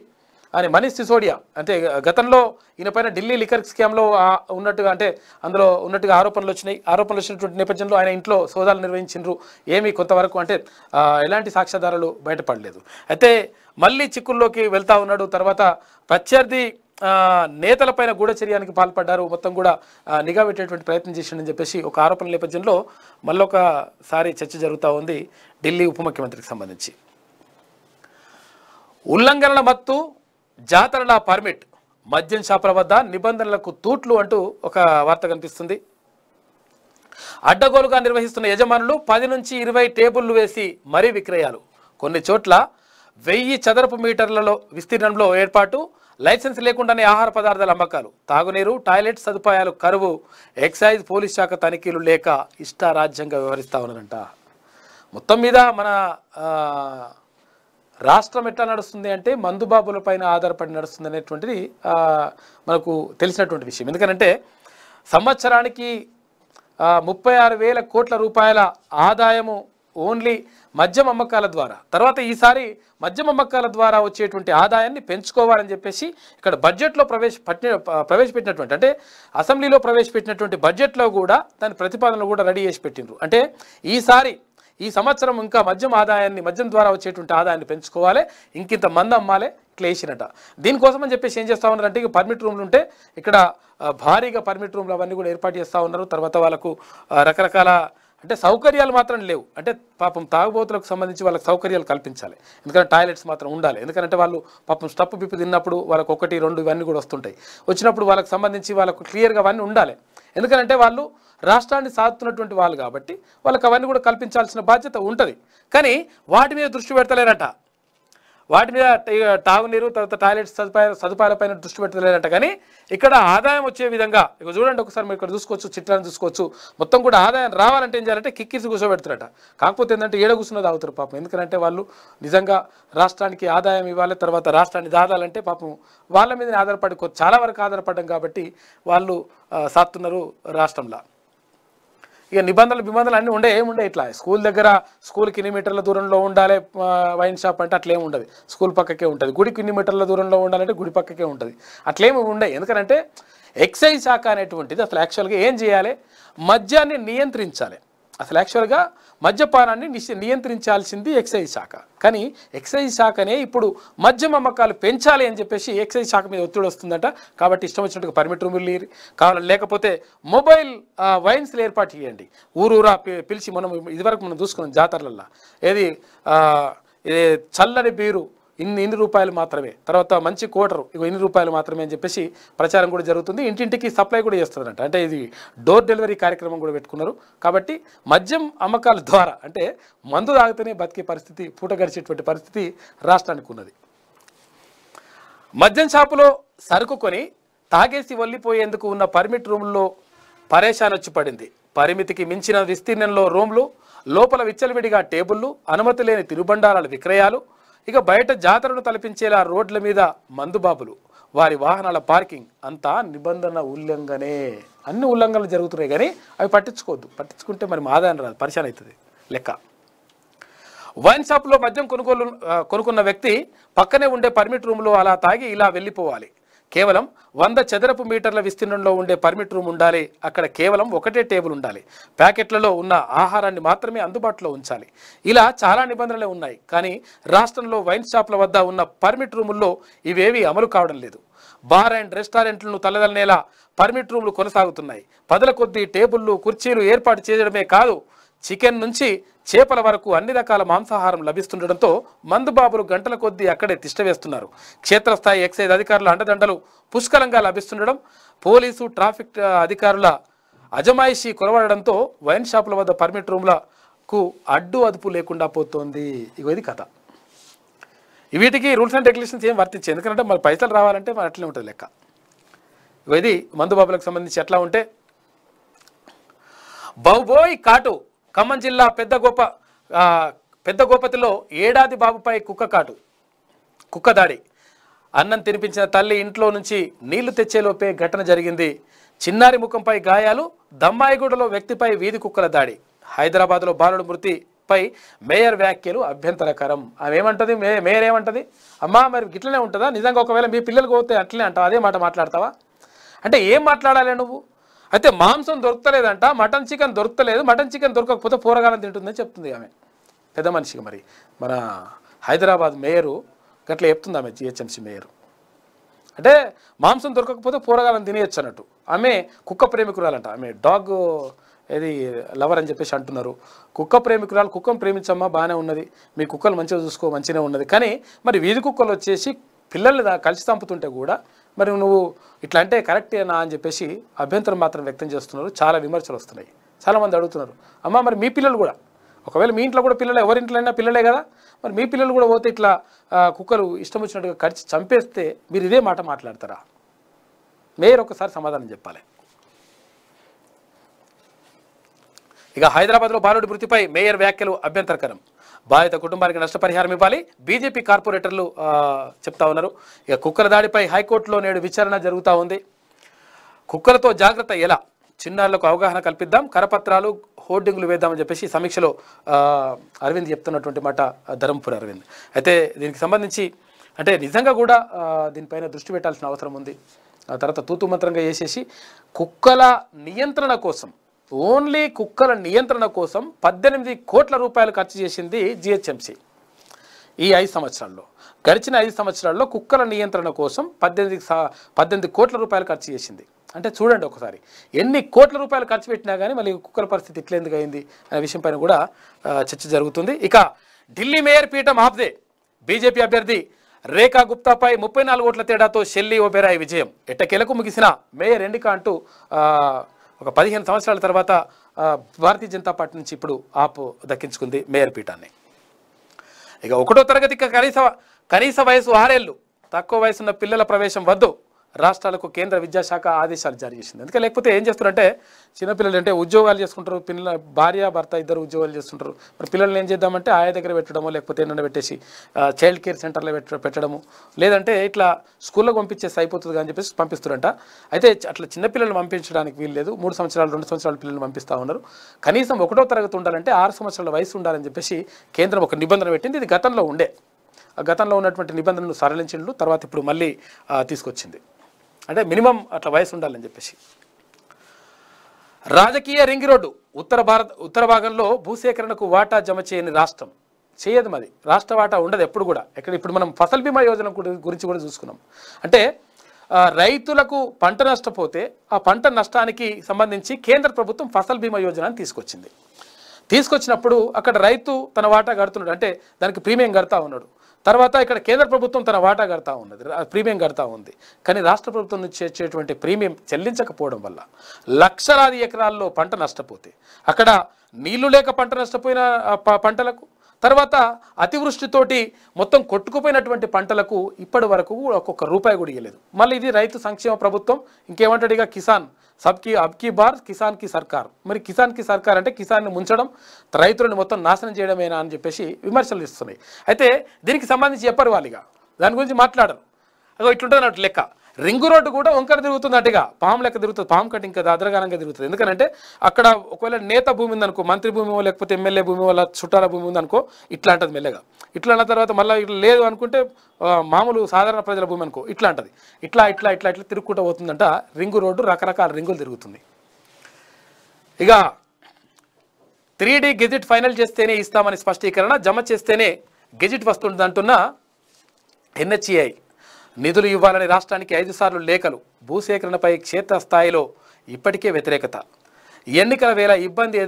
Speaker 1: అని మనీష్ సిసోడియా అంటే గతంలో ఈయన పైన ఢిల్లీ లికర్ స్కామ్లో ఉన్నట్టుగా అంటే అందులో ఉన్నట్టుగా ఆరోపణలు వచ్చినాయి ఆరోపణలు వచ్చినటువంటి నేపథ్యంలో ఆయన ఇంట్లో సోదాలు నిర్వహించినారు ఏమీ కొంతవరకు అంటే ఎలాంటి సాక్ష్యాధారాలు బయటపడలేదు అయితే మళ్ళీ చిక్కుల్లోకి వెళ్తా ఉన్నాడు తర్వాత ప్రత్యర్థి నేతలపైన గూఢచర్యానికి పాల్పడ్డారు మొత్తం కూడా నిఘా పెట్టేటువంటి ప్రయత్నం చేసిండని చెప్పేసి ఒక ఆరోపణ నేపథ్యంలో మళ్ళొకసారి చర్చ జరుగుతూ ఉంది ఢిల్లీ ఉప ముఖ్యమంత్రికి సంబంధించి ఉల్లంఘనల మత్తు జాతరల పర్మిట్ మద్యం షాపుల వద్ద నిబంధనలకు తూట్లు అంటూ ఒక వార్త కనిపిస్తుంది అడ్డగోలుగా నిర్వహిస్తున్న యజమానులు పది నుంచి ఇరవై టేబుల్లు వేసి మరీ విక్రయాలు కొన్ని చోట్ల వెయ్యి చదరపు మీటర్లలో విస్తీర్ణంలో ఏర్పాటు లైసెన్స్ లేకుండానే ఆహార పదార్థాల అమ్మకాలు తాగునీరు టాయిలెట్ సదుపాయాలు కరువు ఎక్సైజ్ పోలీస్ శాఖ తనిఖీలు లేక ఇష్టారాజ్యంగా వ్యవహరిస్తా ఉన్నదంట మొత్తం మీద మన రాష్ట్రం ఎట్లా నడుస్తుంది అంటే మందుబాబుల పైన ఆధారపడి నడుస్తుంది అనేటువంటిది మనకు తెలిసినటువంటి విషయం ఎందుకనంటే సంవత్సరానికి ముప్పై ఆరు వేల కోట్ల రూపాయల ఆదాయము ఓన్లీ మద్యం అమ్మకాల ద్వారా తర్వాత ఈసారి మద్యం అమ్మకాల ద్వారా వచ్చేటువంటి ఆదాయాన్ని పెంచుకోవాలని చెప్పేసి ఇక్కడ బడ్జెట్లో ప్రవేశ ప్రవేశపెట్టినటువంటి అంటే అసెంబ్లీలో ప్రవేశపెట్టినటువంటి బడ్జెట్లో కూడా దాని ప్రతిపాదనలు కూడా రెడీ చేసి పెట్టిండ్రు అంటే ఈసారి ఈ సంవత్సరం ఇంకా మద్యం ఆదాయాన్ని మద్యం ద్వారా వచ్చేటువంటి ఆదాయాన్ని పెంచుకోవాలి ఇంకింత మంది అమ్మాలే క్లేషినట దీనికోసం చెప్పేసి ఏం చేస్తూ ఉన్నారంటే ఇక పర్మిట్ రూమ్లు ఉంటే ఇక్కడ భారీగా పర్మిట్ రూమ్లు అవన్నీ కూడా ఏర్పాటు చేస్తూ ఉన్నారు తర్వాత వాళ్ళకు రకరకాల అంటే సౌకర్యాలు మాత్రం లేవు అంటే పాపం తాగుబోతులకు సంబంధించి వాళ్ళకి సౌకర్యాలు కల్పించాలి ఎందుకంటే టాయిలెట్స్ మాత్రం ఉండాలి ఎందుకంటే వాళ్ళు పాపం స్టప్ బిప్పు తిన్నప్పుడు వాళ్ళకి ఒకటి రెండు ఇవన్నీ కూడా వస్తుంటాయి వచ్చినప్పుడు వాళ్ళకి సంబంధించి వాళ్ళకు క్లియర్గా అవన్నీ ఉండాలి ఎందుకంటే వాళ్ళు రాష్ట్రాన్ని సాగుతున్నటువంటి వాళ్ళు కాబట్టి వాళ్ళకి అవన్నీ కూడా కల్పించాల్సిన బాధ్యత ఉంటుంది కానీ వాటి మీద దృష్టి పెడతలేరట వాటి మీద తాగునీరు తర్వాత టాయిలెట్స్ సదుపాయాల సదుపాయాలపైన దృష్టి పెట్టలేదంట కానీ ఇక్కడ ఆదాయం వచ్చే విధంగా ఇక చూడండి ఒకసారి మీరు ఇక్కడ చూసుకోవచ్చు చిత్రాన్ని చూసుకోవచ్చు మొత్తం కూడా ఆదాయం రావాలంటే ఏం చేయాలంటే కిక్కిసి కూర్చోబెడుతున్నట కాకపోతే ఏంటంటే ఏడ కూర్చున్న తాగుతారు పాపం ఎందుకంటే వాళ్ళు నిజంగా రాష్ట్రానికి ఆదాయం ఇవ్వాలి తర్వాత రాష్ట్రాన్ని దాదాలంటే పాపం వాళ్ళ మీద ఆధారపడి చాలా వరకు ఆధారపడడం కాబట్టి వాళ్ళు సాత్తున్నారు రాష్ట్రంలో ఇక నిబంధనలు నిబంధనలు అన్నీ ఉండే ఏముండే ఇట్లా స్కూల్ దగ్గర స్కూల్ కిన్ని మీటర్ల దూరంలో ఉండాలి వైన్ షాప్ అంటే అట్లేం ఉండదు స్కూల్ పక్కకే ఉంటుంది గుడి కిన్ని మీటర్ల దూరంలో ఉండాలంటే గుడి పక్కకే ఉంటుంది అట్లేమి ఉండే ఎందుకంటే ఎక్సైజ్ శాఖ అనేటువంటిది అసలు యాక్చువల్గా ఏం చేయాలి మద్యాన్ని నియంత్రించాలి అసలు యాక్చువల్గా మద్యపానాన్ని నియంత్రించాల్సింది ఎక్సైజ్ శాఖ కానీ ఎక్సైజ్ శాఖనే ఇప్పుడు మద్యం అమ్మకాలు పెంచాలి అని చెప్పేసి ఎక్సైజ్ శాఖ మీద ఒత్తిడి వస్తుందట కాబట్టి ఇష్టం వచ్చినట్టుగా పర్మిట్ రూములు కావాలి లేకపోతే మొబైల్ వైన్స్లు ఏర్పాటు చేయండి ఊరూరా పిలిచి మనం ఇదివరకు మనం చూసుకున్నాం జాతరలల్లో ఏది చల్లని బీరు ఇన్ని ఇన్ని రూపాయలు మాత్రమే తర్వాత మంచి కోటరు ఇక ఇన్ని రూపాయలు మాత్రమే అని చెప్పేసి ప్రచారం కూడా జరుగుతుంది ఇంటింటికి సప్లై కూడా చేస్తుందంట అంటే ఇది డోర్ డెలివరీ కార్యక్రమం కూడా పెట్టుకున్నారు కాబట్టి మద్యం అమ్మకాల ద్వారా అంటే మందు తాగితేనే బతికే పరిస్థితి పూట గడిచేటువంటి పరిస్థితి రాష్ట్రానికి ఉన్నది మద్యం షాపులో సరుకు కొని తాగేసి వల్లిపోయేందుకు ఉన్న పర్మిట్ రూమ్లో పరేషాన్ వచ్చి పడింది పరిమితికి మించిన విస్తీర్ణంలో రూమ్లు లోపల విచ్చలవిడిగా టేబుళ్లు అనుమతి లేని తిరుబండారాల విక్రయాలు ఇక బయట జాతరను తలపించేలా రోడ్ల మీద మందుబాబులు వారి వాహనాల పార్కింగ్ అంతా నిబంధన ఉల్లంఘనే అన్ని ఉల్లంఘనలు జరుగుతున్నాయి కానీ అవి పట్టించుకోవద్దు పట్టించుకుంటే మరి ఆదాయం రాదు పరిశాన్ అవుతుంది లెక్క వైన్ షాప్లో మద్యం కొనుగోలు కొనుక్కున్న వ్యక్తి పక్కనే ఉండే పర్మిట్ రూమ్లో అలా తాగి ఇలా వెళ్ళిపోవాలి కేవలం వంద చదరపు మీటర్ల విస్తీర్ణంలో ఉండే పర్మిట్ రూమ్ ఉండాలి అక్కడ కేవలం ఒకటే టేబుల్ ఉండాలి ప్యాకెట్లలో ఉన్న ఆహారాన్ని మాత్రమే అందుబాటులో ఉంచాలి ఇలా చాలా నిబంధనలే ఉన్నాయి కానీ రాష్ట్రంలో వైన్ షాప్ల వద్ద ఉన్న పర్మిట్ రూముల్లో ఇవేవి అమలు కావడం లేదు బార్ అండ్ రెస్టారెంట్లను తలదలనేలా పర్మిట్ రూములు కొనసాగుతున్నాయి పదల కొద్దీ టేబుళ్లు కుర్చీలు ఏర్పాటు చేయడమే కాదు చికెన్ నుంచి చేపల వరకు అన్ని రకాల మాంసాహారం లభిస్తుండటంతో మందుబాబులు గంటల కొద్దీ అక్కడే తిష్టవేస్తున్నారు క్షేత్రస్థాయి ఎక్సైజ్ అధికారుల అండదండలు పుష్కలంగా లభిస్తుండడం పోలీసు ట్రాఫిక్ అధికారుల అజమాయిషీ కొలవడంతో వైన్ షాపుల వద్ద పర్మిట్ రూమ్లకు అడ్డు అదుపు లేకుండా పోతోంది ఇది కథ వీటికి రూల్స్ అండ్ రెగ్యులేషన్స్ ఏం వర్తించాయి ఎందుకంటే మళ్ళీ పైసలు రావాలంటే మరి అట్లనే ఉంటుంది లెక్క ఇది మందుబాబులకు సంబంధించి ఎట్లా ఉంటే బౌబోయ్ కాటు ఖమ్మం జిల్లా పెద్ద గోప పెద్ద గోపతిలో ఏడాది బాబుపై కుక్క కాటు కుక్క దాడి అన్నం తినిపించిన తల్లి ఇంట్లో నుంచి నీళ్లు తెచ్చేలోపే ఘటన జరిగింది చిన్నారి ముఖంపై గాయాలు దమ్మాయిగూడలో వ్యక్తిపై వీధి కుక్కల దాడి హైదరాబాద్లో బాలుడు మృతిపై మేయర్ వ్యాఖ్యలు అభ్యంతరకరం ఆమె ఏమంటుంది మే మేయర్ ఏమంటుంది అమ్మా మరి ఇట్లనే ఉంటుందా నిజంగా ఒకవేళ మీ పిల్లలు పోతే అట్లనే అంటావు అదే మాట మాట్లాడతావా అంటే ఏం మాట్లాడాలి నువ్వు అయితే మాంసం దొరకలేదంట మటన్ చికెన్ దొరకలేదు మటన్ చికెన్ దొరకకపోతే పూరగాలం తింటుందని చెప్తుంది ఆమె పెద్ద మనిషికి మరి మన హైదరాబాద్ మేయరు గట్లా చెప్తుంది ఆమె జిహెచ్ఎంసీ మేయరు అంటే మాంసం దొరకకపోతే పూరగాలం తినేయచ్చు అన్నట్టు ఆమె కుక్క ప్రేమికురాలంట ఆమె డాగ్ ఏది లవర్ అని చెప్పేసి అంటున్నారు కుక్క ప్రేమికురాలు కుక్కను ప్రేమించమ్మా బాగానే ఉన్నది మీ కుక్కలు మంచిగా చూసుకో మంచిగా ఉన్నది కానీ మరి వీధి కుక్కలు వచ్చేసి పిల్లల్ని కలిసి చంపుతుంటే కూడా మరి నువ్వు ఇట్లా అంటే కరెక్టేనా అని చెప్పేసి అభ్యంతరం మాత్రం వ్యక్తం చేస్తున్నారు చాలా విమర్శలు వస్తున్నాయి చాలామంది అడుగుతున్నారు అమ్మ మరి మీ పిల్లలు కూడా ఒకవేళ మీ ఇంట్లో కూడా పిల్లలు అయినా పిల్లలే కదా మరి మీ పిల్లలు కూడా పోతే ఇట్లా కుక్కలు ఇష్టం వచ్చినట్టుగా కరిచి చంపేస్తే మీరు ఇదే మాట మాట్లాడతారా మేయర్ ఒకసారి సమాధానం చెప్పాలి ఇక హైదరాబాద్లో బాలుడి మృతిపై మేయర్ వ్యాఖ్యలు అభ్యంతరకరం బాధిత కుటుంబానికి నష్టపరిహారం ఇవ్వాలి బీజేపీ కార్పొరేటర్లు చెప్తా ఉన్నారు ఇక కుక్కల దాడిపై హైకోర్టులో నేడు విచారణ జరుగుతూ ఉంది కుక్కలతో జాగ్రత్త ఎలా చిన్నారులకు అవగాహన కల్పిద్దాం కరపత్రాలు హోర్డింగ్లు వేద్దామని చెప్పేసి సమీక్షలో అరవింద్ చెప్తున్నటువంటి మాట ధర్మపురి అరవింద్ అయితే దీనికి సంబంధించి అంటే నిజంగా కూడా దీనిపైన దృష్టి పెట్టాల్సిన అవసరం ఉంది ఆ తర్వాత తూతు వేసేసి కుక్కల నియంత్రణ కోసం ఓన్లీ కుక్కల నియంత్రణ కోసం పద్దెనిమిది కోట్ల రూపాయలు ఖర్చు చేసింది జిహెచ్ఎంసీ ఈ ఐదు సంవత్సరాల్లో గడిచిన ఐదు సంవత్సరాల్లో కుక్కల నియంత్రణ కోసం పద్దెనిమిది పద్దెనిమిది కోట్ల రూపాయలు ఖర్చు చేసింది అంటే చూడండి ఒకసారి ఎన్ని కోట్ల రూపాయలు ఖర్చు పెట్టినా కానీ మళ్ళీ కుక్కల పరిస్థితి ఇట్లెందుకు అయింది అనే విషయం పైన కూడా చర్చ జరుగుతుంది ఇక ఢిల్లీ మేయర్ పీఠం ఆప్దే బీజేపీ అభ్యర్థి రేఖా గుప్తాపై ముప్పై నాలుగు ఓట్ల తేడాతో షెల్లీ ఓబెరాయ్ విజయం ఎట్టకేలకు ముగిసిన మేయర్ ఎన్నిక అంటూ ఒక పదిహేను సంవత్సరాల తర్వాత భారతీయ జనతా పార్టీ నుంచి ఇప్పుడు ఆపు దక్కించుకుంది మేయర్ పీఠాన్ని ఇక ఒకటో తరగతికి కనీస కనీస వయసు ఆరేళ్ళు తక్కువ వయసున్న పిల్లల ప్రవేశం వద్దు రాష్ట్రాలకు కేంద్ర విద్యాశాఖ ఆదేశాలు జారీ చేసింది అందుకే లేకపోతే ఏం చేస్తున్నారంటే చిన్నపిల్లలు అంటే ఉద్యోగాలు చేసుకుంటారు పిల్లల భార్య భర్త ఇద్దరు ఉద్యోగాలు చేస్తుంటారు మరి పిల్లల్ని ఏం చేద్దామంటే ఆయా దగ్గర పెట్టడము లేకపోతే ఏంటంటే పెట్టేసి చైల్డ్ కేర్ సెంటర్లో పెట్ట పెట్టడము లేదంటే ఇట్లా స్కూల్లో పంపించేసి అయిపోతుంది అని చెప్పేసి పంపిస్తున్నారంట అయితే అట్లా చిన్నపిల్లల్ని పంపించడానికి వీలు లేదు మూడు సంవత్సరాలు రెండు సంవత్సరాల పిల్లలు పంపిస్తూ ఉన్నారు కనీసం ఒకటో తరగతి ఉండాలంటే ఆరు సంవత్సరాల వయసు ఉండాలని చెప్పేసి కేంద్రం ఒక నిబంధన పెట్టింది ఇది గతంలో ఉండే గతంలో ఉన్నటువంటి నిబంధనలు సరళించిండ్లు తర్వాత ఇప్పుడు మళ్ళీ తీసుకొచ్చింది అంటే మినిమం అట్లా వయసు ఉండాలని చెప్పేసి రాజకీయ రింగ్ రోడ్డు ఉత్తర భారత్ ఉత్తర భాగంలో భూసేకరణకు వాటా జమ చేయని రాష్ట్రం చేయదు మరి రాష్ట్ర వాటా ఉండదు ఎప్పుడు కూడా ఎక్కడ ఇప్పుడు మనం ఫసల్ బీమా యోజన గురించి కూడా చూసుకున్నాం అంటే రైతులకు పంట నష్టపోతే ఆ పంట నష్టానికి సంబంధించి కేంద్ర ప్రభుత్వం ఫసల్ బీమా యోజనని తీసుకొచ్చింది తీసుకొచ్చినప్పుడు అక్కడ రైతు తన వాటా కడుతున్నాడు అంటే దానికి ప్రీమియం కడతా ఉన్నాడు తర్వాత ఇక్కడ కేంద్ర ప్రభుత్వం తన వాటా కడతా ఉన్నది ప్రీమియం కడతా ఉంది కానీ రాష్ట్ర ప్రభుత్వం నుంచి వచ్చేటువంటి ప్రీమియం చెల్లించకపోవడం వల్ల లక్షలాది ఎకరాల్లో పంట నష్టపోతే అక్కడ నీళ్లు లేక పంట నష్టపోయిన పంటలకు తర్వాత అతివృష్టితోటి మొత్తం కొట్టుకుపోయినటువంటి పంటలకు ఇప్పటి వరకు ఒక్కొక్క రూపాయి కూడా ఇవ్వలేదు మళ్ళీ ఇది రైతు సంక్షేమ ప్రభుత్వం ఇంకేమంటాడు ఇక కిసాన్ సబ్కి అబ్కి బార్ కిసాన్ కి సర్కార్ మరి కిసాన్కి సర్కార్ అంటే కిసాన్ని ముంచడం రైతులను మొత్తం నాశనం చేయడమేనా అని చెప్పేసి విమర్శలు ఇస్తున్నాయి అయితే దీనికి సంబంధించి చెప్పరు వాళ్ళు దాని గురించి మాట్లాడరు అదో ఇట్లుంటుంది అన్నట్టు లెక్క రింగు రోడ్డు కూడా వంకర తిరుగుతుంది అటుగా పాము లెక్క తిరుగుతుంది పాము కట్ ఇంకా అద్రగానంగా తిరుగుతుంది ఎందుకంటే అక్కడ ఒకవేళ నేత భూమి ఉందనుకో మంత్రి భూమి లేకపోతే ఎమ్మెల్యే భూమి వల్ల చుట్టాల భూమి ఉందనుకో ఇట్లా అంటది మెల్లగా ఇట్లా అన్న తర్వాత మళ్ళీ ఇట్లా లేదు అనుకుంటే మామూలు సాధారణ ప్రజల భూమి అనుకో ఇట్లా అంటది ఇట్లా ఇట్లా ఇట్లా ఇట్లా తిరుగుకుంటూ పోతుందంట రింగు రోడ్డు రకరకాల రింగులు తిరుగుతుంది ఇక త్రీ డీ గెజిట్ ఫైనల్ చేస్తేనే ఇస్తామని స్పష్టీకరణ జమ చేస్తేనే గెజిట్ వస్తుంటుంది అంటున్న ఎన్హెచ్ఈఐ నిధులు ఇవ్వాలని రాష్ట్రానికి ఐదుసార్లు లేఖలు భూసేకరణపై క్షేత్రస్థాయిలో ఇప్పటికే వ్యతిరేకత ఎన్నికల వేళ ఇబ్బంది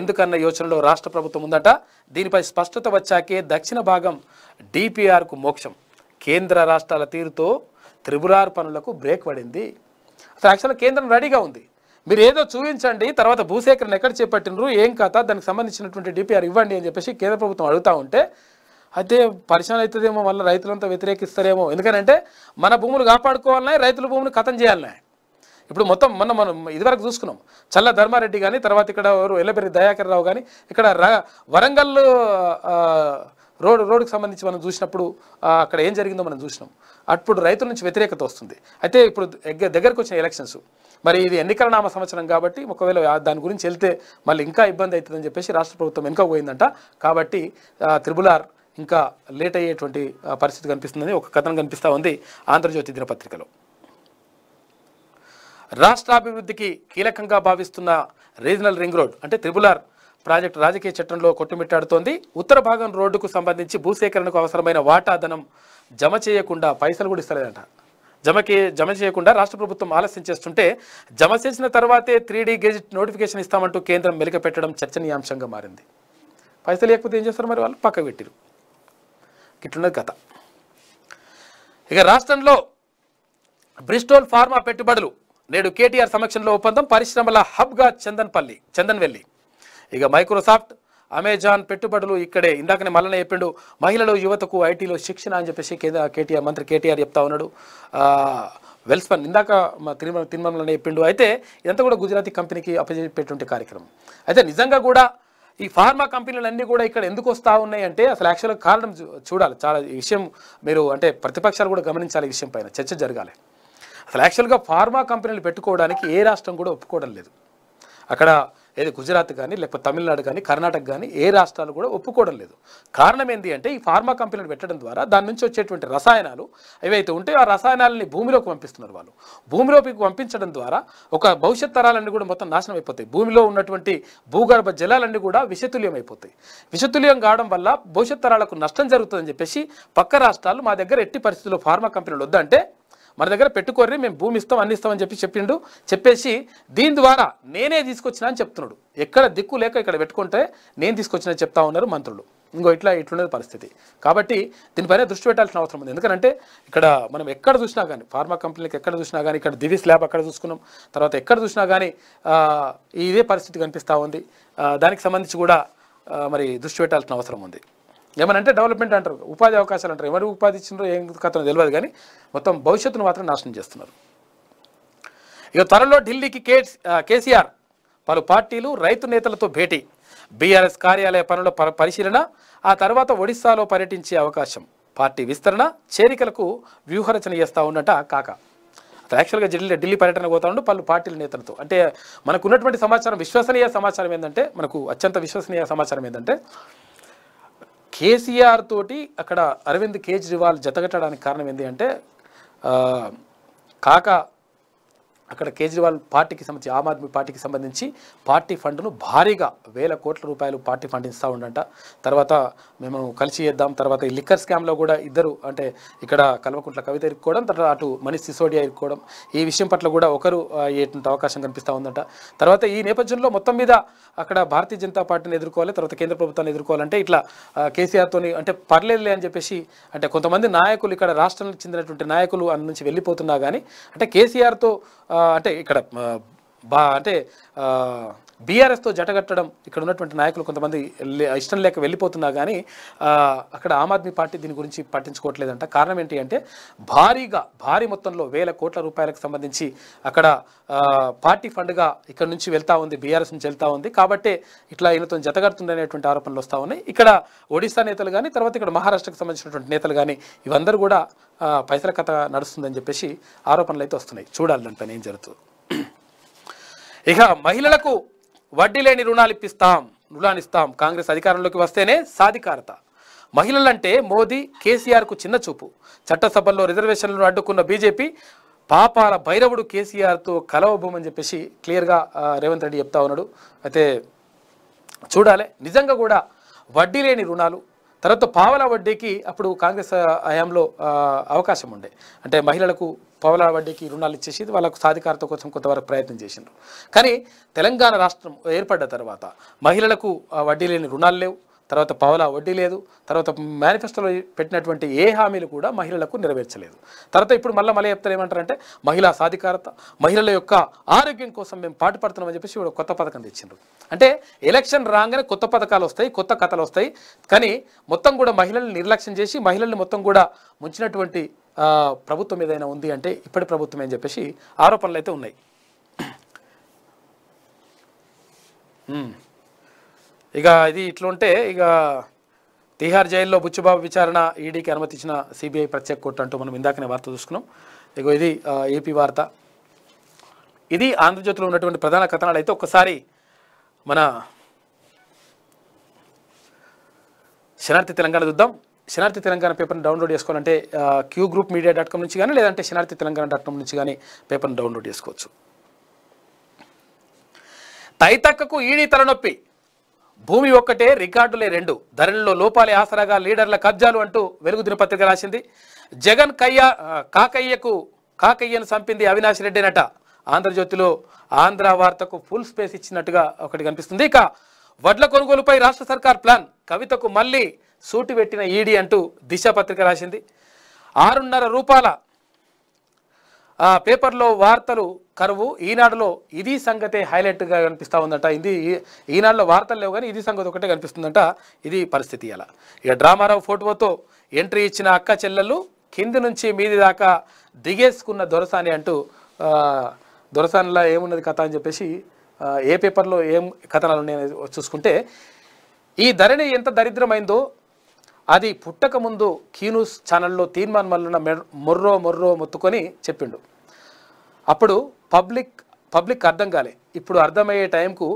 Speaker 1: ఎందుకన్న యోచనలో రాష్ట్ర ప్రభుత్వం ఉందట దీనిపై స్పష్టత వచ్చాకే దక్షిణ భాగం డిపిఆర్కు మోక్షం కేంద్ర రాష్ట్రాల తీరుతో త్రిపురార్ పనులకు బ్రేక్ పడింది అసలు యాక్చువల్గా కేంద్రం రెడీగా ఉంది మీరు ఏదో చూపించండి తర్వాత భూసేకరణ ఎక్కడ చేపట్టినరు ఏం కథ దానికి సంబంధించినటువంటి డిపిఆర్ ఇవ్వండి అని చెప్పేసి కేంద్ర ప్రభుత్వం అడుగుతూ ఉంటే అయితే పరిశ్రమ అవుతుందేమో మళ్ళీ రైతులంతా వ్యతిరేకిస్తారేమో ఎందుకనంటే మన భూములు కాపాడుకోవాలన్నా రైతుల భూములు కథం చేయాలనే ఇప్పుడు మొత్తం మొన్న మనం ఇదివరకు చూసుకున్నాం చల్ల ధర్మారెడ్డి కానీ తర్వాత ఇక్కడ ఎల్లబెర్రి దయాకర్ రావు కానీ ఇక్కడ వరంగల్ రోడ్ రోడ్డుకి సంబంధించి మనం చూసినప్పుడు అక్కడ ఏం జరిగిందో మనం చూసినాం అప్పుడు రైతుల నుంచి వ్యతిరేకత వస్తుంది అయితే ఇప్పుడు దగ్గరకు వచ్చిన ఎలక్షన్స్ మరి ఇది ఎన్నికల నామ సంవత్సరం కాబట్టి ఒకవేళ దాని గురించి వెళ్తే మళ్ళీ ఇంకా ఇబ్బంది అవుతుందని చెప్పేసి రాష్ట్ర ప్రభుత్వం వెనుక పోయిందంట కాబట్టి త్రిబుల్ ఆర్ ఇంకా లేట్ అయ్యేటువంటి పరిస్థితి కనిపిస్తుందని ఒక కథనం కనిపిస్తూ ఉంది ఆంధ్రజ్యోతి దినపత్రికలో రాష్ట్రాభివృద్ధికి కీలకంగా భావిస్తున్న రీజనల్ రింగ్ రోడ్ అంటే త్రిబులార్ ప్రాజెక్టు రాజకీయ చట్టంలో కొట్టుమిట్టాడుతోంది ఉత్తర భాగం రోడ్డుకు సంబంధించి భూసేకరణకు అవసరమైన వాటా ధనం జమ చేయకుండా పైసలు కూడా ఇస్తలేదంట జమకి జమ చేయకుండా రాష్ట్ర ప్రభుత్వం ఆలస్యం చేస్తుంటే జమ చేసిన తర్వాతే త్రీ డీ గెజిట్ నోటిఫికేషన్ ఇస్తామంటూ కేంద్రం మెలిక పెట్టడం చర్చనీయాంశంగా మారింది పైసలు లేకపోతే ఏం చేస్తారు మరి వాళ్ళు పక్క పెట్టిరు ఇట్లున్నది కథ ఇక రాష్ట్రంలో బ్రిస్టోల్ ఫార్మా పెట్టుబడులు నేడు కేటీఆర్ సమక్షంలో ఒప్పందం పరిశ్రమల హబ్గా చందన్పల్లి చందన్వెల్లి ఇక మైక్రోసాఫ్ట్ అమెజాన్ పెట్టుబడులు ఇక్కడే ఇందాకనే మళ్ళీ చెప్పిండు మహిళలు యువతకు ఐటీలో శిక్షణ అని చెప్పేసి కేంద్ర కేటీఆర్ మంత్రి కేటీఆర్ చెప్తా ఉన్నాడు వెల్స్పన్ ఇందాక మా తిరుమల తిరుమలనే చెప్పిండు అయితే ఇదంతా కూడా గుజరాతీ కంపెనీకి అప్పచెప్పేటువంటి కార్యక్రమం అయితే నిజంగా కూడా ఈ ఫార్మా కంపెనీలు అన్నీ కూడా ఇక్కడ ఎందుకు వస్తూ ఉన్నాయి అంటే అసలు యాక్చువల్గా కారణం చూడాలి చాలా ఈ విషయం మీరు అంటే ప్రతిపక్షాలు కూడా గమనించాలి ఈ విషయం పైన చర్చ జరగాలి అసలు యాక్చువల్గా ఫార్మా కంపెనీలు పెట్టుకోవడానికి ఏ రాష్ట్రం కూడా ఒప్పుకోవడం లేదు అక్కడ ఏది గుజరాత్ కానీ లేకపోతే తమిళనాడు కానీ కర్ణాటక కానీ ఏ రాష్ట్రాలు కూడా ఒప్పుకోవడం లేదు కారణం ఏంటి అంటే ఈ ఫార్మా కంపెనీలు పెట్టడం ద్వారా దాని నుంచి వచ్చేటువంటి రసాయనాలు ఏవైతే ఉంటే ఆ రసాయనాలని భూమిలోకి పంపిస్తున్నారు వాళ్ళు భూమిలోకి పంపించడం ద్వారా ఒక భవిష్యత్ తరాలన్నీ కూడా మొత్తం నాశనం అయిపోతాయి భూమిలో ఉన్నటువంటి భూగర్భ జలాలన్నీ కూడా విషతుల్యం అయిపోతాయి విషతుల్యం కావడం వల్ల భవిష్యత్ తరాలకు నష్టం జరుగుతుందని చెప్పేసి పక్క రాష్ట్రాలు మా దగ్గర ఎట్టి పరిస్థితుల్లో ఫార్మా కంపెనీలు వద్దంటే మన దగ్గర పెట్టుకోర్రి మేము భూమి ఇస్తాం అన్ని ఇస్తామని చెప్పి చెప్పిండు చెప్పేసి దీని ద్వారా నేనే తీసుకొచ్చిన అని చెప్తున్నాడు ఎక్కడ దిక్కు లేక ఇక్కడ పెట్టుకుంటే నేను తీసుకొచ్చిన చెప్తా ఉన్నారు మంత్రులు ఇంకో ఇట్లా ఇట్లున్న పరిస్థితి కాబట్టి దీనిపైన దృష్టి పెట్టాల్సిన అవసరం ఉంది ఎందుకంటే ఇక్కడ మనం ఎక్కడ చూసినా కానీ ఫార్మా కంపెనీలకు ఎక్కడ చూసినా కానీ ఇక్కడ దివి ల్యాబ్ అక్కడ చూసుకున్నాం తర్వాత ఎక్కడ చూసినా కానీ ఇదే పరిస్థితి కనిపిస్తూ ఉంది దానికి సంబంధించి కూడా మరి దృష్టి పెట్టాల్సిన అవసరం ఉంది ఏమనంటే డెవలప్మెంట్ అంటారు ఉపాధి అవకాశాలు అంటారు ఎవరు ఉపాధి ఇచ్చినారో ఏం కథనో తెలియదు కానీ మొత్తం భవిష్యత్తును మాత్రం నాశనం చేస్తున్నారు ఇక త్వరలో ఢిల్లీకి కే కేసీఆర్ పలు పార్టీలు రైతు నేతలతో భేటీ బీఆర్ఎస్ కార్యాలయ పనుల పరిశీలన ఆ తర్వాత ఒడిశాలో పర్యటించే అవకాశం పార్టీ విస్తరణ చేరికలకు వ్యూహరచన చేస్తూ ఉన్నట కాక అతను యాక్చువల్గా ఢిల్లీ ఢిల్లీ పర్యటన పోతా ఉండు పలు పార్టీల నేతలతో అంటే మనకు ఉన్నటువంటి సమాచారం విశ్వసనీయ సమాచారం ఏంటంటే మనకు అత్యంత విశ్వసనీయ సమాచారం ఏంటంటే కేసీఆర్ తోటి అక్కడ అరవింద్ కేజ్రీవాల్ జతగట్టడానికి కారణం ఏంటి అంటే కాకా అక్కడ కేజ్రీవాల్ పార్టీకి సంబంధించి ఆమ్ ఆద్మీ పార్టీకి సంబంధించి పార్టీ ఫండ్ను భారీగా వేల కోట్ల రూపాయలు పార్టీ ఫండ్ ఇస్తూ ఉండంట తర్వాత మేము కలిసి చేద్దాం తర్వాత ఈ లిక్కర్ స్కామ్లో కూడా ఇద్దరు అంటే ఇక్కడ కల్వకుంట్ల కవిత ఇరుక్కోవడం తర్వాత అటు మనీష్ సిసోడియా ఇరుక్కోవడం ఈ విషయం పట్ల కూడా ఒకరు అయ్యేటువంటి అవకాశం కనిపిస్తూ ఉందంట తర్వాత ఈ నేపథ్యంలో మొత్తం మీద అక్కడ భారతీయ జనతా పార్టీని ఎదుర్కోవాలి తర్వాత కేంద్ర ప్రభుత్వాన్ని ఎదుర్కోవాలంటే ఇట్లా కేసీఆర్తోని అంటే పర్లేదులే అని చెప్పేసి అంటే కొంతమంది నాయకులు ఇక్కడ రాష్ట్రానికి చెందినటువంటి నాయకులు అందు నుంచి వెళ్ళిపోతున్నా కానీ అంటే కేసీఆర్తో అంటే ఇక్కడ బా అంటే బీఆర్ఎస్తో జటగట్టడం ఇక్కడ ఉన్నటువంటి నాయకులు కొంతమంది ఇష్టం లేక వెళ్ళిపోతున్నా కానీ అక్కడ ఆమ్ ఆద్మీ పార్టీ దీని గురించి పట్టించుకోవట్లేదంట కారణం ఏంటి అంటే భారీగా భారీ మొత్తంలో వేల కోట్ల రూపాయలకు సంబంధించి అక్కడ పార్టీ ఫండ్గా ఇక్కడ నుంచి వెళ్తా ఉంది బీఆర్ఎస్ నుంచి వెళ్తా ఉంది కాబట్టి ఇట్లా జతగడుతుంది జతగడుతుందనేటువంటి ఆరోపణలు వస్తూ ఉన్నాయి ఇక్కడ ఒడిశా నేతలు కానీ తర్వాత ఇక్కడ మహారాష్ట్రకు సంబంధించినటువంటి నేతలు కానీ ఇవందరూ కూడా పైసల కథ నడుస్తుందని చెప్పేసి ఆరోపణలు అయితే వస్తున్నాయి చూడాలి దానిపైన ఏం జరుగుతుంది ఇక మహిళలకు వడ్డీ లేని రుణాలు ఇప్పిస్తాం రుణాలు ఇస్తాం కాంగ్రెస్ అధికారంలోకి వస్తేనే సాధికారత మహిళలంటే మోదీ కేసీఆర్కు చిన్న చూపు చట్టసభల్లో రిజర్వేషన్లను అడ్డుకున్న బీజేపీ పాపాల భైరవుడు కేసీఆర్తో కలవబోమని చెప్పేసి క్లియర్గా రేవంత్ రెడ్డి చెప్తా ఉన్నాడు అయితే చూడాలి నిజంగా కూడా వడ్డీ లేని రుణాలు తర్వాత పావల వడ్డీకి అప్పుడు కాంగ్రెస్ హయాంలో అవకాశం ఉండే అంటే మహిళలకు పావల వడ్డీకి రుణాలు ఇచ్చేసి వాళ్ళకు సాధికారత కోసం కొంతవరకు ప్రయత్నం చేసిండ్రు కానీ తెలంగాణ రాష్ట్రం ఏర్పడ్డ తర్వాత మహిళలకు వడ్డీ లేని రుణాలు లేవు తర్వాత పావలా వడ్డీ లేదు తర్వాత మేనిఫెస్టోలో పెట్టినటువంటి ఏ హామీలు కూడా మహిళలకు నెరవేర్చలేదు తర్వాత ఇప్పుడు మళ్ళీ మళ్ళీ చెప్తారు అంటే మహిళా సాధికారత మహిళల యొక్క ఆరోగ్యం కోసం మేము పాటుపడుతున్నామని చెప్పేసి ఇప్పుడు కొత్త పథకం తెచ్చిండ్రు అంటే ఎలక్షన్ రాగానే కొత్త పథకాలు వస్తాయి కొత్త కథలు వస్తాయి కానీ మొత్తం కూడా మహిళల్ని నిర్లక్ష్యం చేసి మహిళల్ని మొత్తం కూడా ముంచినటువంటి ప్రభుత్వం ఏదైనా ఉంది అంటే ఇప్పటి ప్రభుత్వం అని చెప్పేసి ఆరోపణలు అయితే ఉన్నాయి ఇక ఇది ఇట్లుంటే ఇక తీహార్ జైల్లో బుచ్చుబాబు విచారణ ఈడీకి అనుమతించిన సిబిఐ ప్రత్యేక కోర్టు అంటూ మనం ఇందాకనే వార్త చూసుకున్నాం ఇక ఇది ఏపీ వార్త ఇది ఆంధ్రజ్యోతిలో ఉన్నటువంటి ప్రధాన కథనాలు అయితే ఒక్కసారి మన శనార్థి తెలంగాణ చూద్దాం శనార్థి తెలంగాణ పేపర్ని డౌన్లోడ్ చేసుకోవాలంటే Q group media dot com నుంచి కానీ లేదంటే శనార్థి తెలంగాణ డాట్ కామ్ నుంచి కానీ పేపర్ని డౌన్లోడ్ చేసుకోవచ్చు తైతక్కకు ఈడీ తలనొప్పి భూమి ఒక్కటే రికార్డులే రెండు ధరల్లో లోపాలే ఆసరాగా లీడర్ల కబ్జాలు అంటూ వెలుగు దినపత్రిక రాసింది జగన్ కయ్య కాకయ్యకు కాకయ్యను చంపింది అవినాష్ రెడ్డి నట ఆంధ్రజ్యోతిలో ఆంధ్ర వార్తకు ఫుల్ స్పేస్ ఇచ్చినట్టుగా ఒకటి కనిపిస్తుంది ఇక వడ్ల కొనుగోలుపై రాష్ట్ర సర్కార్ ప్లాన్ కవితకు మళ్ళీ సూటి పెట్టిన ఈడీ అంటూ దిశ పత్రిక రాసింది ఆరున్నర రూపాయల పేపర్లో వార్తలు కరువు ఈనాడులో ఇది సంగతే హైలైట్గా కనిపిస్తూ ఉందంట ఇది ఈనాడులో వార్తలు లేవు కానీ ఇది సంగతి ఒకటే కనిపిస్తుందంట ఇది పరిస్థితి అలా ఇక డ్రామారావు ఫోటోతో ఎంట్రీ ఇచ్చిన అక్క చెల్లెలు కింది నుంచి మీది దాకా దిగేసుకున్న దొరసాని అంటూ దొరసానిలా ఏమున్నది కథ అని చెప్పేసి ఏ పేపర్లో ఏం కథనాలు ఉన్నాయని చూసుకుంటే ఈ ధరణి ఎంత దరిద్రమైందో అది పుట్టకముందు కీనూస్ ఛానల్లో తీర్మాన్ మె మొర్రో మొర్రో మొత్తుకొని చెప్పిండు అప్పుడు పబ్లిక్ పబ్లిక్ అర్థం కాలే ఇప్పుడు అర్థమయ్యే టైంకు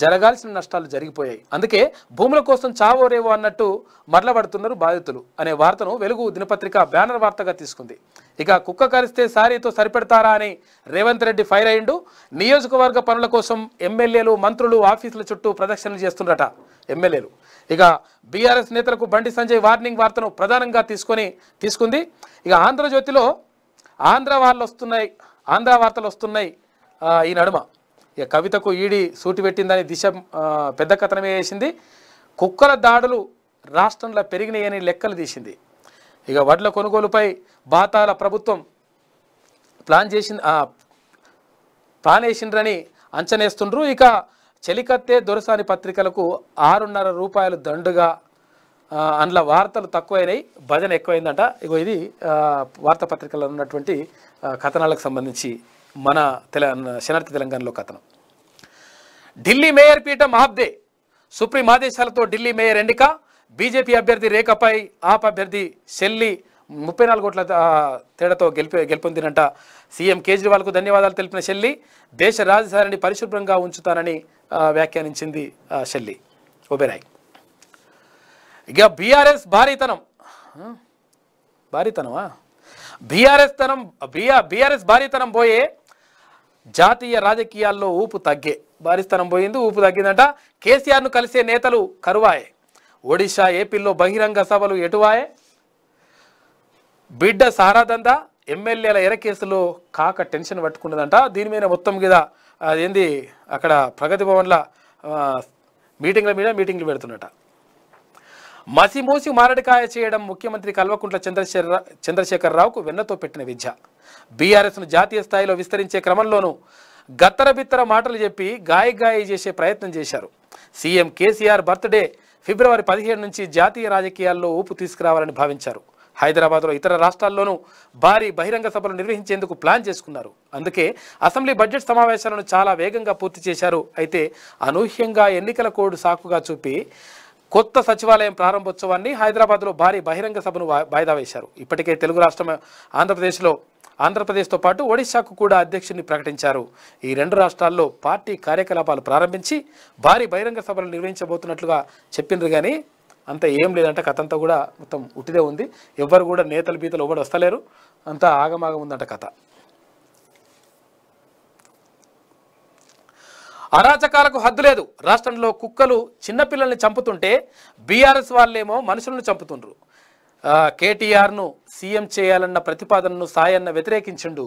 Speaker 1: జరగాల్సిన నష్టాలు జరిగిపోయాయి అందుకే భూముల కోసం చావోరేవో అన్నట్టు మరలబడుతున్నారు బాధితులు అనే వార్తను వెలుగు దినపత్రిక బ్యానర్ వార్తగా తీసుకుంది ఇక కుక్క కరిస్తే సారీతో సరిపెడతారా అని రేవంత్ రెడ్డి ఫైర్ అయిండు నియోజకవర్గ పనుల కోసం ఎమ్మెల్యేలు మంత్రులు ఆఫీసుల చుట్టూ ప్రదక్షిణలు చేస్తుండట ఎమ్మెల్యేలు ఇక బీఆర్ఎస్ నేతలకు బండి సంజయ్ వార్నింగ్ వార్తను ప్రధానంగా తీసుకొని తీసుకుంది ఇక ఆంధ్రజ్యోతిలో ఆంధ్ర వాళ్ళు వస్తున్నాయి ఆంధ్ర వార్తలు వస్తున్నాయి ఈ నడుమ ఇక కవితకు ఈడీ సూటి పెట్టిందని దిశ పెద్ద కథనమే వేసింది కుక్కల దాడులు రాష్ట్రంలో పెరిగినాయని లెక్కలు తీసింది ఇక వడ్ల కొనుగోలుపై బాతాల ప్రభుత్వం ప్లాన్ చేసింది ప్లాన్ వేసిండ్రని అంచనేస్తుండ్రు ఇక చెలికత్తే దొరసాని పత్రికలకు ఆరున్నర రూపాయలు దండుగా అందులో వార్తలు తక్కువైనాయి భజన ఎక్కువైందంట ఇగో ఇది వార్తాపత్రికల్లో ఉన్నటువంటి కథనాలకు సంబంధించి మన తెల శనార్థి తెలంగాణలో కథనం ఢిల్లీ మేయర్ పీఠం ఆప్దే సుప్రీం ఆదేశాలతో ఢిల్లీ మేయర్ ఎన్నిక బీజేపీ అభ్యర్థి రేఖపై ఆప్ అభ్యర్థి షెల్లి ముప్పై నాలుగు కోట్ల తేడాతో గెలిపి గెలుపొందినంట సీఎం కేజ్రీవాల్కు ధన్యవాదాలు తెలిపిన షెల్లి దేశ రాజధానిని పరిశుభ్రంగా ఉంచుతానని వ్యాఖ్యానించింది షెల్లి ఉబెరాయ్ ఇక బీఆర్ఎస్ భారీతనం భారీతనమా బీఆర్ఎస్ తనం బీఆర్ బీఆర్ఎస్ భారీతనం పోయే జాతీయ రాజకీయాల్లో ఊపు తగ్గే భారీస్తనం పోయింది ఊపు తగ్గిందంట కేసీఆర్ను కలిసే నేతలు కరువాయే ఒడిశా ఏపీలో బహిరంగ సభలు ఎటువాయే బిడ్డ సారాదందా ఎమ్మెల్యేల ఎర కేసులో కాక టెన్షన్ పట్టుకున్నదంట దీని మీద మొత్తం మీద అదేంది అక్కడ ప్రగతి భవన్ల మీటింగ్ల మీద మీటింగ్లు పెడుతున్నట మసిమోసి మారడికాయ చేయడం ముఖ్యమంత్రి కల్వకుంట్ల చంద్రశేఖర చంద్రశేఖరరావుకు వెన్నతో పెట్టిన విద్య బీఆర్ఎస్ను జాతీయ స్థాయిలో విస్తరించే క్రమంలోనూ గత్తరబిత్తర మాటలు చెప్పి గాయ చేసే ప్రయత్నం చేశారు సీఎం కేసీఆర్ బర్త్డే ఫిబ్రవరి పదిహేడు నుంచి జాతీయ రాజకీయాల్లో ఊపు తీసుకురావాలని భావించారు హైదరాబాద్లో ఇతర రాష్ట్రాల్లోనూ భారీ బహిరంగ సభలు నిర్వహించేందుకు ప్లాన్ చేసుకున్నారు అందుకే అసెంబ్లీ బడ్జెట్ సమావేశాలను చాలా వేగంగా పూర్తి చేశారు అయితే అనూహ్యంగా ఎన్నికల కోడ్ సాకుగా చూపి కొత్త సచివాలయం ప్రారంభోత్సవాన్ని హైదరాబాద్లో భారీ బహిరంగ సభను వాయిదా వేశారు ఇప్పటికే తెలుగు రాష్ట్రం ఆంధ్రప్రదేశ్లో ఆంధ్రప్రదేశ్తో పాటు ఒడిశాకు కూడా అధ్యక్షుడిని ప్రకటించారు ఈ రెండు రాష్ట్రాల్లో పార్టీ కార్యకలాపాలు ప్రారంభించి భారీ బహిరంగ సభలు నిర్వహించబోతున్నట్లుగా చెప్పిండ్రు కానీ అంత ఏం లేదంటే కథ అంతా కూడా మొత్తం ఉట్టిదే ఉంది ఎవ్వరు కూడా నేతలు బీతలు ఎవరు వస్తలేరు అంతా ఆగమాగం ఉందంట కథ అరాచకాలకు హద్దు లేదు రాష్ట్రంలో కుక్కలు చిన్నపిల్లల్ని చంపుతుంటే బీఆర్ఎస్ వాళ్ళేమో మనుషులను చంపుతుండ్రు కేటీఆర్ను సీఎం చేయాలన్న ప్రతిపాదనను సాయన్న వ్యతిరేకించిండు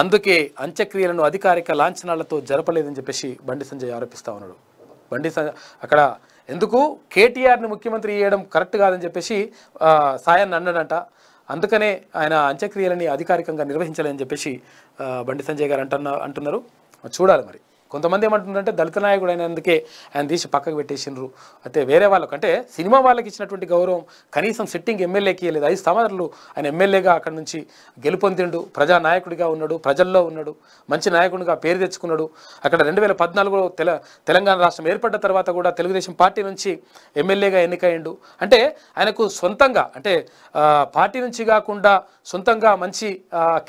Speaker 1: అందుకే అంత్యక్రియలను అధికారిక లాంఛనాలతో జరపలేదని చెప్పేసి బండి సంజయ్ ఆరోపిస్తా ఉన్నాడు బండి అక్కడ ఎందుకు కేటీఆర్ని ముఖ్యమంత్రి చేయడం కరెక్ట్ కాదని చెప్పేసి సాయన్న అన్నాడంట అందుకనే ఆయన అంత్యక్రియలని అధికారికంగా నిర్వహించలేదని చెప్పేసి బండి సంజయ్ గారు అంటున్నా అంటున్నారు చూడాలి మరి కొంతమంది ఏమంటుందంటే దళిత నాయకుడు అయినందుకే ఆయన తీసి పక్కకు పెట్టేసిండ్రు అయితే వేరే వాళ్ళకంటే సినిమా వాళ్ళకి ఇచ్చినటువంటి గౌరవం కనీసం సిట్టింగ్ ఎమ్మెల్యేకి లేదు ఐదు సంవత్సరాలు ఆయన ఎమ్మెల్యేగా అక్కడి నుంచి గెలుపొందిండు ప్రజానాయకుడిగా ఉన్నాడు ప్రజల్లో ఉన్నాడు మంచి నాయకుడిగా పేరు తెచ్చుకున్నాడు అక్కడ రెండు వేల పద్నాలుగులో తెల తెలంగాణ రాష్ట్రం ఏర్పడ్డ తర్వాత కూడా తెలుగుదేశం పార్టీ నుంచి ఎమ్మెల్యేగా ఎన్నికయ్యిండు అంటే ఆయనకు సొంతంగా అంటే పార్టీ నుంచి కాకుండా సొంతంగా మంచి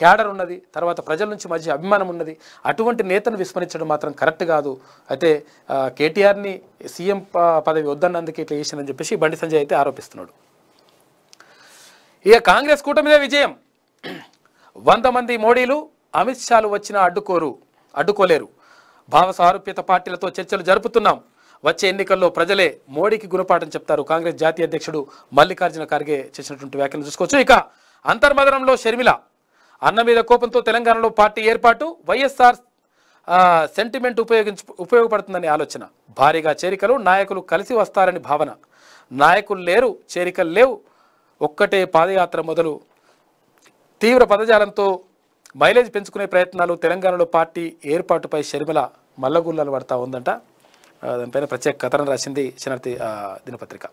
Speaker 1: క్యాడర్ ఉన్నది తర్వాత ప్రజల నుంచి మంచి అభిమానం ఉన్నది అటువంటి నేతను విస్మరించడం మాత్రం మాత్రం కరెక్ట్ కాదు అయితే కేటీఆర్ని సీఎం పదవి వద్దన్నందుకు ఇట్లా చేసిందని చెప్పేసి బండి సంజయ్ అయితే ఆరోపిస్తున్నాడు ఇక కాంగ్రెస్ కూటమిదే విజయం వంద మంది మోడీలు అమిత్ షాలు వచ్చినా అడ్డుకోరు అడ్డుకోలేరు భావ సారూప్యత పార్టీలతో చర్చలు జరుపుతున్నాం వచ్చే ఎన్నికల్లో ప్రజలే మోడీకి గుణపాఠం చెప్తారు కాంగ్రెస్ జాతీయ అధ్యక్షుడు మల్లికార్జున ఖర్గే చేసినటువంటి వ్యాఖ్యలు చూసుకోవచ్చు ఇక అంతర్మదనంలో షర్మిల అన్న మీద కోపంతో తెలంగాణలో పార్టీ ఏర్పాటు వైఎస్ఆర్ సెంటిమెంట్ ఉపయోగించు ఉపయోగపడుతుందని ఆలోచన భారీగా చేరికలు నాయకులు కలిసి వస్తారని భావన నాయకులు లేరు చేరికలు లేవు ఒక్కటే పాదయాత్ర మొదలు తీవ్ర పదజాలంతో మైలేజ్ పెంచుకునే ప్రయత్నాలు తెలంగాణలో పార్టీ ఏర్పాటుపై శర్మిల మల్లగుల్లలు పడతా ఉందంట దానిపైన ప్రత్యేక కథనం రాసింది శనార్థి దినపత్రిక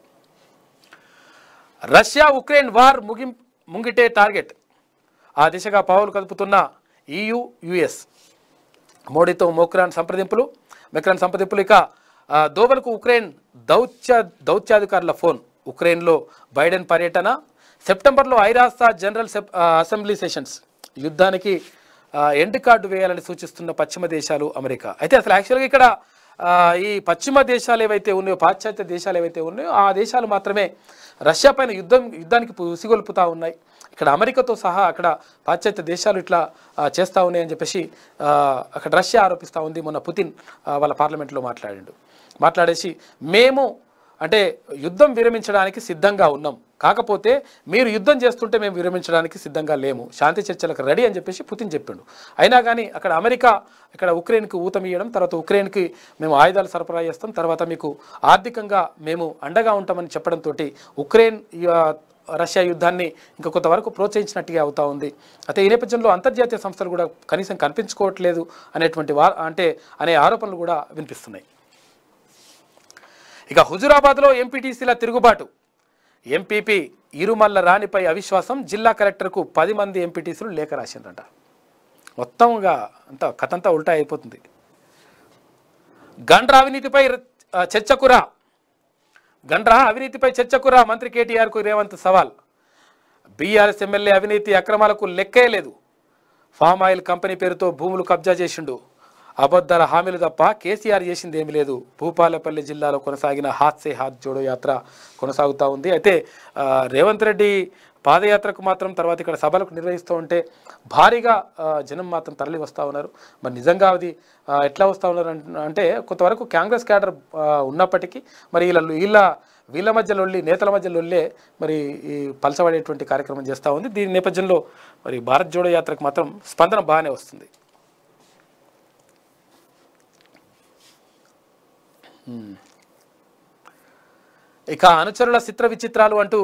Speaker 1: రష్యా ఉక్రెయిన్ వార్ ముగి ముంగిటే టార్గెట్ ఆ దిశగా పావులు కదుపుతున్న ఈయు యుఎస్ మోడీతో మోక్రాన్ సంప్రదింపులు మెక్రాన్ సంప్రదింపులు ఇక దోబలకు ఉక్రెయిన్ దౌత్య దౌత్యాధికారుల ఫోన్ ఉక్రెయిన్లో బైడెన్ పర్యటన సెప్టెంబర్లో ఐరాస్తా జనరల్ అసెంబ్లీ సెషన్స్ యుద్ధానికి ఎండ్ కార్డు వేయాలని సూచిస్తున్న పశ్చిమ దేశాలు అమెరికా అయితే అసలు యాక్చువల్గా ఇక్కడ ఈ పశ్చిమ దేశాలు ఏవైతే ఉన్నాయో పాశ్చాత్య దేశాలు ఏవైతే ఉన్నాయో ఆ దేశాలు మాత్రమే రష్యా పైన యుద్ధం యుద్ధానికి ఉసిగొల్పుతూ ఉన్నాయి ఇక్కడ అమెరికాతో సహా అక్కడ పాశ్చాత్య దేశాలు ఇట్లా చేస్తూ ఉన్నాయని చెప్పేసి అక్కడ రష్యా ఆరోపిస్తూ ఉంది మొన్న పుతిన్ వాళ్ళ పార్లమెంట్లో మాట్లాడాడు మాట్లాడేసి మేము అంటే యుద్ధం విరమించడానికి సిద్ధంగా ఉన్నాం కాకపోతే మీరు యుద్ధం చేస్తుంటే మేము విరమించడానికి సిద్ధంగా లేము శాంతి చర్చలకు రెడీ అని చెప్పేసి పుతిన్ చెప్పిండు అయినా కానీ అక్కడ అమెరికా ఇక్కడ ఉక్రెయిన్కి ఊతం ఇవ్వడం తర్వాత ఉక్రెయిన్కి మేము ఆయుధాలు సరఫరా చేస్తాం తర్వాత మీకు ఆర్థికంగా మేము అండగా ఉంటామని చెప్పడంతో ఉక్రెయిన్ రష్యా యుద్ధాన్ని ఇంకా కొంతవరకు ప్రోత్సహించినట్టుగా అవుతా ఉంది అయితే ఈ నేపథ్యంలో అంతర్జాతీయ సంస్థలు కూడా కనీసం కనిపించుకోవట్లేదు అనేటువంటి వా అంటే అనే ఆరోపణలు కూడా వినిపిస్తున్నాయి ఇక హుజురాబాద్లో ఎంపీటీసీల తిరుగుబాటు ఎంపీపీ ఇరుమల్ల రాణిపై అవిశ్వాసం జిల్లా కలెక్టర్కు పది మంది ఎంపీటీసీలు లేఖ రాసిందంట మొత్తంగా అంత కథంతా ఉల్టా అయిపోతుంది గండ్ర అవినీతిపై చర్చకురా గండ్రా అవినీతిపై చర్చకురా మంత్రి కేటీఆర్కు రేవంత్ సవాల్ బీఆర్ఎస్ ఎమ్మెల్యే అవినీతి అక్రమాలకు లెక్కే లేదు ఫామ్ ఆయిల్ కంపెనీ పేరుతో భూములు కబ్జా చేసిండు అబద్ధాల హామీలు తప్ప కేసీఆర్ చేసింది ఏమీ లేదు భూపాలపల్లి జిల్లాలో కొనసాగిన హాత్సే హాత్ జోడో యాత్ర కొనసాగుతూ ఉంది అయితే రేవంత్ రెడ్డి పాదయాత్రకు మాత్రం తర్వాత ఇక్కడ సభలకు నిర్వహిస్తూ ఉంటే భారీగా జనం మాత్రం తరలి వస్తూ ఉన్నారు మరి నిజంగా అది ఎట్లా వస్తూ ఉన్నారు అంటే కొంతవరకు కాంగ్రెస్ క్యాడర్ ఉన్నప్పటికీ మరి వీళ్ళ వీళ్ళ వీళ్ళ మధ్యలో నేతల మధ్యలో మరి ఈ పలసబడేటువంటి కార్యక్రమం చేస్తూ ఉంది దీని నేపథ్యంలో మరి భారత్ జోడో యాత్రకు మాత్రం స్పందన బాగానే వస్తుంది Hmm. ఇక అనుచరుల చిత్ర విచిత్రాలు అంటూ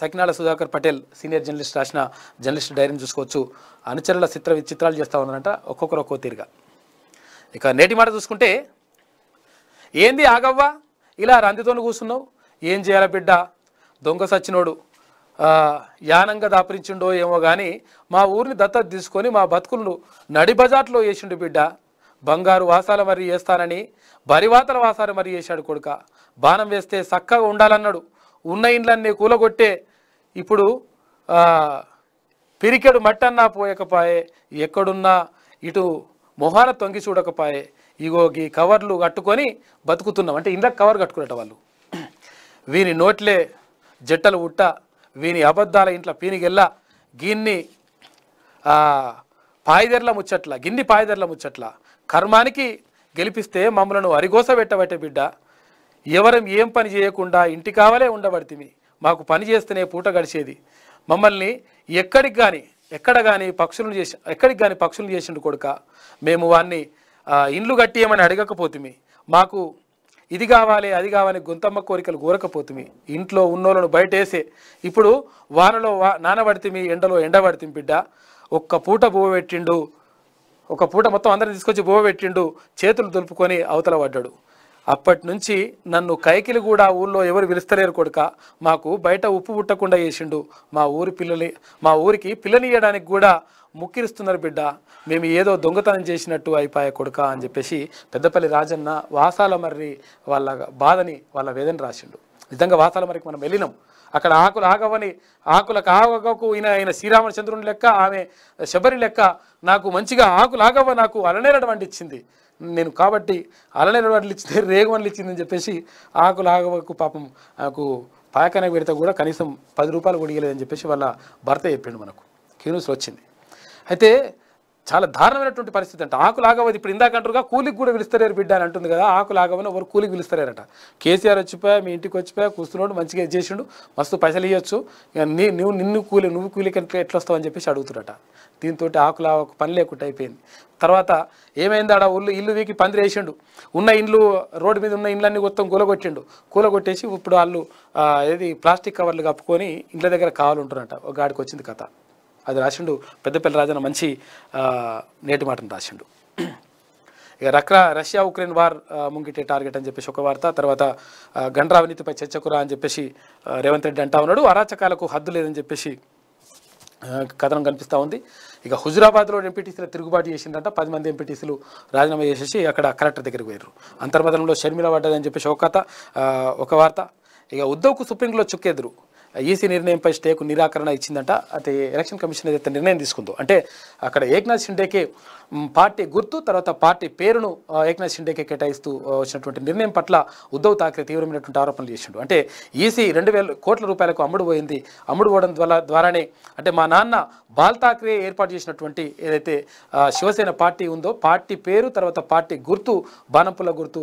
Speaker 1: సకినాల సుధాకర్ పటేల్ సీనియర్ జర్నలిస్ట్ రాసిన జర్నలిస్ట్ డైరీని చూసుకోవచ్చు అనుచరుల చిత్ర విచిత్రాలు చేస్తూ ఉన్నారంట ఒక్కొక్కరు ఒక్కో తీరుగా ఇక నేటి మాట చూసుకుంటే ఏంది ఆగవ్వా ఇలా రందితో కూర్చున్నావు ఏం చేయాల బిడ్డ దొంగ సచ్చినోడు యానంగా దాపరించిండో ఏమో కానీ మా ఊరిని దత్తత తీసుకొని మా బతుకులను నడిబజాట్లో వేసిండు బిడ్డ బంగారు వాసాలు మరి చేస్తానని బరివాతల వాసాలు మరి చేశాడు కొడుక బాణం వేస్తే చక్కగా ఉండాలన్నాడు ఉన్న ఇండ్లన్నీ కూలగొట్టే ఇప్పుడు పిరికెడు మట్టన్నా పోయకపాయే ఎక్కడున్నా ఇటు మొహాన తొంగి చూడకపాయే ఇగో ఈ కవర్లు కట్టుకొని బతుకుతున్నాం అంటే ఇంట్లో కవర్ కట్టుకునేట వాళ్ళు వీని నోట్లే జట్టలు ఉట్ట వీని అబద్ధాల ఇంట్లో పీనిగెల్లా గిన్ని పాయిదెర్ల ముచ్చట్ల గిన్ని పాయిదెర్ల ముచ్చట్ల కర్మానికి గెలిపిస్తే మమ్మలను అరిగోస పెట్టబట్టే బిడ్డ ఎవరం ఏం పని చేయకుండా ఇంటి కావాలే ఉండబడితే మాకు పని చేస్తేనే పూట గడిచేది మమ్మల్ని ఎక్కడికి కానీ ఎక్కడ కానీ పక్షులను చేసి ఎక్కడికి కానీ పక్షులను చేసిండు కొడుక మేము వాన్ని ఇండ్లు కట్టేయమని అడగకపోతుమి మాకు ఇది కావాలి అది కావాలి గుంతమ్మ కోరికలు కోరకపోతుమి ఇంట్లో ఉన్నోళ్ళను బయట వేసే ఇప్పుడు వానలో వా నానబడితే ఎండలో ఎండబడితే బిడ్డ ఒక్క పూట పెట్టిండు ఒక పూట మొత్తం అందరిని తీసుకొచ్చి బువ్వ పెట్టిండు చేతులు దులుపుకొని అవతల పడ్డాడు అప్పటి నుంచి నన్ను కైకిలు కూడా ఊళ్ళో ఎవరు విలుస్తలేరు కొడుక మాకు బయట ఉప్పు పుట్టకుండా చేసిండు మా ఊరి పిల్లని మా ఊరికి పిల్లనియ్యడానికి కూడా ముక్కిరిస్తున్నారు బిడ్డ మేము ఏదో దొంగతనం చేసినట్టు అయిపోయా కొడుక అని చెప్పేసి పెద్దపల్లి రాజన్న వాసాల మర్రి వాళ్ళ బాధని వాళ్ళ వేదన రాసిండు నిజంగా వాసాల మర్రికి మనం వెళ్ళినాం అక్కడ ఆకులు ఆగవని ఆకుల కాగకు ఈయన ఆయన శ్రీరామచంద్రుని లెక్క ఆమె శబరి లెక్క నాకు మంచిగా ఆకులు ఆగవ నాకు అలనేరడం ఇచ్చింది నేను కాబట్టి అలనేరడం వంటలు ఇచ్చింది ఇచ్చింది ఇచ్చిందని చెప్పేసి ఆకులు ఆగవకు పాపం నాకు పాయకనే పెడితే కూడా కనీసం పది రూపాయలు కూడా ఇయ్యలేదని చెప్పేసి వాళ్ళ భర్త చెప్పిండు మనకు క్యూన్యూస్లో వచ్చింది అయితే చాలా దారుణమైనటువంటి పరిస్థితి అంట ఆకు లాగవది ఇప్పుడు ఇందాక అంటారుగా కూలికి కూడా పిలుస్తలేరు బిడ్డ అని అంటుంది కదా ఆకు లాగవని ఎవరు కూలికి పిలుస్తలేరట కేసీఆర్ వచ్చిపోయా మీ ఇంటికి వచ్చిపోయా కూర్చున్నాడు మంచిగా చేసిండు మస్తు పైసలు ఇవ్వచ్చు నీ నువ్వు నిన్ను కూలి నువ్వు కూలికి ఎట్లా వస్తావు అని చెప్పేసి అడుగుతుడట దీంతో ఆకు లాగ పని లేకుండా అయిపోయింది తర్వాత ఏమైంది ఆడ ఒళ్ళు ఇల్లు వీకి పందిరి వేసిండు ఉన్న ఇండ్లు రోడ్డు మీద ఉన్న ఇండ్లన్నీ మొత్తం కూలగొట్టిండు కూలగొట్టేసి ఇప్పుడు వాళ్ళు ఏది ప్లాస్టిక్ కవర్లు కప్పుకొని ఇండ్ల దగ్గర కావాలంటున్నట ఒక గాడికి వచ్చింది కథ అది రాసిండు పెద్దపల్లి రాజన్న మంచి నేటి మాటను రాసిండు ఇక రక్రా రష్యా ఉక్రెయిన్ వార్ ముంగిటే టార్గెట్ అని చెప్పేసి ఒక వార్త తర్వాత గండ్రావినీతిపై చర్చకురా అని చెప్పేసి రేవంత్ రెడ్డి అంటా ఉన్నాడు అరాచకాలకు హద్దు లేదని చెప్పేసి కథనం కనిపిస్తూ ఉంది ఇక హుజురాబాద్లో ఎంపీటీసీల తిరుగుబాటు చేసిందంట పది మంది ఎంపీటీసీలు రాజీనామా చేసేసి అక్కడ కలెక్టర్ దగ్గరికి పోయారు అంతర్మతంలో షర్మిల పడ్డదని చెప్పేసి ఒక కథ ఒక వార్త ఇక ఉద్దవ్కు సుప్రీంకోర్టులో చుక్కెదురు ఈసీ నిర్ణయంపై స్టేకు నిరాకరణ ఇచ్చిందంట అయితే ఎలక్షన్ కమిషన్ ఏదైతే నిర్ణయం తీసుకుందో అంటే అక్కడ ఏక్నాథ్ షిండేకి పార్టీ గుర్తు తర్వాత పార్టీ పేరును ఏక్నాథ్ షిండేకి కేటాయిస్తూ వచ్చినటువంటి నిర్ణయం పట్ల ఉద్దవ్ ఠాక్రే తీవ్రమైనటువంటి ఆరోపణలు చేసిండు అంటే ఈసీ రెండు కోట్ల రూపాయలకు అమ్ముడు పోయింది అమ్ముడు పోవడం ద్వారా ద్వారానే అంటే మా నాన్న బాల్ ఠాక్రే ఏర్పాటు చేసినటువంటి ఏదైతే శివసేన పార్టీ ఉందో పార్టీ పేరు తర్వాత పార్టీ గుర్తు బాణంపుల గుర్తు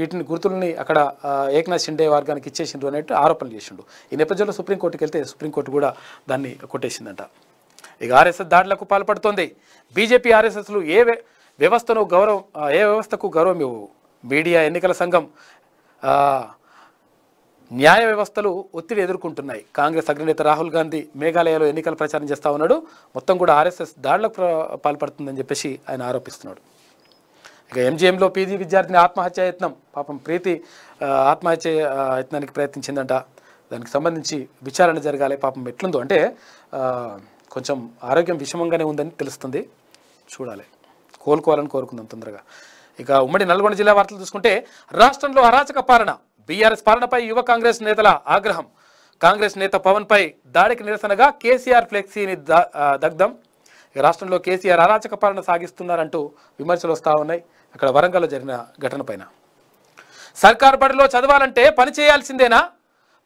Speaker 1: వీటిని గుర్తుల్ని అక్కడ ఏక్నాథ్ షిండే వర్గానికి ఇచ్చేసిండు అనేట్టు ఆరోపణలు చేసిండు ఈ నేపథ్యంలో సుప్రీంకోర్టుకి వెళ్తే సుప్రీంకోర్టు కూడా దాన్ని కొట్టేసిందంట ఇక ఆర్ఎస్ఎస్ దాడులకు పాల్పడుతోంది బీజేపీ ఆర్ఎస్ఎస్లు ఏ వ్యవస్థను గౌరవం ఏ వ్యవస్థకు గౌరవం ఇవ్వవు మీడియా ఎన్నికల సంఘం న్యాయ వ్యవస్థలు ఒత్తిడి ఎదుర్కొంటున్నాయి కాంగ్రెస్ అగ్రనేత రాహుల్ గాంధీ మేఘాలయలో ఎన్నికల ప్రచారం చేస్తూ ఉన్నాడు మొత్తం కూడా ఆర్ఎస్ఎస్ దాడులకు పాల్పడుతుందని చెప్పేసి ఆయన ఆరోపిస్తున్నాడు ఇక ఎంజీఎంలో పీజీ విద్యార్థిని ఆత్మహత్యాయత్నం పాపం ప్రీతి ఆత్మహత్య యత్నానికి ప్రయత్నించిందంట దానికి సంబంధించి విచారణ జరగాలి పాపం ఎట్లుందో అంటే కొంచెం ఆరోగ్యం విషమంగానే ఉందని తెలుస్తుంది చూడాలి కోలుకోవాలని కోరుకుందాం తొందరగా ఇక ఉమ్మడి నల్గొండ జిల్లా వార్తలు చూసుకుంటే రాష్ట్రంలో అరాచక పాలన బీఆర్ఎస్ పాలనపై యువ కాంగ్రెస్ నేతల ఆగ్రహం కాంగ్రెస్ నేత పవన్ పై దాడికి నిరసనగా కేసీఆర్ ఫ్లెక్సీని దగ్ధం రాష్ట్రంలో కేసీఆర్ అరాచక పాలన సాగిస్తున్నారంటూ విమర్శలు వస్తూ ఉన్నాయి అక్కడ వరంగల్లో జరిగిన ఘటన పైన సర్కార్ బడిలో చదవాలంటే పని చేయాల్సిందేనా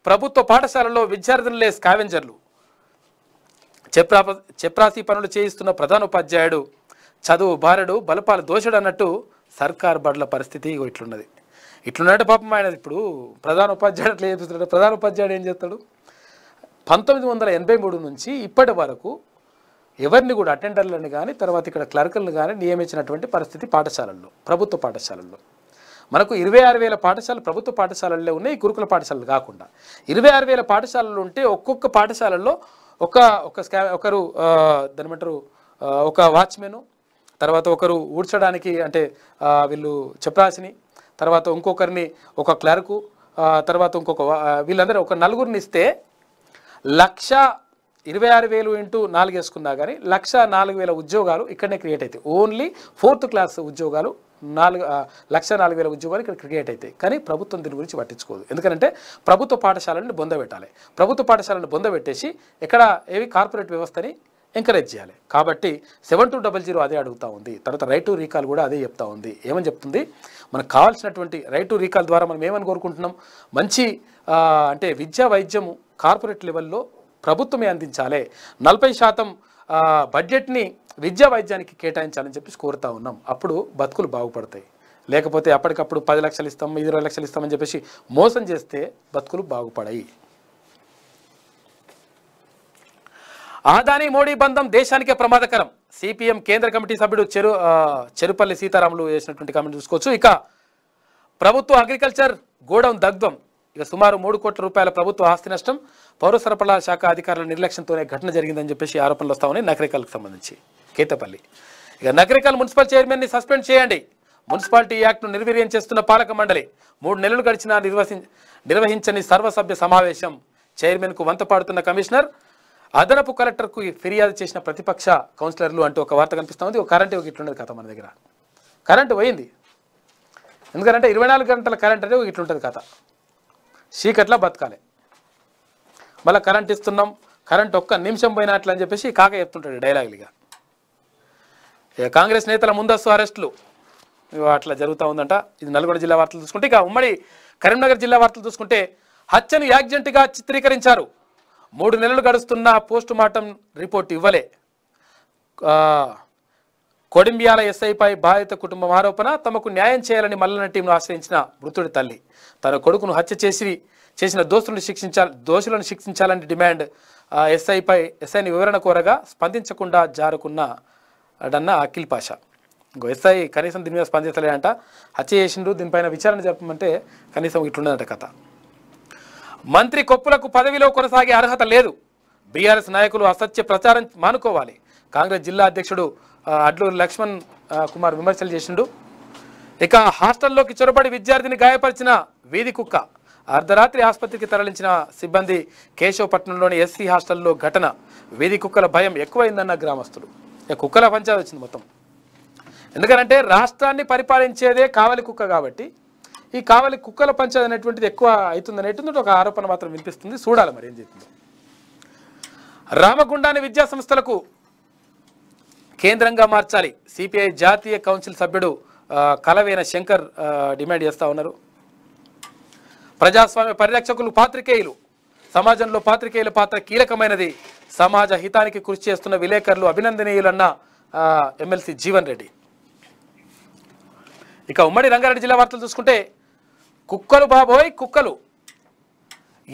Speaker 1: ప్రభుత్వ పాఠశాలలో విద్యార్థులే స్కావెంజర్లు చెప్రా చెప్రాసి పనులు చేయిస్తున్న ప్రధాన ఉపాధ్యాయుడు చదువు భారడు బలపాల దోషుడు అన్నట్టు సర్కార్ బడ్ల పరిస్థితి ఇట్లున్నది ఇట్లున్నట్టు పాపం ఆయన ఇప్పుడు ప్రధాన ఉపాధ్యాయుడు అట్లా చేస్తున్నాడు ప్రధాన ఉపాధ్యాయుడు ఏం చేస్తాడు పంతొమ్మిది వందల ఎనభై మూడు నుంచి ఇప్పటి వరకు ఎవరిని కూడా అటెండర్లను కానీ తర్వాత ఇక్కడ క్లర్కులను కానీ నియమించినటువంటి పరిస్థితి పాఠశాలల్లో ప్రభుత్వ పాఠశాలల్లో మనకు ఇరవై ఆరు వేల పాఠశాలలు ప్రభుత్వ పాఠశాలల్లో ఉన్నాయి గురుకుల పాఠశాలలు కాకుండా ఇరవై ఆరు వేల పాఠశాలలు ఉంటే ఒక్కొక్క పాఠశాలల్లో ఒక ఒక స్కా ఒకరు దానిమంటారు ఒక వాచ్మెను తర్వాత ఒకరు ఊడ్చడానికి అంటే వీళ్ళు చపరాసిని తర్వాత ఇంకొకరిని ఒక క్లర్కు తర్వాత ఇంకొక వీళ్ళందరూ ఒక నలుగురిని ఇస్తే లక్ష ఇరవై ఆరు వేలు ఇంటూ నాలుగు వేసుకున్నా కానీ లక్ష నాలుగు వేల ఉద్యోగాలు ఇక్కడనే క్రియేట్ అవుతాయి ఓన్లీ ఫోర్త్ క్లాస్ ఉద్యోగాలు నాలుగు లక్ష నాలుగు వేల ఉద్యోగాలు ఇక్కడ క్రియేట్ అవుతాయి కానీ ప్రభుత్వం దీని గురించి పట్టించుకోదు ఎందుకంటే ప్రభుత్వ పాఠశాలను పెట్టాలి ప్రభుత్వ పాఠశాలను పెట్టేసి ఎక్కడ ఏవి కార్పొరేట్ వ్యవస్థని ఎంకరేజ్ చేయాలి కాబట్టి సెవెన్ టూ డబల్ జీరో అదే అడుగుతూ ఉంది తర్వాత రైట్ టు రీకాల్ కూడా అదే చెప్తా ఉంది ఏమని చెప్తుంది మనకు కావాల్సినటువంటి రైట్ టు రీకాల్ ద్వారా మనం ఏమని కోరుకుంటున్నాం మంచి అంటే విద్యా వైద్యము కార్పొరేట్ లెవెల్లో ప్రభుత్వమే అందించాలి నలభై శాతం బడ్జెట్ని విద్యా వైద్యానికి కేటాయించాలని చెప్పి కోరుతా ఉన్నాం అప్పుడు బతుకులు బాగుపడతాయి లేకపోతే అప్పటికప్పుడు పది లక్షలు ఇస్తాం ఇరవై లక్షలు ఇస్తామని చెప్పేసి మోసం చేస్తే బతుకులు బాగుపడాయి ఆదాని మోడీ బంధం దేశానికే ప్రమాదకరం సిపిఎం కేంద్ర కమిటీ సభ్యుడు చెరు చెరుపల్లి సీతారాములు చేసినటువంటి కామెంట్ చూసుకోవచ్చు ఇక ప్రభుత్వ అగ్రికల్చర్ గోడౌన్ దగ్ధం ఇక సుమారు మూడు కోట్ల రూపాయల ప్రభుత్వ ఆస్తి నష్టం పౌర సరఫరా శాఖ అధికారుల నిర్లక్ష్యంతోనే ఘటన జరిగిందని చెప్పేసి ఆరోపణలు వస్తామని నగరికలకు సంబంధించి కేతపల్లి ఇక నగరికల్ మున్సిపల్ చైర్మన్ని సస్పెండ్ చేయండి మున్సిపాలిటీ యాక్ట్ను నిర్వీర్యం చేస్తున్న పాలక మండలి మూడు నెలలు గడిచిన నిర్వహి నిర్వహించని సర్వసభ్య సమావేశం చైర్మన్కు వంతపాడుతున్న కమిషనర్ అదనపు కలెక్టర్కు ఫిర్యాదు చేసిన ప్రతిపక్ష కౌన్సిలర్లు అంటూ ఒక వార్త కనిపిస్తుంది ఉంది ఒక కరెంట్ ఒక ఇట్లుండదు కథ మన దగ్గర కరెంటు పోయింది ఎందుకంటే ఇరవై నాలుగు గంటల కరెంట్ అనేది ఇట్లుంటుంది కథ చీకట్లో బతకాలి మళ్ళీ కరెంట్ ఇస్తున్నాం కరెంట్ ఒక్క నిమిషం పోయినట్లు అని చెప్పేసి కాక చెప్తుంటాడు డైలాగులుగా కాంగ్రెస్ నేతల ముందస్తు అరెస్టులు అట్లా జరుగుతూ ఉందంట ఇది నల్గొండ జిల్లా వార్తలు చూసుకుంటే ఇక ఉమ్మడి కరీంనగర్ జిల్లా వార్తలు చూసుకుంటే హత్యను యాక్జెంట్గా చిత్రీకరించారు మూడు నెలలు గడుస్తున్న పోస్ట్ మార్టం రిపోర్ట్ ఇవ్వలే కొడింబియాల ఎస్ఐపై బాధిత కుటుంబం ఆరోపణ తమకు న్యాయం చేయాలని మల్లన టీంను ఆశ్రయించిన మృతుడి తల్లి తన కొడుకును హత్య చేసి చేసిన దోస్తులను శిక్షించాలి దోషులను శిక్షించాలని డిమాండ్ ఎస్ఐపై ఎస్ఐని వివరణ కోరగా స్పందించకుండా జారుకున్న అడన్న అఖిల్ పాషా ఎస్ఐ కనీసం దీని మీద స్పందించలేదంట హత్య చేసిండు దీనిపైన విచారణ జరపమంటే కనీసం ఇట్లుండదంట కథ మంత్రి కొప్పులకు పదవిలో కొనసాగే అర్హత లేదు బీఆర్ఎస్ నాయకులు అసత్య ప్రచారం మానుకోవాలి కాంగ్రెస్ జిల్లా అధ్యక్షుడు అడ్లూరు లక్ష్మణ్ కుమార్ విమర్శలు చేసిండు ఇక హాస్టల్లోకి చొరబడి విద్యార్థిని గాయపరిచిన వీధి కుక్క అర్ధరాత్రి ఆసుపత్రికి తరలించిన సిబ్బంది కేశవపట్నంలోని ఎస్సీ హాస్టల్లో ఘటన వీధి కుక్కల భయం ఎక్కువైందన్న గ్రామస్తులు కుక్కల పంచాయతీ వచ్చింది మొత్తం ఎందుకంటే రాష్ట్రాన్ని పరిపాలించేదే కావలి కుక్క కాబట్టి ఈ కావలి కుక్కల పంచాయతీ అనేటువంటిది ఎక్కువ అవుతుంది అనేటువంటి ఒక ఆరోపణ మాత్రం వినిపిస్తుంది చూడాలి మరి ఏం చేస్తుంది రామగుండాన్ని విద్యా సంస్థలకు కేంద్రంగా మార్చాలి సిపిఐ జాతీయ కౌన్సిల్ సభ్యుడు కలవేన శంకర్ డిమాండ్ చేస్తూ ఉన్నారు ప్రజాస్వామ్య పరిరక్షకులు పాత్రికేయులు సమాజంలో పాత్రికేయుల పాత్ర కీలకమైనది సమాజ హితానికి కృషి చేస్తున్న విలేకరులు అభినందనీయులన్న ఎమ్మెల్సీ జీవన్ రెడ్డి ఇక ఉమ్మడి రంగారెడ్డి జిల్లా వార్తలు చూసుకుంటే కుక్కలు బాబోయ్ కుక్కలు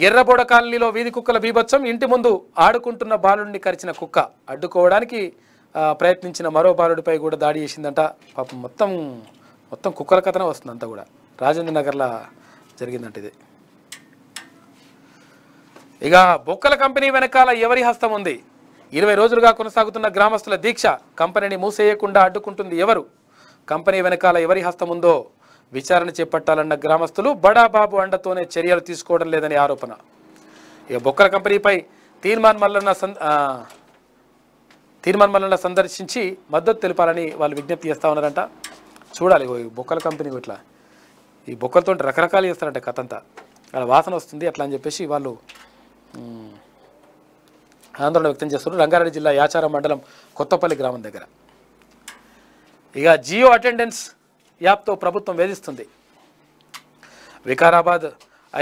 Speaker 1: ఎర్రబోడ కాలనీలో వీధి కుక్కల బీభత్సం ఇంటి ముందు ఆడుకుంటున్న బాలుడిని కరిచిన కుక్క అడ్డుకోవడానికి ప్రయత్నించిన మరో బాలుడిపై కూడా దాడి చేసిందంట పాపం మొత్తం మొత్తం కుక్కల కథన వస్తుంది అంతా కూడా రాజేంద్ర నగర్లో జరిగిందంట ఇది ఇక బొక్కల కంపెనీ వెనకాల ఎవరి హస్తం ఉంది ఇరవై రోజులుగా కొనసాగుతున్న గ్రామస్తుల దీక్ష కంపెనీని మూసేయకుండా అడ్డుకుంటుంది ఎవరు కంపెనీ వెనకాల ఎవరి హస్తం ఉందో విచారణ చేపట్టాలన్న గ్రామస్తులు బడాబాబు అండతోనే చర్యలు తీసుకోవడం లేదని ఆరోపణ ఇక బొక్కల కంపెనీపై తీర్మాన్ మల్లన్న తీర్మాన్ మల్లన్న సందర్శించి మద్దతు తెలిపాలని వాళ్ళు విజ్ఞప్తి చేస్తూ ఉన్నారంట చూడాలి బొక్కల కంపెనీ ఇట్లా ఈ బొక్కలతో రకరకాలు చేస్తారంట కథంతా అక్కడ వాసన వస్తుంది అట్లా అని చెప్పేసి వాళ్ళు ఆందోళన వ్యక్తం చేస్తున్నారు రంగారెడ్డి జిల్లా యాచారం మండలం కొత్తపల్లి గ్రామం దగ్గర ఇక జియో అటెండెన్స్ యాప్తో ప్రభుత్వం వేధిస్తుంది వికారాబాద్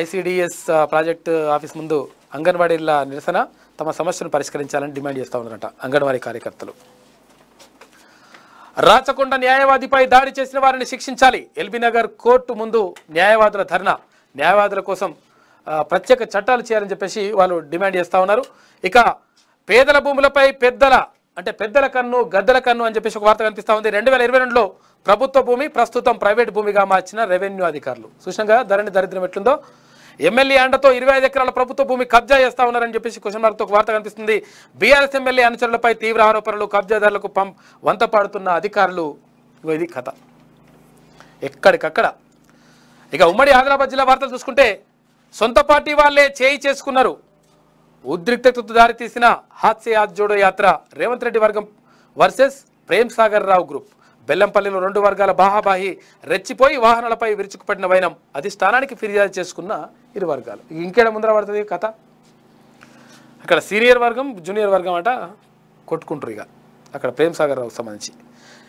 Speaker 1: ఐసిడిఎస్ ప్రాజెక్టు ఆఫీస్ ముందు అంగన్వాడీల నిరసన తమ సమస్యను పరిష్కరించాలని డిమాండ్ చేస్తూ ఉన్నారట అంగన్వాడీ కార్యకర్తలు రాచకొండ న్యాయవాదిపై దాడి చేసిన వారిని శిక్షించాలి ఎల్బీనగర్ కోర్టు ముందు న్యాయవాదుల ధర్నా న్యాయవాదుల కోసం ప్రత్యేక చట్టాలు చేయాలని చెప్పేసి వాళ్ళు డిమాండ్ చేస్తూ ఉన్నారు ఇక పేదల భూములపై పెద్దల అంటే పెద్దల కన్ను గద్దల కన్ను అని చెప్పేసి ఒక వార్త కనిపిస్తూ ఉంది రెండు వేల ఇరవై రెండులో ప్రభుత్వ భూమి ప్రస్తుతం ప్రైవేట్ భూమిగా మార్చిన రెవెన్యూ అధికారులు సూచనగా ధరణి దరిద్రం ఎట్లుందో ఎమ్మెల్యే అండతో ఇరవై ఐదు ఎకరాల ప్రభుత్వ భూమి కబ్జా చేస్తా ఉన్నారని చెప్పేసి క్వశ్చన్ మార్క్తో ఒక వార్త కనిపిస్తుంది బీఆర్ఎస్ ఎమ్మెల్యే అనుచరులపై తీవ్ర ఆరోపణలు కబ్జాదారులకు పం వంత పాడుతున్న అధికారులు ఇది కథ ఎక్కడికక్కడ ఇక ఉమ్మడి హైదరాబాద్ జిల్లా వార్తలు చూసుకుంటే సొంత పార్టీ వాళ్లే చేయి చేసుకున్నారు ఉద్రిక్తతకు దారితీసిన హాత్సే ఆజ్ జోడో యాత్ర రేవంత్ రెడ్డి వర్గం వర్సెస్ ప్రేమ్ సాగర్ రావు గ్రూప్ బెల్లంపల్లిలో రెండు వర్గాల బాహాబాహి రెచ్చిపోయి వాహనాలపై విరుచుకుపడిన వైనం అది స్థానానికి ఫిర్యాదు చేసుకున్న ఇరు వర్గాలు ఇంకేడ ముందర పడుతుంది కథ అక్కడ సీనియర్ వర్గం జూనియర్ వర్గం అంట కొట్టుకుంటారు ఇక అక్కడ ప్రేమ్ సాగర్ రావుకు సంబంధించి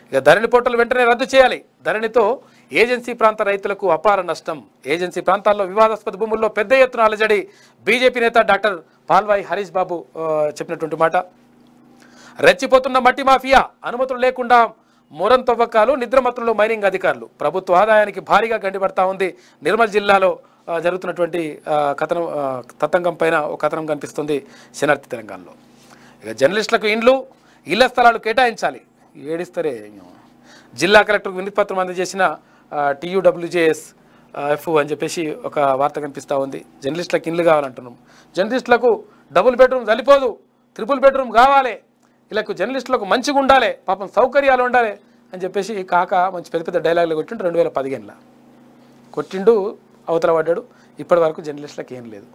Speaker 1: ఇక ధరణి పోర్టల్ వెంటనే రద్దు చేయాలి ధరణితో ఏజెన్సీ ప్రాంత రైతులకు అపార నష్టం ఏజెన్సీ ప్రాంతాల్లో వివాదాస్పద భూముల్లో పెద్ద ఎత్తున అలజడి బీజేపీ నేత డాక్టర్ పాల్వాయి హరీష్ బాబు చెప్పినటువంటి మాట రెచ్చిపోతున్న మట్టి మాఫియా అనుమతులు లేకుండా మురం తవ్వకాలు నిద్రమత్రులు మైనింగ్ అధికారులు ప్రభుత్వ ఆదాయానికి భారీగా గండిపడతా ఉంది నిర్మల్ జిల్లాలో జరుగుతున్నటువంటి కథనం తతంగం పైన ఒక కథనం కనిపిస్తుంది శనార్థి తెలంగాణలో ఇక జర్నలిస్టులకు ఇండ్లు ఇళ్ల స్థలాలు కేటాయించాలి ఏడిస్తారే జిల్లా కలెక్టర్కు వినిపత్రం అందజేసిన టీయూడబ్ల్యూజేఎస్ ఎఫ్ అని చెప్పేసి ఒక వార్త కనిపిస్తూ ఉంది జర్నలిస్టులకు ఇండ్లు కావాలంటున్నాం జర్నలిస్టులకు డబుల్ బెడ్రూమ్ చలిపోదు త్రిపుల్ బెడ్రూమ్ కావాలి ఇలా జర్నలిస్టులకు మంచిగా ఉండాలి పాపం సౌకర్యాలు ఉండాలి అని చెప్పేసి కాక మంచి పెద్ద పెద్ద డైలాగులు కొట్టిండు రెండు వేల పదిహేనులో కొట్టిండు అవతల పడ్డాడు ఇప్పటి వరకు జర్నలిస్టులకు ఏం లేదు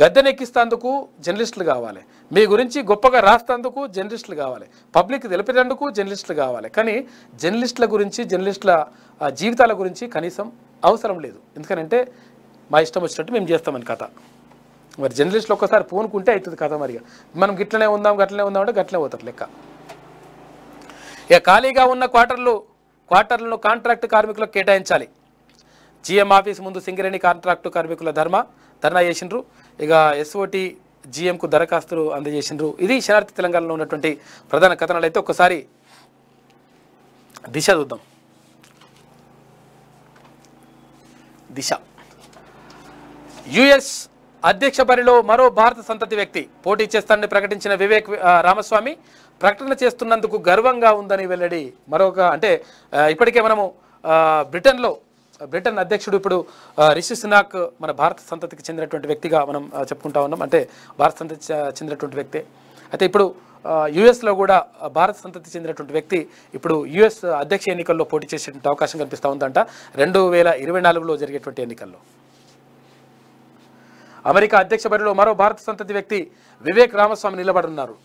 Speaker 1: గద్దెనెక్కిస్తేందుకు జర్నలిస్టులు కావాలి మీ గురించి గొప్పగా రాస్తేందుకు జర్నలిస్టులు కావాలి పబ్లిక్ తెలిపేటందుకు జర్నలిస్టులు కావాలి కానీ జర్నలిస్టుల గురించి జర్నలిస్టుల జీవితాల గురించి కనీసం అవసరం లేదు ఎందుకనంటే మా ఇష్టం వచ్చినట్టు మేము చేస్తామని కథ మరి జర్నలిస్టులు ఒక్కసారి పోనుకుంటే అవుతుంది కథ మరిగా మనం గిట్లనే ఉందాం గట్లనే ఉందాం అంటే గట్లనే పోతారు లెక్క ఇక ఖాళీగా ఉన్న క్వార్టర్లు క్వార్టర్లను కాంట్రాక్ట్ కార్మికులకు కేటాయించాలి జీఎం ఆఫీస్ ముందు సింగరేణి కాంట్రాక్టు కార్మికుల ధర్మ ధర్నా చేసిండ్రు ఇక ఎస్ఓటీ జీఎంకు దరఖాస్తులు అందజేసినారు ఇది శరార్థి తెలంగాణలో ఉన్నటువంటి ప్రధాన కథనాలు అయితే ఒక్కసారి దిశ చూద్దాం దిశ యుఎస్ అధ్యక్ష బరిలో మరో భారత సంతతి వ్యక్తి పోటీ చేస్తానని ప్రకటించిన వివేక్ రామస్వామి ప్రకటన చేస్తున్నందుకు గర్వంగా ఉందని వెల్లడి మరొక అంటే ఇప్పటికే మనము బ్రిటన్లో బ్రిటన్ అధ్యక్షుడు ఇప్పుడు రిషి సునాక్ మన భారత సంతతికి చెందినటువంటి వ్యక్తిగా మనం చెప్పుకుంటా ఉన్నాం అంటే భారత సంతతి చెందినటువంటి వ్యక్తే అయితే ఇప్పుడు యుఎస్లో కూడా భారత సంతతి చెందినటువంటి వ్యక్తి ఇప్పుడు యుఎస్ అధ్యక్ష ఎన్నికల్లో పోటీ చేసేటువంటి అవకాశం కనిపిస్తూ ఉందంట రెండు వేల ఇరవై నాలుగులో జరిగేటువంటి ఎన్నికల్లో అమెరికా అధ్యక్ష బరిలో మరో భారత సంతతి వ్యక్తి వివేక్ రామస్వామి నిలబడున్నారు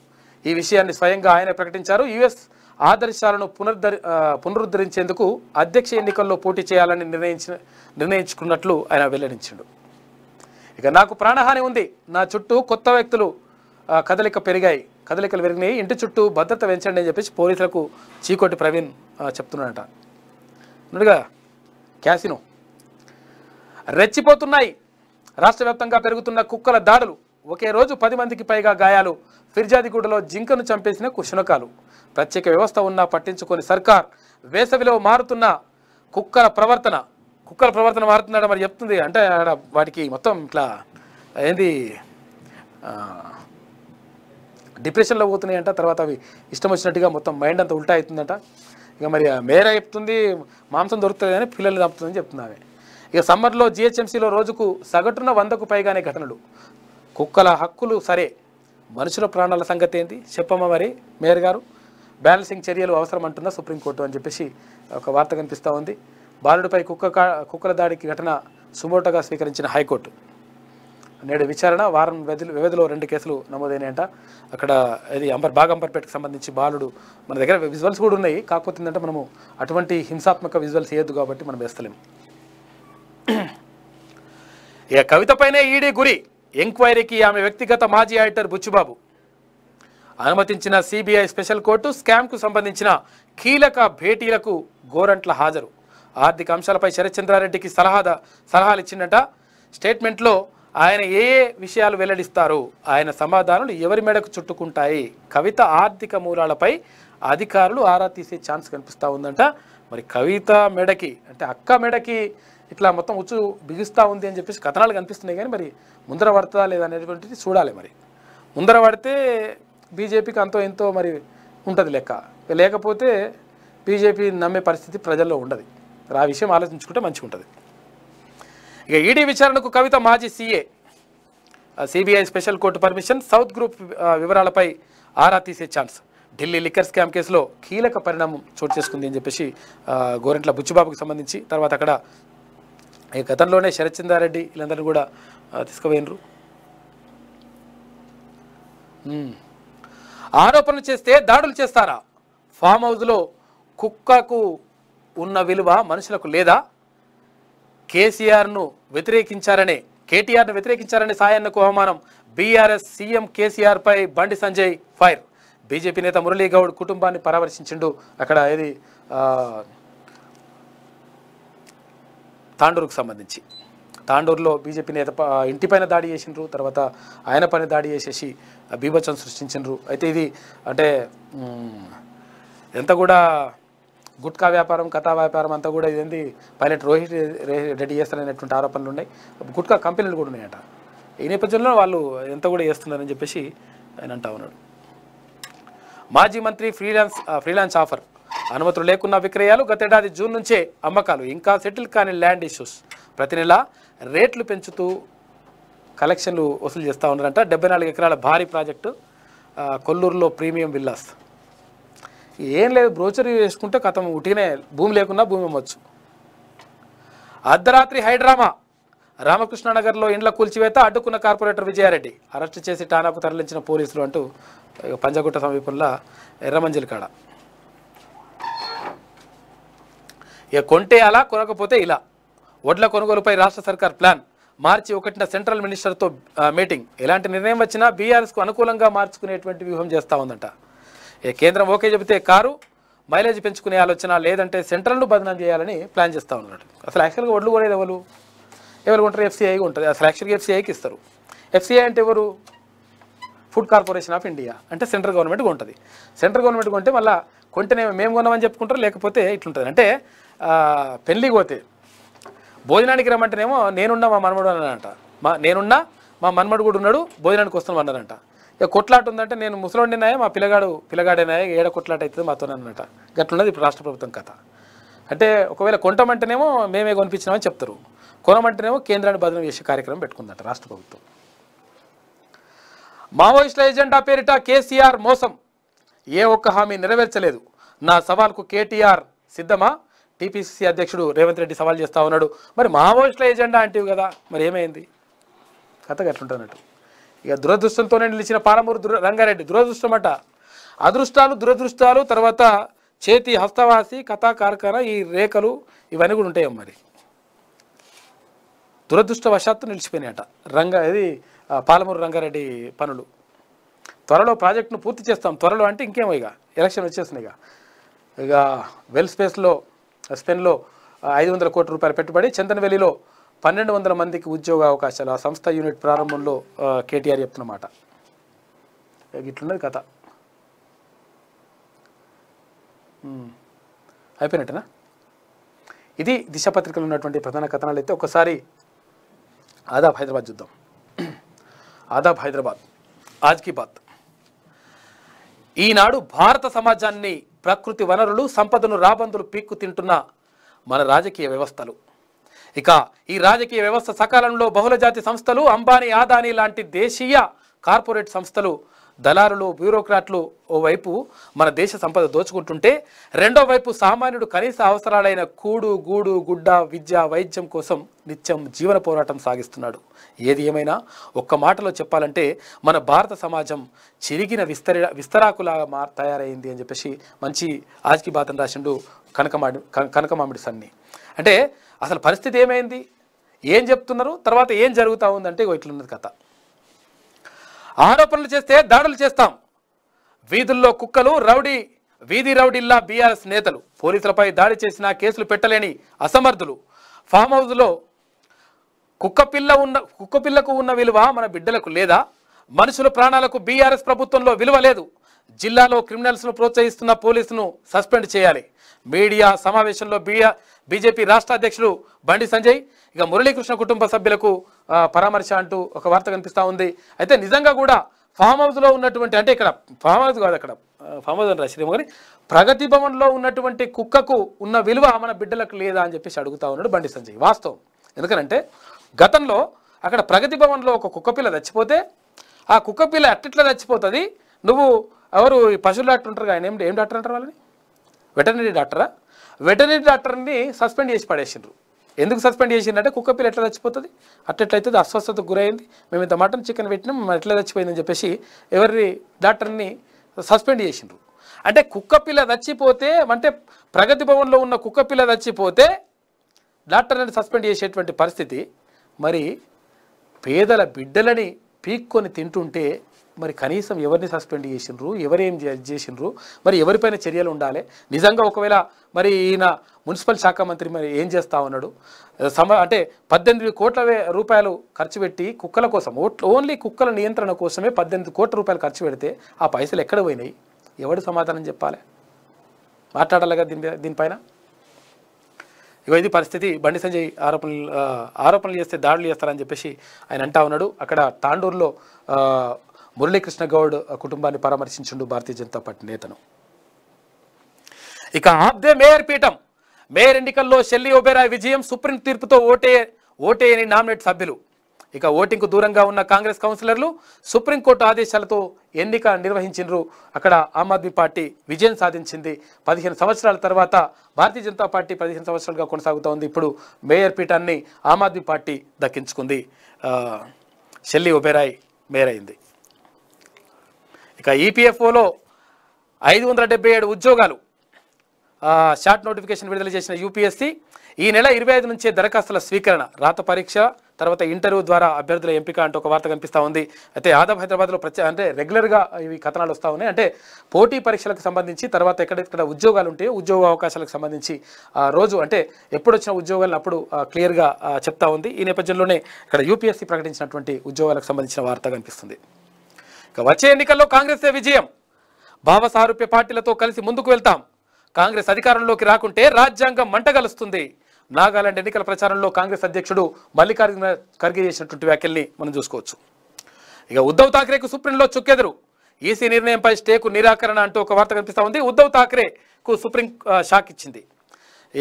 Speaker 1: ఈ విషయాన్ని స్వయంగా ఆయన ప్రకటించారు యుఎస్ ఆదర్శాలను పునరుద్ధరి పునరుద్ధరించేందుకు అధ్యక్ష ఎన్నికల్లో పోటీ చేయాలని నిర్ణయించిన నిర్ణయించుకున్నట్లు ఆయన వెల్లడించాడు ఇక నాకు ప్రాణహాని ఉంది నా చుట్టూ కొత్త వ్యక్తులు కదలిక పెరిగాయి కదలికలు పెరిగినాయి ఇంటి చుట్టూ భద్రత పెంచండి అని చెప్పేసి పోలీసులకు చీకోటి ప్రవీణ్ చెప్తున్నాడట అన్నట్టుగా క్యాసినో రెచ్చిపోతున్నాయి రాష్ట్ర వ్యాప్తంగా పెరుగుతున్న కుక్కల దాడులు ఒకే రోజు పది మందికి పైగా గాయాలు ఫిర్జాదిగూడలో జింకను చంపేసిన కుశనకాలు ప్రత్యేక వ్యవస్థ ఉన్నా పట్టించుకొని సర్కార్ వేసవిలో మారుతున్న కుక్కల ప్రవర్తన కుక్కల ప్రవర్తన మారుతున్నాడు మరి చెప్తుంది అంటే వాటికి మొత్తం ఇట్లా ఏంది డిప్రెషన్లో పోతున్నాయంట తర్వాత అవి ఇష్టం వచ్చినట్టుగా మొత్తం మైండ్ అంతా ఉల్టా అవుతుందంట ఇక మరి మేర చెప్తుంది మాంసం దొరుకుతుంది అని పిల్లలు దంపుతుంది అని ఆమె ఇక సమ్మర్లో జిహెచ్ఎంసీలో రోజుకు సగటున వందకు పైగానే ఘటనలు కుక్కల హక్కులు సరే మనుషుల ప్రాణాల సంగతి ఏంటి చెప్పమ్మ మరి మేయర్ గారు బ్యాలెన్సింగ్ చర్యలు అవసరం అంటున్న సుప్రీంకోర్టు అని చెప్పేసి ఒక వార్త కనిపిస్తూ ఉంది బాలుడిపై కుక్క కుక్కల దాడికి ఘటన సుమోటగా స్వీకరించిన హైకోర్టు నేడు విచారణ వారం వ్యధి వ్యవధిలో రెండు కేసులు నమోదైనాయంట అక్కడ ఇది అంబర్ బాగ్ సంబంధించి బాలుడు మన దగ్గర విజువల్స్ కూడా ఉన్నాయి కాకపోతే ఏంటంటే మనము అటువంటి హింసాత్మక విజువల్స్ వేయద్దు కాబట్టి మనం వేస్తలేము ఇక కవితపైనే ఈడీ గురి ఎంక్వైరీకి ఆమె వ్యక్తిగత మాజీ ఆడిటర్ బుచ్చుబాబు అనుమతించిన సిబిఐ స్పెషల్ కోర్టు స్కామ్కు సంబంధించిన కీలక భేటీలకు గోరంట్ల హాజరు ఆర్థిక అంశాలపై శరత్చంద్రారెడ్డికి సలహాద సలహాలు ఇచ్చిందట స్టేట్మెంట్లో ఆయన ఏ ఏ విషయాలు వెల్లడిస్తారు ఆయన సమాధానాలు ఎవరి మేడకు చుట్టుకుంటాయి కవిత ఆర్థిక మూలాలపై అధికారులు ఆరా తీసే ఛాన్స్ కనిపిస్తూ ఉందంట మరి కవిత మెడకి అంటే అక్క మెడకి ఇట్లా మొత్తం ఉచ్చు బిగుస్తూ ఉంది అని చెప్పేసి కథనాలు కనిపిస్తున్నాయి కానీ మరి ముందర పడుతుందా లేదనేటువంటిది చూడాలి మరి ముందర పడితే బీజేపీకి అంతో ఎంతో మరి ఉంటుంది లెక్క లేకపోతే బీజేపీ నమ్మే పరిస్థితి ప్రజల్లో ఉండదు ఆ విషయం ఆలోచించుకుంటే మంచిగా ఉంటుంది ఇక ఈడీ విచారణకు కవిత మాజీ CA CBI special court permission south group వివరాలపై ఆరా తీసే ఛాన్స్ ఢిల్లీ లిక్కర్ స్కామ్ కేసులో కీలక పరిణామం చోటు చేసుకుంది అని చెప్పేసి గోరెంట్ల బుచ్చిబాబుకు సంబంధించి తర్వాత అక్కడ ఈ గతంలోనే శరత్చంద్రారెడ్డి వీళ్ళందరినీ కూడా తీసుకుపోయినరు ఆరోపణలు చేస్తే దాడులు చేస్తారా ఫామ్ హౌస్లో కుక్కకు ఉన్న విలువ మనుషులకు లేదా కేసీఆర్ను వ్యతిరేకించారనే కేటీఆర్ను వ్యతిరేకించారనే సాయన్నకు అవమానం బీఆర్ఎస్ సీఎం కేసీఆర్పై బండి సంజయ్ ఫైర్ బీజేపీ నేత మురళీగౌడ్ కుటుంబాన్ని పరామర్శించిండు అక్కడ ఇది తాండూరుకు సంబంధించి తాండూరులో బీజేపీ నేత ఇంటిపైన దాడి చేసిండ్రు తర్వాత ఆయన పైన దాడి చేసేసి బీభత్సం సృష్టించిండ్రు అయితే ఇది అంటే ఎంత కూడా గుట్కా వ్యాపారం కథా వ్యాపారం అంతా కూడా ఇదేంది పైలట్ రోహిత్ రెడ్డి చేస్తారనేటువంటి ఆరోపణలు ఉన్నాయి గుట్కా కంపెనీలు కూడా ఉన్నాయంట ఈ నేపథ్యంలో వాళ్ళు ఎంత కూడా చేస్తున్నారని చెప్పేసి ఆయన అంటా ఉన్నాడు మాజీ మంత్రి ఫ్రీలాన్స్ ఫ్రీలాన్స్ ఆఫర్ అనుమతులు లేకున్న విక్రయాలు గతేడాది జూన్ నుంచే అమ్మకాలు ఇంకా సెటిల్ కాని ల్యాండ్ ఇష్యూస్ ప్రతి నెల రేట్లు పెంచుతూ కలెక్షన్లు వసూలు చేస్తూ ఉన్నారంట డెబ్బై నాలుగు ఎకరాల భారీ ప్రాజెక్టు కొల్లూరులో ప్రీమియం విల్లాస్ ఏం లేదు బ్రోచరీ వేసుకుంటే కథం ఉటినే భూమి లేకున్నా భూమి అమ్మొచ్చు అర్ధరాత్రి హైడ్రామా రామకృష్ణనగర్లో ఇండ్ల కూల్చివేత అడ్డుకున్న కార్పొరేటర్ విజయారెడ్డి అరెస్టు చేసి టానాకు తరలించిన పోలీసులు అంటూ పంజగుట్ట సమీపంలో ఎర్రమంజిల్ కాడ ఇక కొంటే అలా కొనకపోతే ఇలా వడ్ల కొనుగోలుపై రాష్ట్ర సర్కార్ ప్లాన్ మార్చి ఒకటిన సెంట్రల్ మినిస్టర్తో మీటింగ్ ఎలాంటి నిర్ణయం వచ్చినా బీఆర్ఎస్కు అనుకూలంగా మార్చుకునేటువంటి వ్యూహం చేస్తూ ఉందంట కేంద్రం ఓకే చెబితే కారు మైలేజ్ పెంచుకునే ఆలోచన లేదంటే సెంట్రల్ను బదనం చేయాలని ప్లాన్ చేస్తూ ఉన్నాడు అసలు యాక్చువల్గా వడ్లు కొనేది ఎవరు ఎవరు ఉంటారు ఎఫ్సీఐ ఉంటుంది అసలు యాక్చువల్గా ఎఫ్సీఐకి ఇస్తారు ఎఫ్సీఐ అంటే ఎవరు ఫుడ్ కార్పొరేషన్ ఆఫ్ ఇండియా అంటే సెంట్రల్ గవర్నమెంట్ ఉంటుంది సెంట్రల్ గవర్నమెంట్ కొంటే మళ్ళీ కొంటనే మేము కొన్నామని చెప్పుకుంటారు లేకపోతే ఇట్లుంటుంది అంటే పెళ్ళికి పోతే భోజనానికి రమ్మంటేనేమో నేనున్నా మా మనమడు అన్నానంట మా నేనున్నా మా మనమడు కూడా ఉన్నాడు భోజనానికి వస్తాం అన్నారంట ఇక కొట్లాట ఉందంటే నేను ముసలిండినాయా మా పిల్లగాడు పిల్లగాడేనాయా ఏడ కొట్లాట అవుతుంది మాతో అన్నట గట్లున్నది ఇప్పుడు రాష్ట్ర ప్రభుత్వం కథ అంటే ఒకవేళ కొంటమంటేనేమో మేమే కొనిపించినామని చెప్తారు కొనమంటేనేమో కేంద్రాన్ని బదిలీ చేసే కార్యక్రమం పెట్టుకుందంట రాష్ట్ర ప్రభుత్వం మావోయిస్టుల ఎజెండా పేరిట కేసీఆర్ మోసం ఏ ఒక్క హామీ నెరవేర్చలేదు నా సవాల్కు కేటీఆర్ సిద్ధమా టీపీసీసీ అధ్యక్షుడు రేవంత్ రెడ్డి సవాల్ చేస్తూ ఉన్నాడు మరి మావోయిస్టుల ఏజెండా అంటే కదా మరి ఏమైంది కథ గట్లుంటున్నట్టు ఇక దురదృష్టంతోనే నిలిచిన పాలమూరు దుర రంగారెడ్డి దురదృష్టం అట అదృష్టాలు దురదృష్టాలు తర్వాత చేతి హస్తవాసి కథా కార్ఖాన ఈ రేఖలు ఇవన్నీ కూడా ఉంటాయో మరి దురదృష్టవశాత్తు నిలిచిపోయినాయట రంగ ఇది పాలమూరు రంగారెడ్డి పనులు త్వరలో ప్రాజెక్టును పూర్తి చేస్తాం త్వరలో అంటే ఇంకేమో ఇక ఎలక్షన్ వచ్చేస్తున్నాయి ఇక ఇక వెల్ స్పేస్లో అస్పెన్లో ఐదు వందల కోట్ల రూపాయలు పెట్టుబడి చందనవెల్లిలో పన్నెండు వందల మందికి ఉద్యోగ అవకాశాలు ఆ సంస్థ యూనిట్ ప్రారంభంలో కేటీఆర్ చెప్తున్నమాట ఇట్లున్నది కథ అయిపోయినట్టేనా ఇది దిశ ఉన్నటువంటి ప్రధాన కథనాలు అయితే ఒకసారి ఆదాబ్ హైదరాబాద్ చూద్దాం ఆదాబ్ హైదరాబాద్ ఆజ్కీ బాత్ ఈనాడు భారత సమాజాన్ని ప్రకృతి వనరులు సంపదను రాబందులు పీక్కు తింటున్న మన రాజకీయ వ్యవస్థలు ఇక ఈ రాజకీయ వ్యవస్థ సకాలంలో బహుళజాతి సంస్థలు అంబానీ ఆదానీ లాంటి దేశీయ కార్పొరేట్ సంస్థలు దళారులు బ్యూరోక్రాట్లు ఓవైపు మన దేశ సంపద దోచుకుంటుంటే రెండో వైపు సామాన్యుడు కనీస అవసరాలైన కూడు గూడు గుడ్డ విద్య వైద్యం కోసం నిత్యం జీవన పోరాటం సాగిస్తున్నాడు ఏది ఏమైనా ఒక్క మాటలో చెప్పాలంటే మన భారత సమాజం చిరిగిన విస్తరి విస్తరాకులాగా మార్ తయారైంది అని చెప్పేసి మంచి ఆజ్కి బాతను రాసిండు కనకమాడి కనకమామిడి సన్ని అంటే అసలు పరిస్థితి ఏమైంది ఏం చెప్తున్నారు తర్వాత ఏం జరుగుతూ ఉందంటే ఇట్లున్నది కథ ఆరోపణలు చేస్తే దాడులు చేస్తాం వీధుల్లో కుక్కలు రౌడీ వీధి రౌడీల్లా బీఆర్ఎస్ నేతలు పోలీసులపై దాడి చేసిన కేసులు పెట్టలేని అసమర్థులు ఫామ్ హౌస్లో కుక్కపిల్ల ఉన్న కుక్కపిల్లకు ఉన్న విలువ మన బిడ్డలకు లేదా మనుషుల ప్రాణాలకు బీఆర్ఎస్ ప్రభుత్వంలో విలువ లేదు జిల్లాలో క్రిమినల్స్ను ప్రోత్సహిస్తున్న పోలీసును సస్పెండ్ చేయాలి మీడియా సమావేశంలో బీఆర్ బీజేపీ రాష్ట్ర అధ్యక్షులు బండి సంజయ్ ఇక మురళీకృష్ణ కుటుంబ సభ్యులకు పరామర్శ అంటూ ఒక వార్త కనిపిస్తూ ఉంది అయితే నిజంగా కూడా ఫామ్ హౌస్లో ఉన్నటువంటి అంటే ఇక్కడ ఫామ్ హౌస్ కాదు అక్కడ ఫామ్ హౌస్ అని శ్రీమ గారి ప్రగతి భవన్లో ఉన్నటువంటి కుక్కకు ఉన్న విలువ మన బిడ్డలకు లేదా అని చెప్పేసి అడుగుతా ఉన్నాడు బండి సంజయ్ వాస్తవం ఎందుకనంటే గతంలో అక్కడ ప్రగతి భవన్లో ఒక కుక్కపిల్ల చచ్చిపోతే ఆ కుక్కపిల్ల అట్టిట్లా చచ్చిపోతుంది నువ్వు ఎవరు పశువులు డాక్టర్ ఉంటారు ఆయన ఏం ఏం డాక్టర్ అంటారు వాళ్ళని వెటర్నరీ డాక్టరా వెటర్నరీ డాక్టర్ని సస్పెండ్ చేసి పడేసిండ్రు ఎందుకు సస్పెండ్ చేసిందంటే పిల్ల ఎట్లా చచ్చిపోతుంది అట్లెట్లయితే అస్వస్థతకు గురైంది మేము ఇంత మటన్ చికెన్ పెట్టినాం ఎట్లా చచ్చిపోయిందని చెప్పేసి ఎవరి డాక్టర్ని సస్పెండ్ చేసిండ్రు అంటే కుక్క పిల్ల చచ్చిపోతే అంటే ప్రగతి భవన్లో ఉన్న కుక్క పిల్ల చచ్చిపోతే డాక్టర్ని సస్పెండ్ చేసేటువంటి పరిస్థితి మరి పేదల బిడ్డలని పీక్కొని తింటుంటే మరి కనీసం ఎవరిని సస్పెండ్ చేసినారు ఎవరేం చేసినారు మరి ఎవరిపైన చర్యలు ఉండాలి నిజంగా ఒకవేళ మరి ఈయన మున్సిపల్ శాఖ మంత్రి మరి ఏం చేస్తా ఉన్నాడు సమ అంటే పద్దెనిమిది కోట్ల రూపాయలు ఖర్చు పెట్టి కుక్కల కోసం ఓన్లీ కుక్కల నియంత్రణ కోసమే పద్దెనిమిది కోట్ల రూపాయలు ఖర్చు పెడితే ఆ పైసలు ఎక్కడ పోయినాయి ఎవడు సమాధానం చెప్పాలి మాట్లాడాలి కదా దీని దీనిపైన ఇక ఇది పరిస్థితి బండి సంజయ్ ఆరోపణలు ఆరోపణలు చేస్తే దాడులు చేస్తారని చెప్పేసి ఆయన అంటా ఉన్నాడు అక్కడ తాండూరులో మురళీకృష్ణ గౌడ్ కుటుంబాన్ని పరామర్శించిండు భారతీయ జనతా పార్టీ నేతను ఇక ద మేయర్ పీఠం మేయర్ ఎన్నికల్లో షెల్లి ఒబెరాయ్ విజయం సుప్రీం తీర్పుతో ఓటే ఓటేయని నామినేట్ సభ్యులు ఇక ఓటింగ్కు దూరంగా ఉన్న కాంగ్రెస్ కౌన్సిలర్లు సుప్రీంకోర్టు ఆదేశాలతో ఎన్నిక నిర్వహించినరు అక్కడ ఆమ్ ఆద్మీ పార్టీ విజయం సాధించింది పదిహేను సంవత్సరాల తర్వాత భారతీయ జనతా పార్టీ పదిహేను సంవత్సరాలుగా కొనసాగుతోంది ఇప్పుడు మేయర్ పీఠాన్ని ఆమ్ ఆద్మీ పార్టీ దక్కించుకుంది షెల్లి ఒబెరాయ్ మేయర్ అయింది ఇక ఈపీఎఫ్ఓలో e ఐదు వందల డెబ్బై ఏడు ఉద్యోగాలు షార్ట్ నోటిఫికేషన్ విడుదల చేసిన యూపీఎస్సీ ఈ నెల ఇరవై ఐదు నుంచే దరఖాస్తుల స్వీకరణ రాత పరీక్ష తర్వాత ఇంటర్వ్యూ ద్వారా అభ్యర్థుల ఎంపిక అంటూ ఒక వార్త కనిపిస్తూ ఉంది అయితే ఆదాబ్ హైదరాబాద్లో ప్రత్యే అంటే రెగ్యులర్గా ఇవి కథనాలు వస్తూ ఉన్నాయి అంటే పోటీ పరీక్షలకు సంబంధించి తర్వాత ఎక్కడెక్కడ ఉద్యోగాలు ఉంటాయో ఉద్యోగ అవకాశాలకు సంబంధించి రోజు అంటే ఎప్పుడు వచ్చిన ఉద్యోగాలను అప్పుడు క్లియర్గా చెప్తా ఉంది ఈ నేపథ్యంలోనే ఇక్కడ యూపీఎస్సీ ప్రకటించినటువంటి ఉద్యోగాలకు సంబంధించిన వార్త కనిపిస్తుంది వచ్చే ఎన్నికల్లో కాంగ్రెసే విజయం భావ సారూప్య పార్టీలతో కలిసి ముందుకు వెళ్తాం కాంగ్రెస్ అధికారంలోకి రాకుంటే రాజ్యాంగం మంటగలుస్తుంది నాగాలాండ్ ఎన్నికల ప్రచారంలో కాంగ్రెస్ అధ్యక్షుడు మల్లికార్జున ఖర్గే చేసినటువంటి వ్యాఖ్యల్ని మనం చూసుకోవచ్చు ఇక ఉద్దవ్ థాక్రేకు సుప్రీంలో చుక్కెదరు ఈసీ నిర్ణయంపై స్టేకు నిరాకరణ అంటూ ఒక వార్త కనిపిస్తూ ఉంది ఉద్దవ్ థాక్రేకు సుప్రీం షాక్ ఇచ్చింది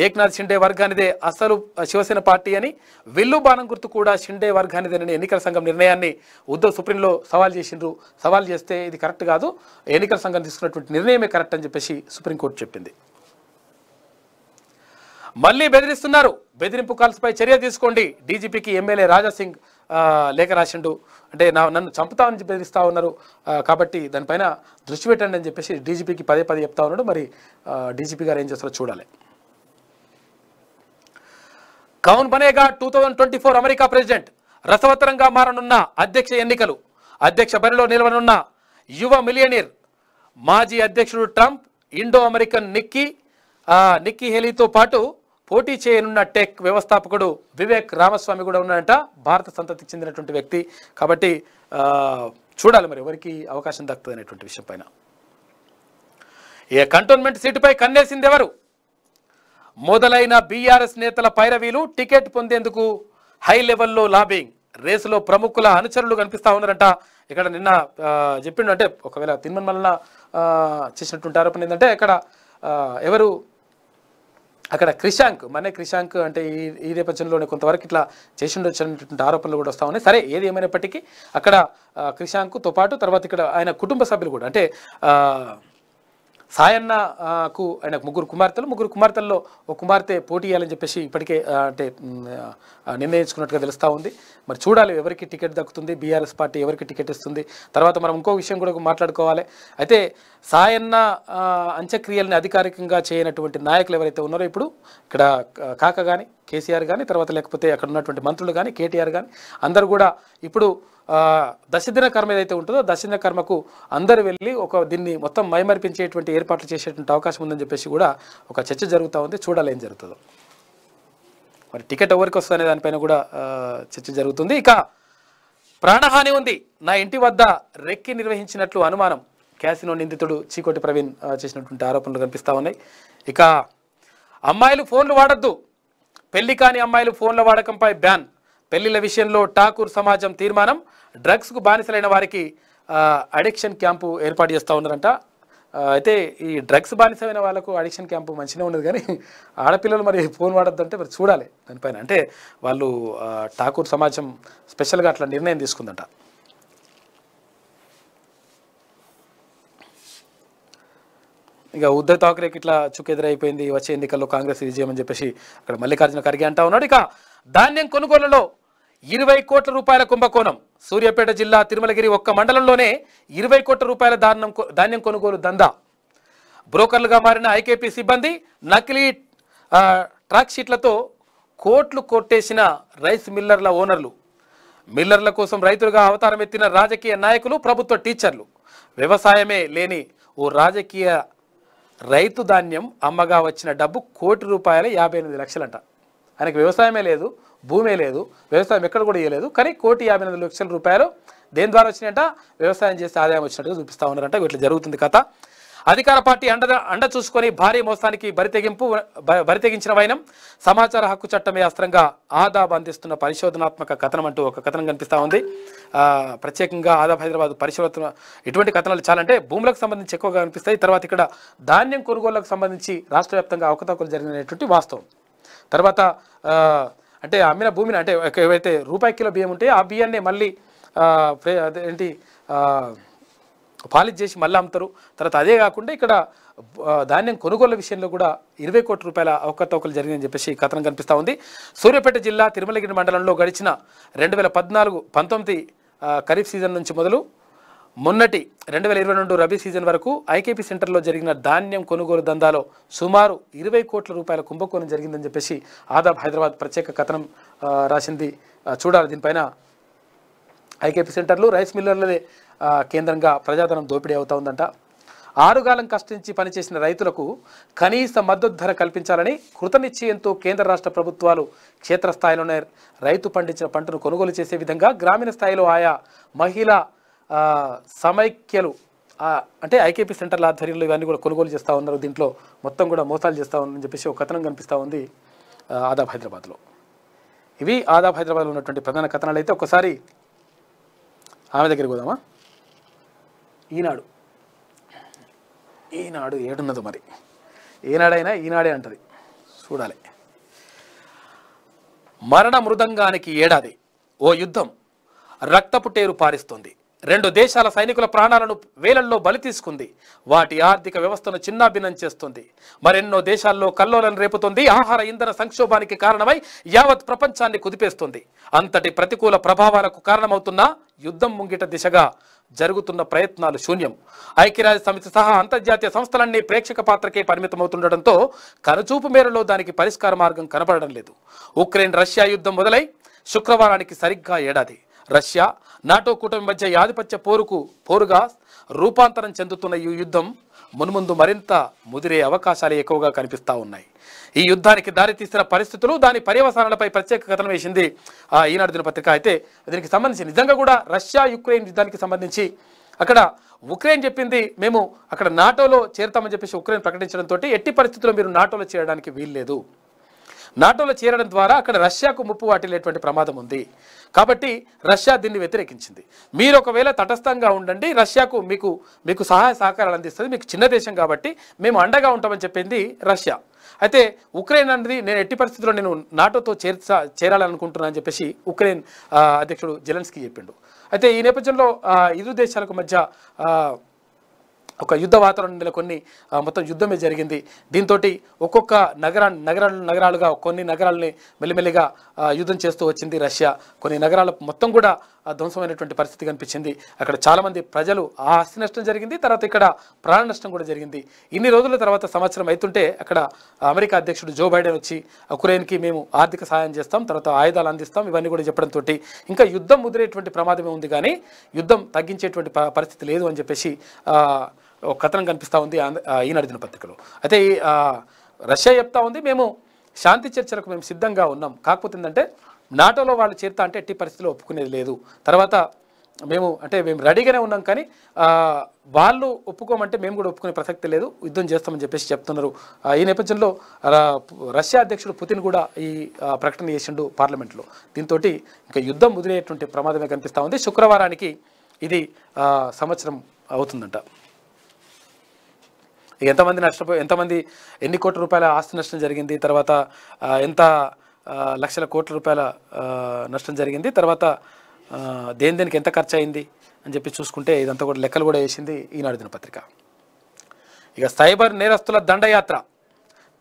Speaker 1: ఏక్నాథ్ షిండే వర్గానిదే అసలు శివసేన పార్టీ అని విల్లు బాణం గుర్తు కూడా షిండే వర్గానిదేనని ఎన్నికల సంఘం నిర్ణయాన్ని ఉద్దవ్ సుప్రీంలో సవాల్ చేసిండ్రు సవాల్ చేస్తే ఇది కరెక్ట్ కాదు ఎన్నికల సంఘం తీసుకున్నటువంటి నిర్ణయమే కరెక్ట్ అని చెప్పేసి సుప్రీంకోర్టు చెప్పింది మళ్ళీ బెదిరిస్తున్నారు బెదిరింపు కాల్స్పై చర్య తీసుకోండి డీజీపీకి ఎమ్మెల్యే రాజాసింగ్ లేఖ రాసిండు అంటే నా నన్ను చంపుతామని బెదిరిస్తూ ఉన్నారు కాబట్టి దానిపైన దృష్టి పెట్టండి అని చెప్పేసి డీజీపీకి పదే పదే చెప్తా ఉన్నాడు మరి డీజీపీ గారు ఏం చేస్తారో చూడాలి కౌన్ బనేగా two thousand twenty four America president రసవత్తరంగా మారనున్న అధ్యక్ష ఎన్నికలు అధ్యక్ష బరిలో నిలవనున్న యువ మిలియనీర్ మాజీ అధ్యక్షుడు Trump Indo American Nikki Nikki హెలీతో పాటు పోటీ చేయనున్న టెక్ వ్యవస్థాపకుడు వివేక్ రామస్వామి కూడా ఉన్నాడంట భారత సంతతికి చెందినటువంటి వ్యక్తి కాబట్టి చూడాలి మరి ఎవరికి అవకాశం దక్కుతుంది అనేటువంటి విషయం పైన ఏ కంటోన్మెంట్ సీటుపై కన్నేసింది ఎవరు మొదలైన బీఆర్ఎస్ నేతల పైరవీలు టికెట్ పొందేందుకు హై లెవెల్లో లాబింగ్ రేసులో ప్రముఖుల అనుచరులు కనిపిస్తూ ఉన్నారంట ఇక్కడ నిన్న చెప్పిండు అంటే ఒకవేళ తిన్మన్ మల్ల చేసినటువంటి ఆరోపణ ఏంటంటే ఇక్కడ ఎవరు అక్కడ క్రిషాంక్ మనే క్రిషాంక్ అంటే ఈ ఈ నేపథ్యంలోనే కొంతవరకు ఇట్లా చేసి ఉండొచ్చినటువంటి ఆరోపణలు కూడా వస్తూ ఉన్నాయి సరే ఏది ఏమైనప్పటికీ అక్కడ క్రిషాంక్తో పాటు తర్వాత ఇక్కడ ఆయన కుటుంబ సభ్యులు కూడా అంటే సాయన్నకు ఆయన ముగ్గురు కుమార్తెలు ముగ్గురు కుమార్తెల్లో ఒక కుమార్తె పోటీ చేయాలని చెప్పేసి ఇప్పటికే అంటే నిర్ణయించుకున్నట్టుగా తెలుస్తూ ఉంది మరి చూడాలి ఎవరికి టికెట్ దక్కుతుంది బీఆర్ఎస్ పార్టీ ఎవరికి టికెట్ ఇస్తుంది తర్వాత మనం ఇంకో విషయం కూడా మాట్లాడుకోవాలి అయితే సాయన్న అంత్యక్రియల్ని అధికారికంగా చేయనటువంటి నాయకులు ఎవరైతే ఉన్నారో ఇప్పుడు ఇక్కడ కాక కానీ కేసీఆర్ కానీ తర్వాత లేకపోతే అక్కడ ఉన్నటువంటి మంత్రులు కానీ కేటీఆర్ కానీ అందరూ కూడా ఇప్పుడు దశదిన కర్మ ఏదైతే ఉంటుందో దశదిన కర్మకు అందరు వెళ్ళి ఒక దీన్ని మొత్తం మైమర్పించేటువంటి ఏర్పాట్లు చేసేటువంటి అవకాశం ఉందని చెప్పేసి కూడా ఒక చర్చ జరుగుతూ ఉంది చూడాలేం జరుగుతుందో మరి టికెట్ ఎవరికి వస్తుందనే దానిపైన కూడా చర్చ జరుగుతుంది ఇక ప్రాణహాని ఉంది నా ఇంటి వద్ద రెక్కి నిర్వహించినట్లు అనుమానం క్యాసినో నిందితుడు చీకోటి ప్రవీణ్ చేసినటువంటి ఆరోపణలు కనిపిస్తూ ఉన్నాయి ఇక అమ్మాయిలు ఫోన్లు వాడద్దు పెళ్లి కాని అమ్మాయిలు ఫోన్ల వాడకంపై బ్యాన్ పెళ్లిళ్ల విషయంలో ఠాకూర్ సమాజం తీర్మానం డ్రగ్స్కు బానిసలైన వారికి అడిక్షన్ క్యాంపు ఏర్పాటు చేస్తూ ఉన్నారంట అయితే ఈ డ్రగ్స్ బానిసమైన వాళ్ళకు అడిక్షన్ క్యాంపు మంచిగా ఉండదు కానీ ఆడపిల్లలు మరి ఫోన్ వాడద్దంటే మరి చూడాలి దానిపైన అంటే వాళ్ళు ఠాకూర్ సమాజం స్పెషల్గా అట్లా నిర్ణయం తీసుకుందంట ఇక ఉద్దవ్ థాకరేకి ఇట్లా చుకెదురైపోయింది వచ్చే ఎన్నికల్లో కాంగ్రెస్ విజయం అని చెప్పేసి అక్కడ మల్లికార్జున ఖర్గే అంటా ఉన్నాడు ఇక ధాన్యం కొనుగోలులో ఇరవై కోట్ల రూపాయల కుంభకోణం సూర్యాపేట జిల్లా తిరుమలగిరి ఒక్క మండలంలోనే ఇరవై కోట్ల రూపాయల ధాన్యం ధాన్యం కొనుగోలు దందా బ్రోకర్లుగా మారిన ఐకేపీ సిబ్బంది నకిలీ ట్రాక్ షీట్లతో కోట్లు కొట్టేసిన రైస్ మిల్లర్ల ఓనర్లు మిల్లర్ల కోసం రైతులుగా అవతారం ఎత్తిన రాజకీయ నాయకులు ప్రభుత్వ టీచర్లు వ్యవసాయమే లేని ఓ రాజకీయ రైతు ధాన్యం అమ్మగా వచ్చిన డబ్బు కోటి రూపాయల యాభై ఎనిమిది లక్షలంట ఆయనకు వ్యవసాయమే లేదు భూమే లేదు వ్యవసాయం ఎక్కడ కూడా వేయలేదు కానీ కోటి యాభై ఎనిమిది లక్షల రూపాయలు దేని ద్వారా వచ్చినట్ట వ్యవసాయం చేసే ఆదాయం వచ్చినట్టుగా చూపిస్తూ ఉన్నారంట వీటిలో జరుగుతుంది కథ అధికార పార్టీ అండ అండ చూసుకొని భారీ మోసానికి బరితెగింపు బరితెగించిన వైనం సమాచార హక్కు చట్టమే అస్త్రంగా ఆదాబ్ అందిస్తున్న పరిశోధనాత్మక కథనం అంటూ ఒక కథనం కనిపిస్తూ ఉంది ప్రత్యేకంగా ఆదాబ్ హైదరాబాద్ పరిశోధన ఇటువంటి కథనాలు చాలా అంటే భూములకు సంబంధించి ఎక్కువగా కనిపిస్తాయి తర్వాత ఇక్కడ ధాన్యం కొనుగోళ్లకు సంబంధించి రాష్ట్ర వ్యాప్తంగా అవకతవకలు జరిగినటువంటి వాస్తవం తర్వాత అంటే అమ్మిన భూమిని అంటే ఏవైతే రూపాయి కిలో బియ్యం ఉంటే ఆ బియ్యాన్ని మళ్ళీ ఏంటి పాలిష్ చేసి మళ్ళీ అమ్ముతారు తర్వాత అదే కాకుండా ఇక్కడ ధాన్యం కొనుగోలు విషయంలో కూడా ఇరవై కోట్ల రూపాయల అవకతవకలు జరిగిందని చెప్పేసి కథనం కనిపిస్తూ ఉంది సూర్యాపేట జిల్లా తిరుమలగిరి మండలంలో గడిచిన రెండు వేల పద్నాలుగు పంతొమ్మిది ఖరీఫ్ సీజన్ నుంచి మొదలు మొన్నటి రెండు వేల ఇరవై రెండు రబీ సీజన్ వరకు ఐకేపీ సెంటర్లో జరిగిన ధాన్యం కొనుగోలు దందాలో సుమారు ఇరవై కోట్ల రూపాయల కుంభకోణం జరిగిందని చెప్పేసి ఆదాబ్ హైదరాబాద్ ప్రత్యేక కథనం రాసింది చూడాలి దీనిపైన ఐకేపీ సెంటర్లు రైస్ మిల్లర్లే కేంద్రంగా ప్రజాధనం దోపిడీ అవుతా ఉందంట ఆరుగాలం కష్టించి పనిచేసిన రైతులకు కనీస మద్దతు ధర కల్పించాలని కృతనిశ్చయంతో కేంద్ర రాష్ట్ర ప్రభుత్వాలు క్షేత్రస్థాయిలోనే రైతు పండించిన పంటను కొనుగోలు చేసే విధంగా గ్రామీణ స్థాయిలో ఆయా మహిళా సమైక్యలు అంటే ఐకేపీ సెంటర్ల ఆధ్వర్యంలో ఇవన్నీ కూడా కొనుగోలు చేస్తూ ఉన్నారు దీంట్లో మొత్తం కూడా మోసాలు చేస్తూ ఉన్నారని చెప్పేసి ఒక కథనం కనిపిస్తూ ఉంది ఆదాబ్ హైదరాబాద్లో ఇవి ఆదాబ్ హైదరాబాద్లో ఉన్నటువంటి ప్రధాన కథనాలు అయితే ఒకసారి ఆమె దగ్గరికి పోదామా ఈనాడు ఈనాడు ఏడున్నదో మరి ఏనాడైనా ఈనాడే అంటది చూడాలి మరణ మృదంగానికి ఏడాది ఓ యుద్ధం రక్తపు టేరు పారిస్తుంది రెండు దేశాల సైనికుల ప్రాణాలను వేలల్లో బలి తీసుకుంది వాటి ఆర్థిక వ్యవస్థను చిన్నాభిన్నం చేస్తుంది మరెన్నో దేశాల్లో కల్లోలను రేపుతుంది ఆహార ఇంధన సంక్షోభానికి కారణమై యావత్ ప్రపంచాన్ని కుదిపేస్తుంది అంతటి ప్రతికూల ప్రభావాలకు కారణమవుతున్న యుద్ధం ముంగిట దిశగా జరుగుతున్న ప్రయత్నాలు శూన్యం ఐక్యరాజ్య సమితి సహా అంతర్జాతీయ సంస్థలన్నీ ప్రేక్షక పాత్రకే పరిమితమవుతుండటంతో కనుచూపు మేరలో దానికి పరిష్కార మార్గం కనబడడం లేదు ఉక్రెయిన్ రష్యా యుద్ధం మొదలై శుక్రవారానికి సరిగ్గా ఏడాది రష్యా నాటో కూటమి మధ్య యాధిపత్య పోరుకు పోరుగా రూపాంతరం చెందుతున్న ఈ యుద్ధం మున్ముందు మరింత ముదిరే అవకాశాలు ఎక్కువగా కనిపిస్తూ ఉన్నాయి ఈ యుద్ధానికి తీసిన పరిస్థితులు దాని పర్యవసానాలపై ప్రత్యేక కథనం వేసింది ఈనాడు దినపత్రిక అయితే దీనికి సంబంధించి నిజంగా కూడా రష్యా యుక్రెయిన్ యుద్ధానికి సంబంధించి అక్కడ ఉక్రెయిన్ చెప్పింది మేము అక్కడ నాటోలో చేరుతామని చెప్పేసి ఉక్రెయిన్ ప్రకటించడంతో ఎట్టి పరిస్థితుల్లో మీరు నాటోలో చేరడానికి వీల్లేదు నాటోలో చేరడం ద్వారా అక్కడ రష్యాకు ముప్పు వాటిల్లేటువంటి ప్రమాదం ఉంది కాబట్టి రష్యా దీన్ని వ్యతిరేకించింది మీరు ఒకవేళ తటస్థంగా ఉండండి రష్యాకు మీకు మీకు సహాయ సహకారాలు అందిస్తుంది మీకు చిన్న దేశం కాబట్టి మేము అండగా ఉంటామని చెప్పింది రష్యా అయితే ఉక్రెయిన్ అనేది నేను ఎట్టి పరిస్థితుల్లో నేను నాటోతో చేర్చా చేరాలనుకుంటున్నాను చెప్పేసి ఉక్రెయిన్ అధ్యక్షుడు జెలెన్స్కీ చెప్పిండు అయితే ఈ నేపథ్యంలో ఇరు దేశాలకు మధ్య ఒక యుద్ధ వాతావరణం నెలకొని మొత్తం యుద్ధమే జరిగింది దీంతో ఒక్కొక్క నగరా నగరాలు నగరాలుగా కొన్ని నగరాలని మెల్లిమెల్లిగా యుద్ధం చేస్తూ వచ్చింది రష్యా కొన్ని నగరాలు మొత్తం కూడా ధ్వంసమైనటువంటి పరిస్థితి కనిపించింది అక్కడ చాలామంది ప్రజలు ఆ ఆస్తి నష్టం జరిగింది తర్వాత ఇక్కడ ప్రాణ నష్టం కూడా జరిగింది ఇన్ని రోజుల తర్వాత సంవత్సరం అవుతుంటే అక్కడ అమెరికా అధ్యక్షుడు జో బైడెన్ వచ్చి ఉక్రెయిన్కి మేము ఆర్థిక సహాయం చేస్తాం తర్వాత ఆయుధాలు అందిస్తాం ఇవన్నీ కూడా చెప్పడంతో ఇంకా యుద్ధం ముదిరేటువంటి ప్రమాదమే ఉంది కానీ యుద్ధం తగ్గించేటువంటి పరిస్థితి లేదు అని చెప్పేసి ఒక కథనం కనిపిస్తూ ఉంది ఈనాడు దిన పత్రికలో అయితే రష్యా చెప్తా ఉంది మేము శాంతి చర్చలకు మేము సిద్ధంగా ఉన్నాం కాకపోతే ఏంటంటే నాటోలో వాళ్ళు చేరుతా అంటే ఎట్టి పరిస్థితిలో ఒప్పుకునేది లేదు తర్వాత మేము అంటే మేము రెడీగానే ఉన్నాం కానీ వాళ్ళు ఒప్పుకోమంటే మేము కూడా ఒప్పుకునే ప్రసక్తి లేదు యుద్ధం చేస్తామని చెప్పేసి చెప్తున్నారు ఈ నేపథ్యంలో రష్యా అధ్యక్షుడు పుతిన్ కూడా ఈ ప్రకటన చేసిండు పార్లమెంట్లో దీంతో ఇంకా యుద్ధం ముదిరేటువంటి ప్రమాదమే కనిపిస్తూ ఉంది శుక్రవారానికి ఇది సంవత్సరం అవుతుందంట ఎంతమంది నష్టపో ఎంతమంది ఎన్ని కోట్ల రూపాయల ఆస్తి నష్టం జరిగింది తర్వాత ఎంత లక్షల కోట్ల రూపాయల నష్టం జరిగింది తర్వాత దేని దేనికి ఎంత ఖర్చు అయింది అని చెప్పి చూసుకుంటే ఇదంతా కూడా లెక్కలు కూడా వేసింది ఈనాడు దినపత్రిక ఇక సైబర్ నేరస్తుల దండయాత్ర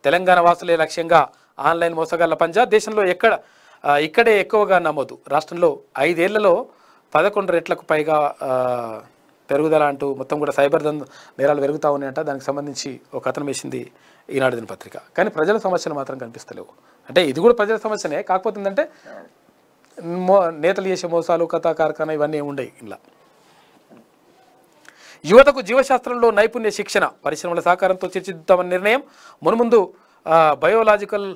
Speaker 1: తెలంగాణ వాసులే లక్ష్యంగా ఆన్లైన్ మోసగాళ్ల పంజా దేశంలో ఎక్కడ ఇక్కడే ఎక్కువగా నమోదు రాష్ట్రంలో ఐదేళ్లలో పదకొండు రెట్లకు పైగా పెరుగుదల అంటూ మొత్తం కూడా సైబర్ దొంగ నేరాలు పెరుగుతూ ఉన్నాయంట దానికి సంబంధించి ఒక కథనం వేసింది ఈనాడు దిన పత్రిక కానీ ప్రజల సమస్యలు మాత్రం కనిపిస్తలేవు అంటే ఇది కూడా ప్రజల సమస్యనే కాకపోతే మో నేతలు చేసే మోసాలు కథా కార్ఖాన ఇవన్నీ ఉండయి ఇలా యువతకు జీవశాస్త్రంలో నైపుణ్య శిక్షణ పరిశ్రమల సహకారంతో చర్చిద్దామని నిర్ణయం మునుముందు బయోలాజికల్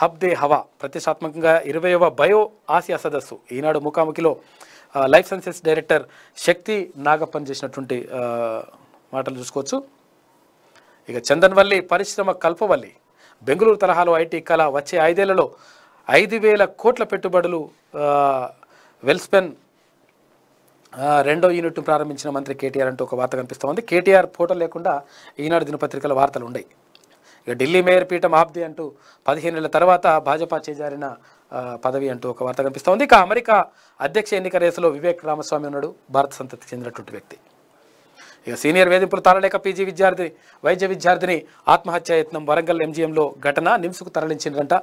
Speaker 1: హబ్ దే హవా ప్రతిష్టాత్మకంగా ఇరవైవ బయో ఆసియా సదస్సు ఈనాడు ముఖాముఖిలో life sciences director Shakti Nagappan చేసినటువంటి మాటలు చూసుకోవచ్చు ఇక చందన్వల్లి పరిశ్రమ కల్పవల్లి బెంగళూరు తరహాలో ఐటీ కళ వచ్చే ఐదేళ్లలో ఐదు వేల కోట్ల పెట్టుబడులు వెల్స్పెన్ రెండో యూనిట్ ప్రారంభించిన మంత్రి కేటీఆర్ అంటూ ఒక వార్త కనిపిస్తోంది కేటీఆర్ ఫోటో లేకుండా ఈనాడు దినపత్రికల వార్తలు ఉన్నాయి ఇక ఢిల్లీ మేయర్ పీఠం ఆబ్ది అంటూ పదిహేను నెలల తర్వాత భాజపా చేజారిన పదవి అంటూ ఒక వార్త కనిపిస్తోంది ఇక అమెరికా అధ్యక్ష ఎన్నిక రేసులో వివేక్ రామస్వామి ఉన్నాడు భారత సంతతికి చెందినటువంటి వ్యక్తి ఇక సీనియర్ వేధింపులు తరలేక పీజీ విద్యార్థి వైద్య విద్యార్థిని ఆత్మహత్య యత్నం వరంగల్ ఎంజీఎంలో ఘటన నిమ్సుకు తరలించిందంట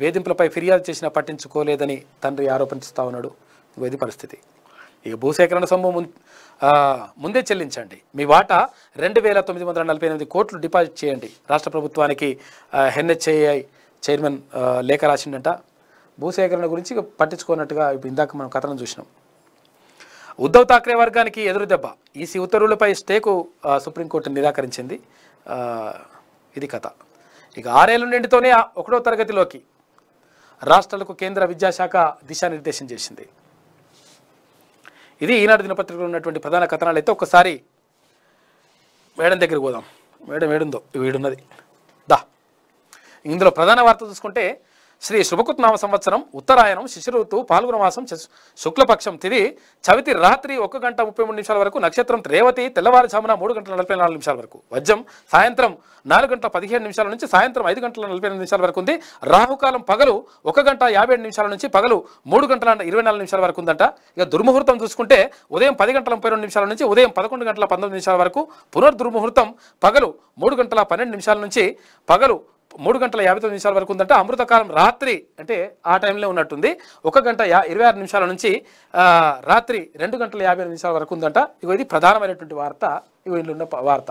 Speaker 1: వేధింపులపై ఫిర్యాదు చేసినా పట్టించుకోలేదని తండ్రి ఆరోపించుతా ఉన్నాడు ఇది పరిస్థితి ఇక భూసేకరణ సొమ్ము ముందే చెల్లించండి మీ వాటా రెండు వేల తొమ్మిది వందల నలభై ఎనిమిది కోట్లు డిపాజిట్ చేయండి రాష్ట్ర ప్రభుత్వానికి హెన్హెచ్ఐఐ చైర్మన్ లేఖ రాసిండట భూసేకరణ గురించి పట్టించుకోనట్టుగా ఇప్పుడు ఇందాక మనం కథనం చూసినాం ఉద్ధవ్ థాక్రే వర్గానికి ఎదురు దెబ్బ ఈసీ ఉత్తర్వులపై స్టేకు సుప్రీంకోర్టు నిరాకరించింది ఇది కథ ఇక ఆరేళ్ళ నుండితోనే ఒకటో తరగతిలోకి రాష్ట్రాలకు కేంద్ర విద్యాశాఖ దిశానిర్దేశం చేసింది ఇది ఈనాడు దినపత్రికలో ఉన్నటువంటి ప్రధాన కథనాలు అయితే ఒకసారి మేడం దగ్గరికి పోదాం మేడం ఏడుందో వీడున్నది ఇందులో ప్రధాన వార్త చూసుకుంటే శ్రీ శుభకృత్నామ సంవత్సరం ఉత్తరాయణం శిశురుతు పాల్గొన మాసం శుక్లపక్షం తిది చవితి రాత్రి ఒక గంట ముప్పై మూడు నిమిషాల వరకు నక్షత్రం రేవతి తెల్లవారుజామున మూడు గంటల నలభై నాలుగు నిమిషాల వరకు వజ్రం సాయంత్రం నాలుగు గంటల పదిహేను నిమిషాల నుంచి సాయంత్రం ఐదు గంటల నలభై ఎనిమిది నిమిషాల వరకు ఉంది రాహుకాలం పగలు ఒక గంట యాభై ఏడు నిమిషాల నుంచి పగలు మూడు గంటల ఇరవై నాలుగు నిమిషాల వరకు ఉందంట ఇక దుర్ముహూర్తం చూసుకుంటే ఉదయం పది గంటల ముప్పై రెండు నిమిషాల నుంచి ఉదయం పదకొండు గంటల పంతొమ్మిది నిమిషాల వరకు పునర్దుర్ముహూర్తం పగలు మూడు గంటల పన్నెండు నిమిషాల నుంచి పగలు మూడు గంటల యాభై తొమ్మిది నిమిషాల వరకు ఉందంటే అమృతకాలం రాత్రి అంటే ఆ టైంలో ఉన్నట్టుంది ఒక గంట ఇరవై ఆరు నిమిషాల నుంచి రాత్రి రెండు గంటల యాభై నిమిషాల వరకు ఉందంట ఇక ఇది ప్రధానమైనటువంటి వార్త ఇక ఇందులో ఉన్న వార్త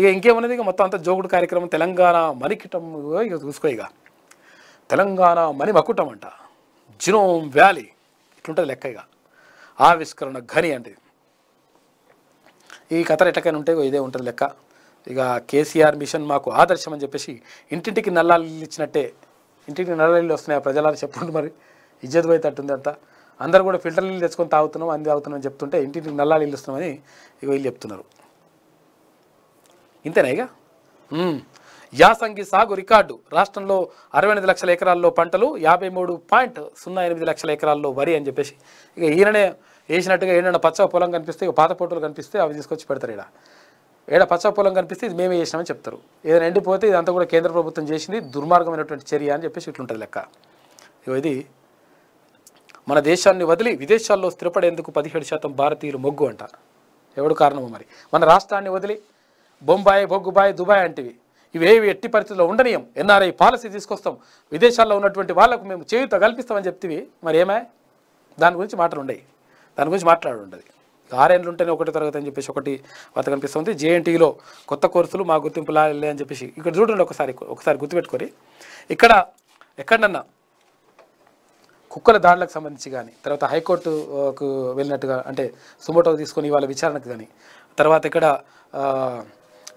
Speaker 1: ఇక ఇంకేమున్నది ఇక మొత్తం అంతా జోగుడు కార్యక్రమం తెలంగాణ మణికిటం ఇక చూసుకో ఇక తెలంగాణ మణి మకుటం అంట జినోమ్ వ్యాలీ ఇట్లుంటుంది లెక్క ఇక ఆవిష్కరణ ఘని అంటే ఈ కథలు ఎట్లకైనా ఉంటే ఇదే ఉంటుంది లెక్క ఇక కేసీఆర్ మిషన్ మాకు ఆదర్శం అని చెప్పేసి ఇంటింటికి నల్లాలు ఇచ్చినట్టే ఇంటింటికి నల్లాళ్ళు వస్తున్నాయి ఆ ప్రజలని చెప్పుకుంటూ మరి ఇజ్జత్ తట్టుంది అంతా అందరూ కూడా ఫిల్టర్ నీళ్ళు తెచ్చుకొని తాగుతున్నాం అంది తాగుతున్నాం అని చెప్తుంటే ఇంటింటికి నల్లాలు నీళ్ళు వస్తున్నామని ఇక వీళ్ళు చెప్తున్నారు ఇంతేనా ఇక యాసంగి సాగు రికార్డు రాష్ట్రంలో అరవై ఎనిమిది లక్షల ఎకరాల్లో పంటలు యాభై మూడు పాయింట్ సున్నా ఎనిమిది లక్షల ఎకరాల్లో వరి అని చెప్పేసి ఇక ఈయననే వేసినట్టుగా ఏంటంటే పచ్చ పొలం కనిపిస్తే ఇక పాత పొట్టలు కనిపిస్తే అవి తీసుకొచ్చి పెడతారు ఇక్కడ ఏడ పచ్చ పొలం కనిపిస్తే ఇది మేమే చేసినామని చెప్తారు ఏదైనా ఎండిపోతే ఇదంతా కూడా కేంద్ర ప్రభుత్వం చేసింది దుర్మార్గమైనటువంటి చర్య అని చెప్పేసి ఇట్లుంటుంది లెక్క ఇది మన దేశాన్ని వదిలి విదేశాల్లో స్థిరపడేందుకు పదిహేడు శాతం భారతీయులు మొగ్గు అంట ఎవడు కారణము మరి మన రాష్ట్రాన్ని వదిలి బొంబాయి బొగ్గుబాయి దుబాయ్ అంటివి ఇవేవి ఎట్టి పరిస్థితుల్లో ఉండనీయం ఎన్ఆర్ఐ పాలసీ తీసుకొస్తాం విదేశాల్లో ఉన్నటువంటి వాళ్లకు మేము చేయుత కల్పిస్తామని చెప్తే మరి ఏమే దాని గురించి మాటలు ఉండయి దాని గురించి మాట్లాడు ఉండదు ఆరేళ్ళు ఉంటేనే ఒకటి తరగతి అని చెప్పేసి ఒకటి వార్త కనిపిస్తుంది జేఎన్టీలో కొత్త కోర్సులు మా గుర్తింపు లాలే అని చెప్పేసి ఇక్కడ చూడండి ఒకసారి ఒకసారి గుర్తుపెట్టుకొని ఇక్కడ ఎక్కడన్నా కుక్కల దాడులకు సంబంధించి కానీ తర్వాత హైకోర్టుకు వెళ్ళినట్టుగా అంటే సుమోటో తీసుకొని వాళ్ళ విచారణకు కానీ తర్వాత ఇక్కడ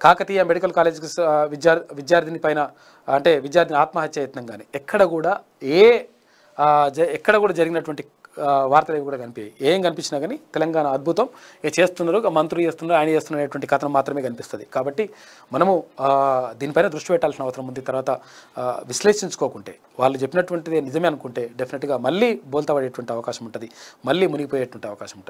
Speaker 1: కాకతీయ మెడికల్ కాలేజ్కి విద్యార్ విద్యార్థిని పైన అంటే విద్యార్థిని ఆత్మహత్య యత్నం కానీ ఎక్కడ కూడా ఏ ఎక్కడ కూడా జరిగినటువంటి వార్తలు కూడా కనిపించాయి ఏం కనిపించినా కానీ తెలంగాణ అద్భుతం ఏ చేస్తున్నారు మంత్రులు చేస్తున్నారు ఆయన చేస్తున్నటువంటి కథనం మాత్రమే కనిపిస్తుంది కాబట్టి మనము దీనిపైన దృష్టి పెట్టాల్సిన అవసరం ఉంది తర్వాత విశ్లేషించుకోకుంటే వాళ్ళు చెప్పినటువంటిది నిజమే అనుకుంటే డెఫినెట్గా మళ్ళీ బోల్తా పడేటువంటి అవకాశం ఉంటుంది మళ్ళీ మునిగిపోయేటువంటి అవకాశం ఉంటుంది